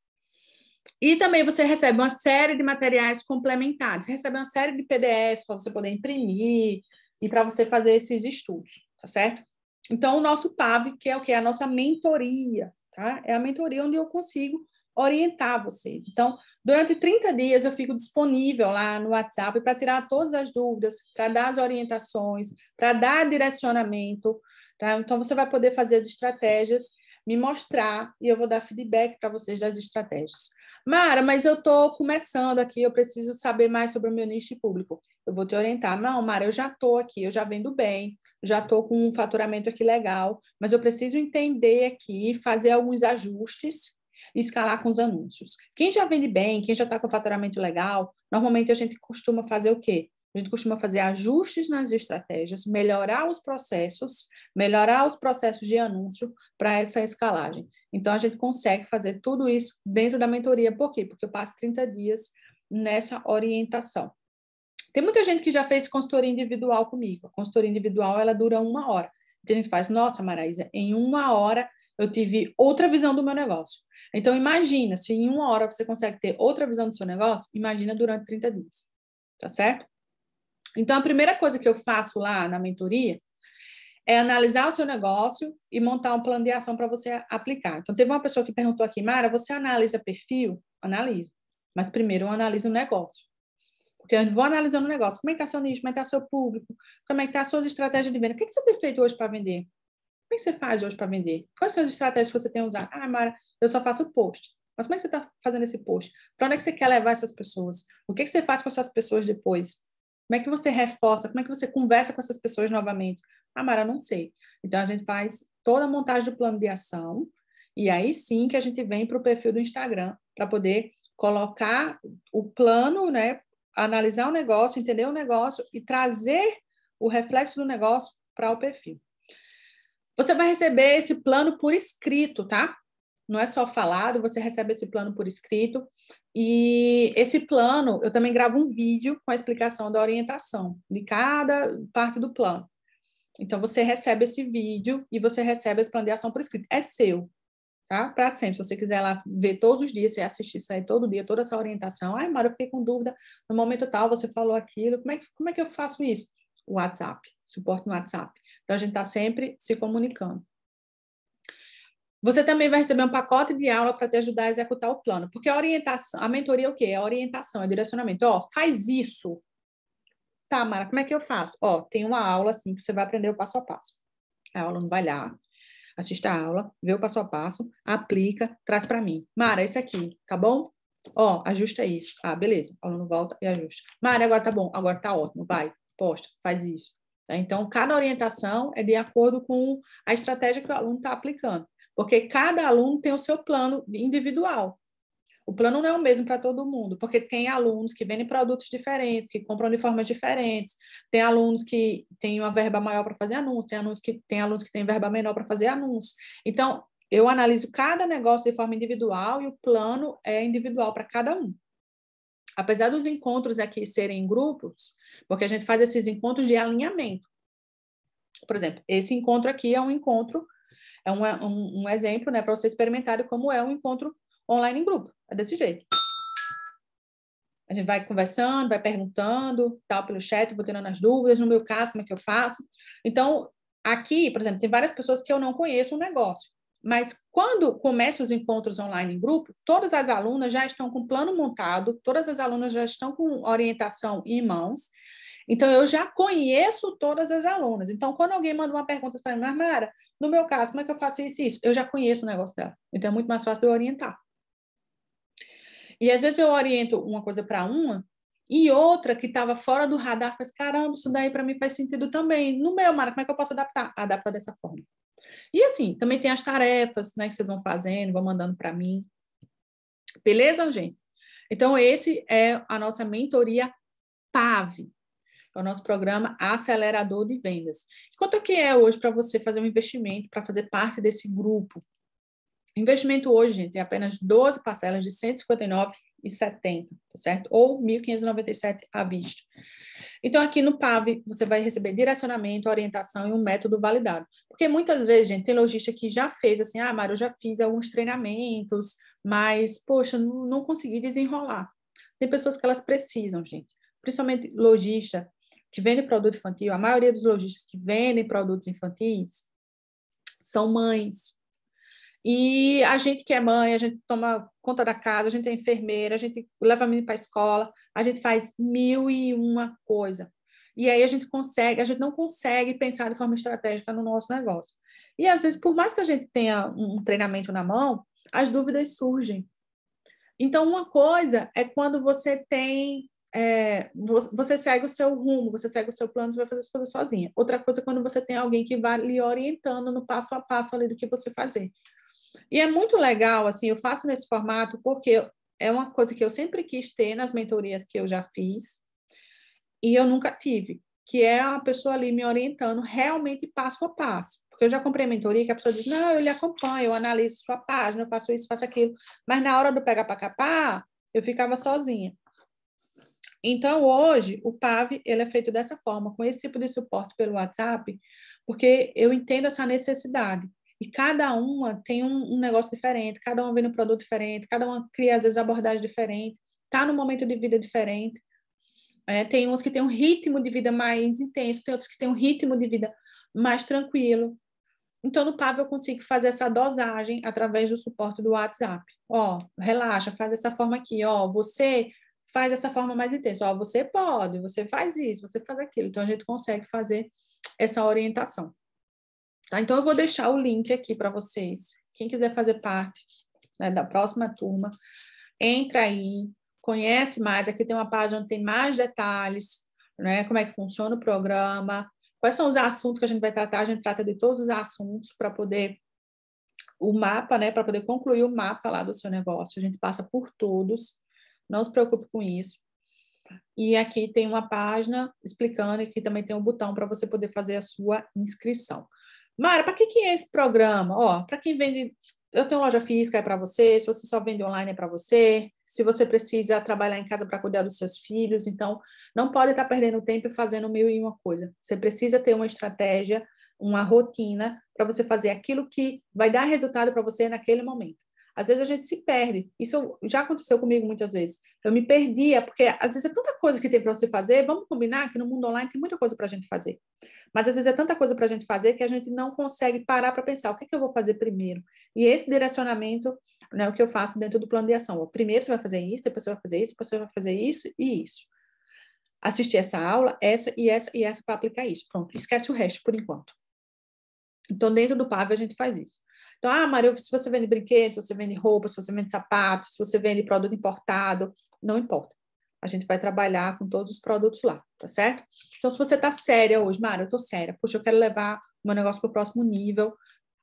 [SPEAKER 1] E também você recebe uma série de materiais complementares, recebe uma série de PDFs para você poder imprimir, e para você fazer esses estudos, tá certo? Então, o nosso PAV, que é o que? É a nossa mentoria, tá? É a mentoria onde eu consigo orientar vocês. Então, durante 30 dias eu fico disponível lá no WhatsApp para tirar todas as dúvidas, para dar as orientações, para dar direcionamento, tá? Então, você vai poder fazer as estratégias, me mostrar e eu vou dar feedback para vocês das estratégias. Mara, mas eu estou começando aqui, eu preciso saber mais sobre o meu nicho público. Eu vou te orientar. Não, Mara, eu já estou aqui, eu já vendo bem, já estou com um faturamento aqui legal, mas eu preciso entender aqui, fazer alguns ajustes e escalar com os anúncios. Quem já vende bem, quem já está com faturamento legal, normalmente a gente costuma fazer o quê? A gente costuma fazer ajustes nas estratégias, melhorar os processos, melhorar os processos de anúncio para essa escalagem. Então, a gente consegue fazer tudo isso dentro da mentoria. Por quê? Porque eu passo 30 dias nessa orientação. Tem muita gente que já fez consultoria individual comigo. A consultoria individual, ela dura uma hora. Então, a gente faz, nossa, Maraísa, em uma hora eu tive outra visão do meu negócio. Então, imagina, se em uma hora você consegue ter outra visão do seu negócio, imagina durante 30 dias. Tá certo? Então, a primeira coisa que eu faço lá na mentoria é analisar o seu negócio e montar um plano de ação para você aplicar. Então, teve uma pessoa que perguntou aqui, Mara, você analisa perfil? Analiso. Mas primeiro eu analiso o negócio. Porque eu vou analisando o negócio. Como é que está seu nicho? Como é que está seu público? Como é que está suas estratégias de venda? O que, que você tem feito hoje para vender? Como é que você faz hoje para vender? Quais são as estratégias que você tem usado? Ah, Mara, eu só faço post. Mas como é que você está fazendo esse post? Para onde é que você quer levar essas pessoas? O que, é que você faz com essas pessoas depois? Como é que você reforça? Como é que você conversa com essas pessoas novamente? Ah, Mara, não sei. Então, a gente faz toda a montagem do plano de ação e aí sim que a gente vem para o perfil do Instagram para poder colocar o plano, né? Analisar o negócio, entender o negócio e trazer o reflexo do negócio para o perfil. Você vai receber esse plano por escrito, tá? Não é só falado, você recebe esse plano por escrito. E esse plano, eu também gravo um vídeo com a explicação da orientação de cada parte do plano. Então, você recebe esse vídeo e você recebe esse plano de ação por escrito. É seu, tá? Para sempre. Se você quiser lá ver todos os dias, você assistir isso aí todo dia, toda essa orientação. Ai, Mara, eu fiquei com dúvida. No momento tal, você falou aquilo. Como é que, como é que eu faço isso? WhatsApp, suporte no WhatsApp. Então, a gente está sempre se comunicando. Você também vai receber um pacote de aula para te ajudar a executar o plano. Porque a orientação, a mentoria é o quê? É orientação, é direcionamento. Ó, faz isso. Tá, Mara, como é que eu faço? Ó, tem uma aula assim que você vai aprender o passo a passo. A aula não vai lá. Assista a aula, vê o passo a passo, aplica, traz para mim. Mara, isso aqui, tá bom? Ó, ajusta isso. Ah, beleza. O aluno volta e ajusta. Mara, agora tá bom, agora tá ótimo. Vai, posta, faz isso. Tá? Então, cada orientação é de acordo com a estratégia que o aluno está aplicando porque cada aluno tem o seu plano individual. O plano não é o mesmo para todo mundo, porque tem alunos que vendem produtos diferentes, que compram de formas diferentes, tem alunos que têm uma verba maior para fazer anúncio, tem, alunos que, tem alunos que têm verba menor para fazer anúncio. Então, eu analiso cada negócio de forma individual e o plano é individual para cada um. Apesar dos encontros aqui serem em grupos, porque a gente faz esses encontros de alinhamento. Por exemplo, esse encontro aqui é um encontro é um, é um, um exemplo né, para você experimentar como é um encontro online em grupo. É desse jeito. A gente vai conversando, vai perguntando, tal, pelo chat, vou tirando as dúvidas, no meu caso, como é que eu faço. Então, aqui, por exemplo, tem várias pessoas que eu não conheço o um negócio, mas quando começam os encontros online em grupo, todas as alunas já estão com plano montado, todas as alunas já estão com orientação em mãos, então, eu já conheço todas as alunas. Então, quando alguém manda uma pergunta para mim, mas Mara, no meu caso, como é que eu faço isso e isso? Eu já conheço o negócio dela. Então, é muito mais fácil eu orientar. E às vezes eu oriento uma coisa para uma e outra que estava fora do radar faz caramba, isso daí para mim faz sentido também. No meu, Mara, como é que eu posso adaptar? Adapta dessa forma. E assim, também tem as tarefas, né, que vocês vão fazendo, vão mandando para mim. Beleza, gente? Então, esse é a nossa mentoria PAV é o nosso programa acelerador de vendas. Quanto é que é hoje para você fazer um investimento, para fazer parte desse grupo? Investimento hoje, gente, é apenas 12 parcelas de R$ 159,70, tá certo? Ou R$ 1.597 à vista. Então, aqui no PAV, você vai receber direcionamento, orientação e um método validado. Porque muitas vezes, gente, tem lojista que já fez assim, ah, Mário, eu já fiz alguns treinamentos, mas, poxa, não, não consegui desenrolar. Tem pessoas que elas precisam, gente. Principalmente lojista que vendem produto infantil, a maioria dos lojistas que vendem produtos infantis são mães. E a gente que é mãe, a gente toma conta da casa, a gente é enfermeira, a gente leva a menina para a escola, a gente faz mil e uma coisa. E aí a gente consegue, a gente não consegue pensar de forma estratégica no nosso negócio. E às vezes, por mais que a gente tenha um treinamento na mão, as dúvidas surgem. Então, uma coisa é quando você tem é, você segue o seu rumo, você segue o seu plano, você vai fazer as coisas sozinha. Outra coisa é quando você tem alguém que vai lhe orientando no passo a passo ali do que você fazer. E é muito legal, assim, eu faço nesse formato porque é uma coisa que eu sempre quis ter nas mentorias que eu já fiz e eu nunca tive, que é a pessoa ali me orientando realmente passo a passo. Porque eu já comprei mentoria que a pessoa diz, não, eu lhe acompanho, eu analiso sua página, eu faço isso, faço aquilo. Mas na hora do pegar para capar, eu ficava sozinha. Então, hoje, o PAV ele é feito dessa forma, com esse tipo de suporte pelo WhatsApp, porque eu entendo essa necessidade. E cada uma tem um, um negócio diferente, cada uma vende um produto diferente, cada uma cria, às vezes, abordagem diferente, está num momento de vida diferente. É, tem uns que têm um ritmo de vida mais intenso, tem outros que têm um ritmo de vida mais tranquilo. Então, no PAV, eu consigo fazer essa dosagem através do suporte do WhatsApp. Ó, relaxa, faz dessa forma aqui. Ó, você faz dessa forma mais intensa. Ó, você pode, você faz isso, você faz aquilo. Então, a gente consegue fazer essa orientação. Tá? Então, eu vou deixar o link aqui para vocês. Quem quiser fazer parte né, da próxima turma, entra aí, conhece mais. Aqui tem uma página onde tem mais detalhes, né, como é que funciona o programa, quais são os assuntos que a gente vai tratar. A gente trata de todos os assuntos para poder o mapa, né, para poder concluir o mapa lá do seu negócio. A gente passa por todos não se preocupe com isso. E aqui tem uma página explicando, e aqui também tem um botão para você poder fazer a sua inscrição. Mara, para que, que é esse programa? Ó, para quem vende, eu tenho loja física, é para você, se você só vende online, é para você, se você precisa trabalhar em casa para cuidar dos seus filhos, então não pode estar tá perdendo tempo fazendo mil e uma coisa. Você precisa ter uma estratégia, uma rotina para você fazer aquilo que vai dar resultado para você naquele momento. Às vezes a gente se perde. Isso já aconteceu comigo muitas vezes. Eu me perdia, é porque às vezes é tanta coisa que tem para você fazer. Vamos combinar que no mundo online tem muita coisa para a gente fazer. Mas às vezes é tanta coisa para a gente fazer que a gente não consegue parar para pensar o que, é que eu vou fazer primeiro. E esse direcionamento é né, o que eu faço dentro do plano de ação. Primeiro você vai fazer isso, depois você vai fazer isso, depois você vai fazer isso e isso. Assistir essa aula, essa e essa e essa para aplicar isso. Pronto, esquece o resto por enquanto. Então, dentro do PAV, a gente faz isso. Então, ah, Maria, se você vende brinquedos, se você vende roupas, se você vende sapatos, se você vende produto importado, não importa. A gente vai trabalhar com todos os produtos lá, tá certo? Então, se você está séria hoje, Mara, eu estou séria, Poxa, eu quero levar o meu negócio para o próximo nível,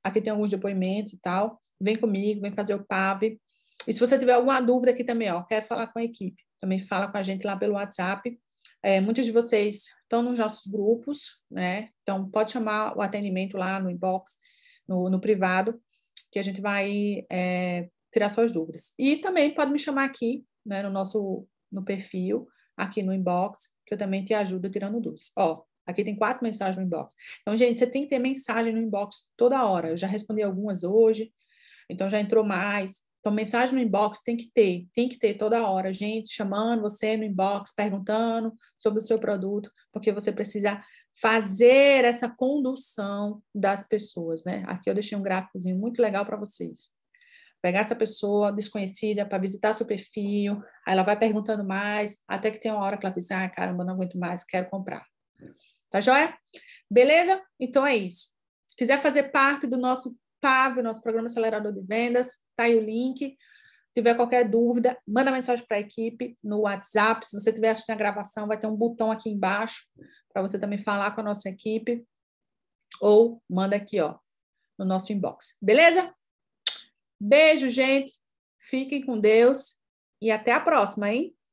[SPEAKER 1] aqui tem alguns depoimentos e tal, vem comigo, vem fazer o PAV. E se você tiver alguma dúvida aqui também, ó, quero falar com a equipe, também fala com a gente lá pelo WhatsApp. É, muitos de vocês estão nos nossos grupos, né? Então, pode chamar o atendimento lá no inbox, no, no privado que a gente vai é, tirar suas dúvidas. E também pode me chamar aqui, né, no nosso no perfil, aqui no inbox, que eu também te ajudo tirando dúvidas. Ó, aqui tem quatro mensagens no inbox. Então, gente, você tem que ter mensagem no inbox toda hora. Eu já respondi algumas hoje, então já entrou mais. Então, mensagem no inbox tem que ter, tem que ter toda hora, gente chamando você no inbox, perguntando sobre o seu produto, porque você precisa fazer essa condução das pessoas, né? Aqui eu deixei um gráficozinho muito legal para vocês. Pegar essa pessoa desconhecida para visitar seu perfil, aí ela vai perguntando mais, até que tem uma hora que ela diz: assim, ah, caramba, não aguento mais, quero comprar. Tá joia? Beleza? Então é isso. Se quiser fazer parte do nosso PAV, nosso Programa Acelerador de Vendas, tá aí o link tiver qualquer dúvida, manda mensagem para a equipe no WhatsApp. Se você estiver assistindo a gravação, vai ter um botão aqui embaixo para você também falar com a nossa equipe. Ou manda aqui, ó, no nosso inbox. Beleza? Beijo, gente. Fiquem com Deus e até a próxima, hein?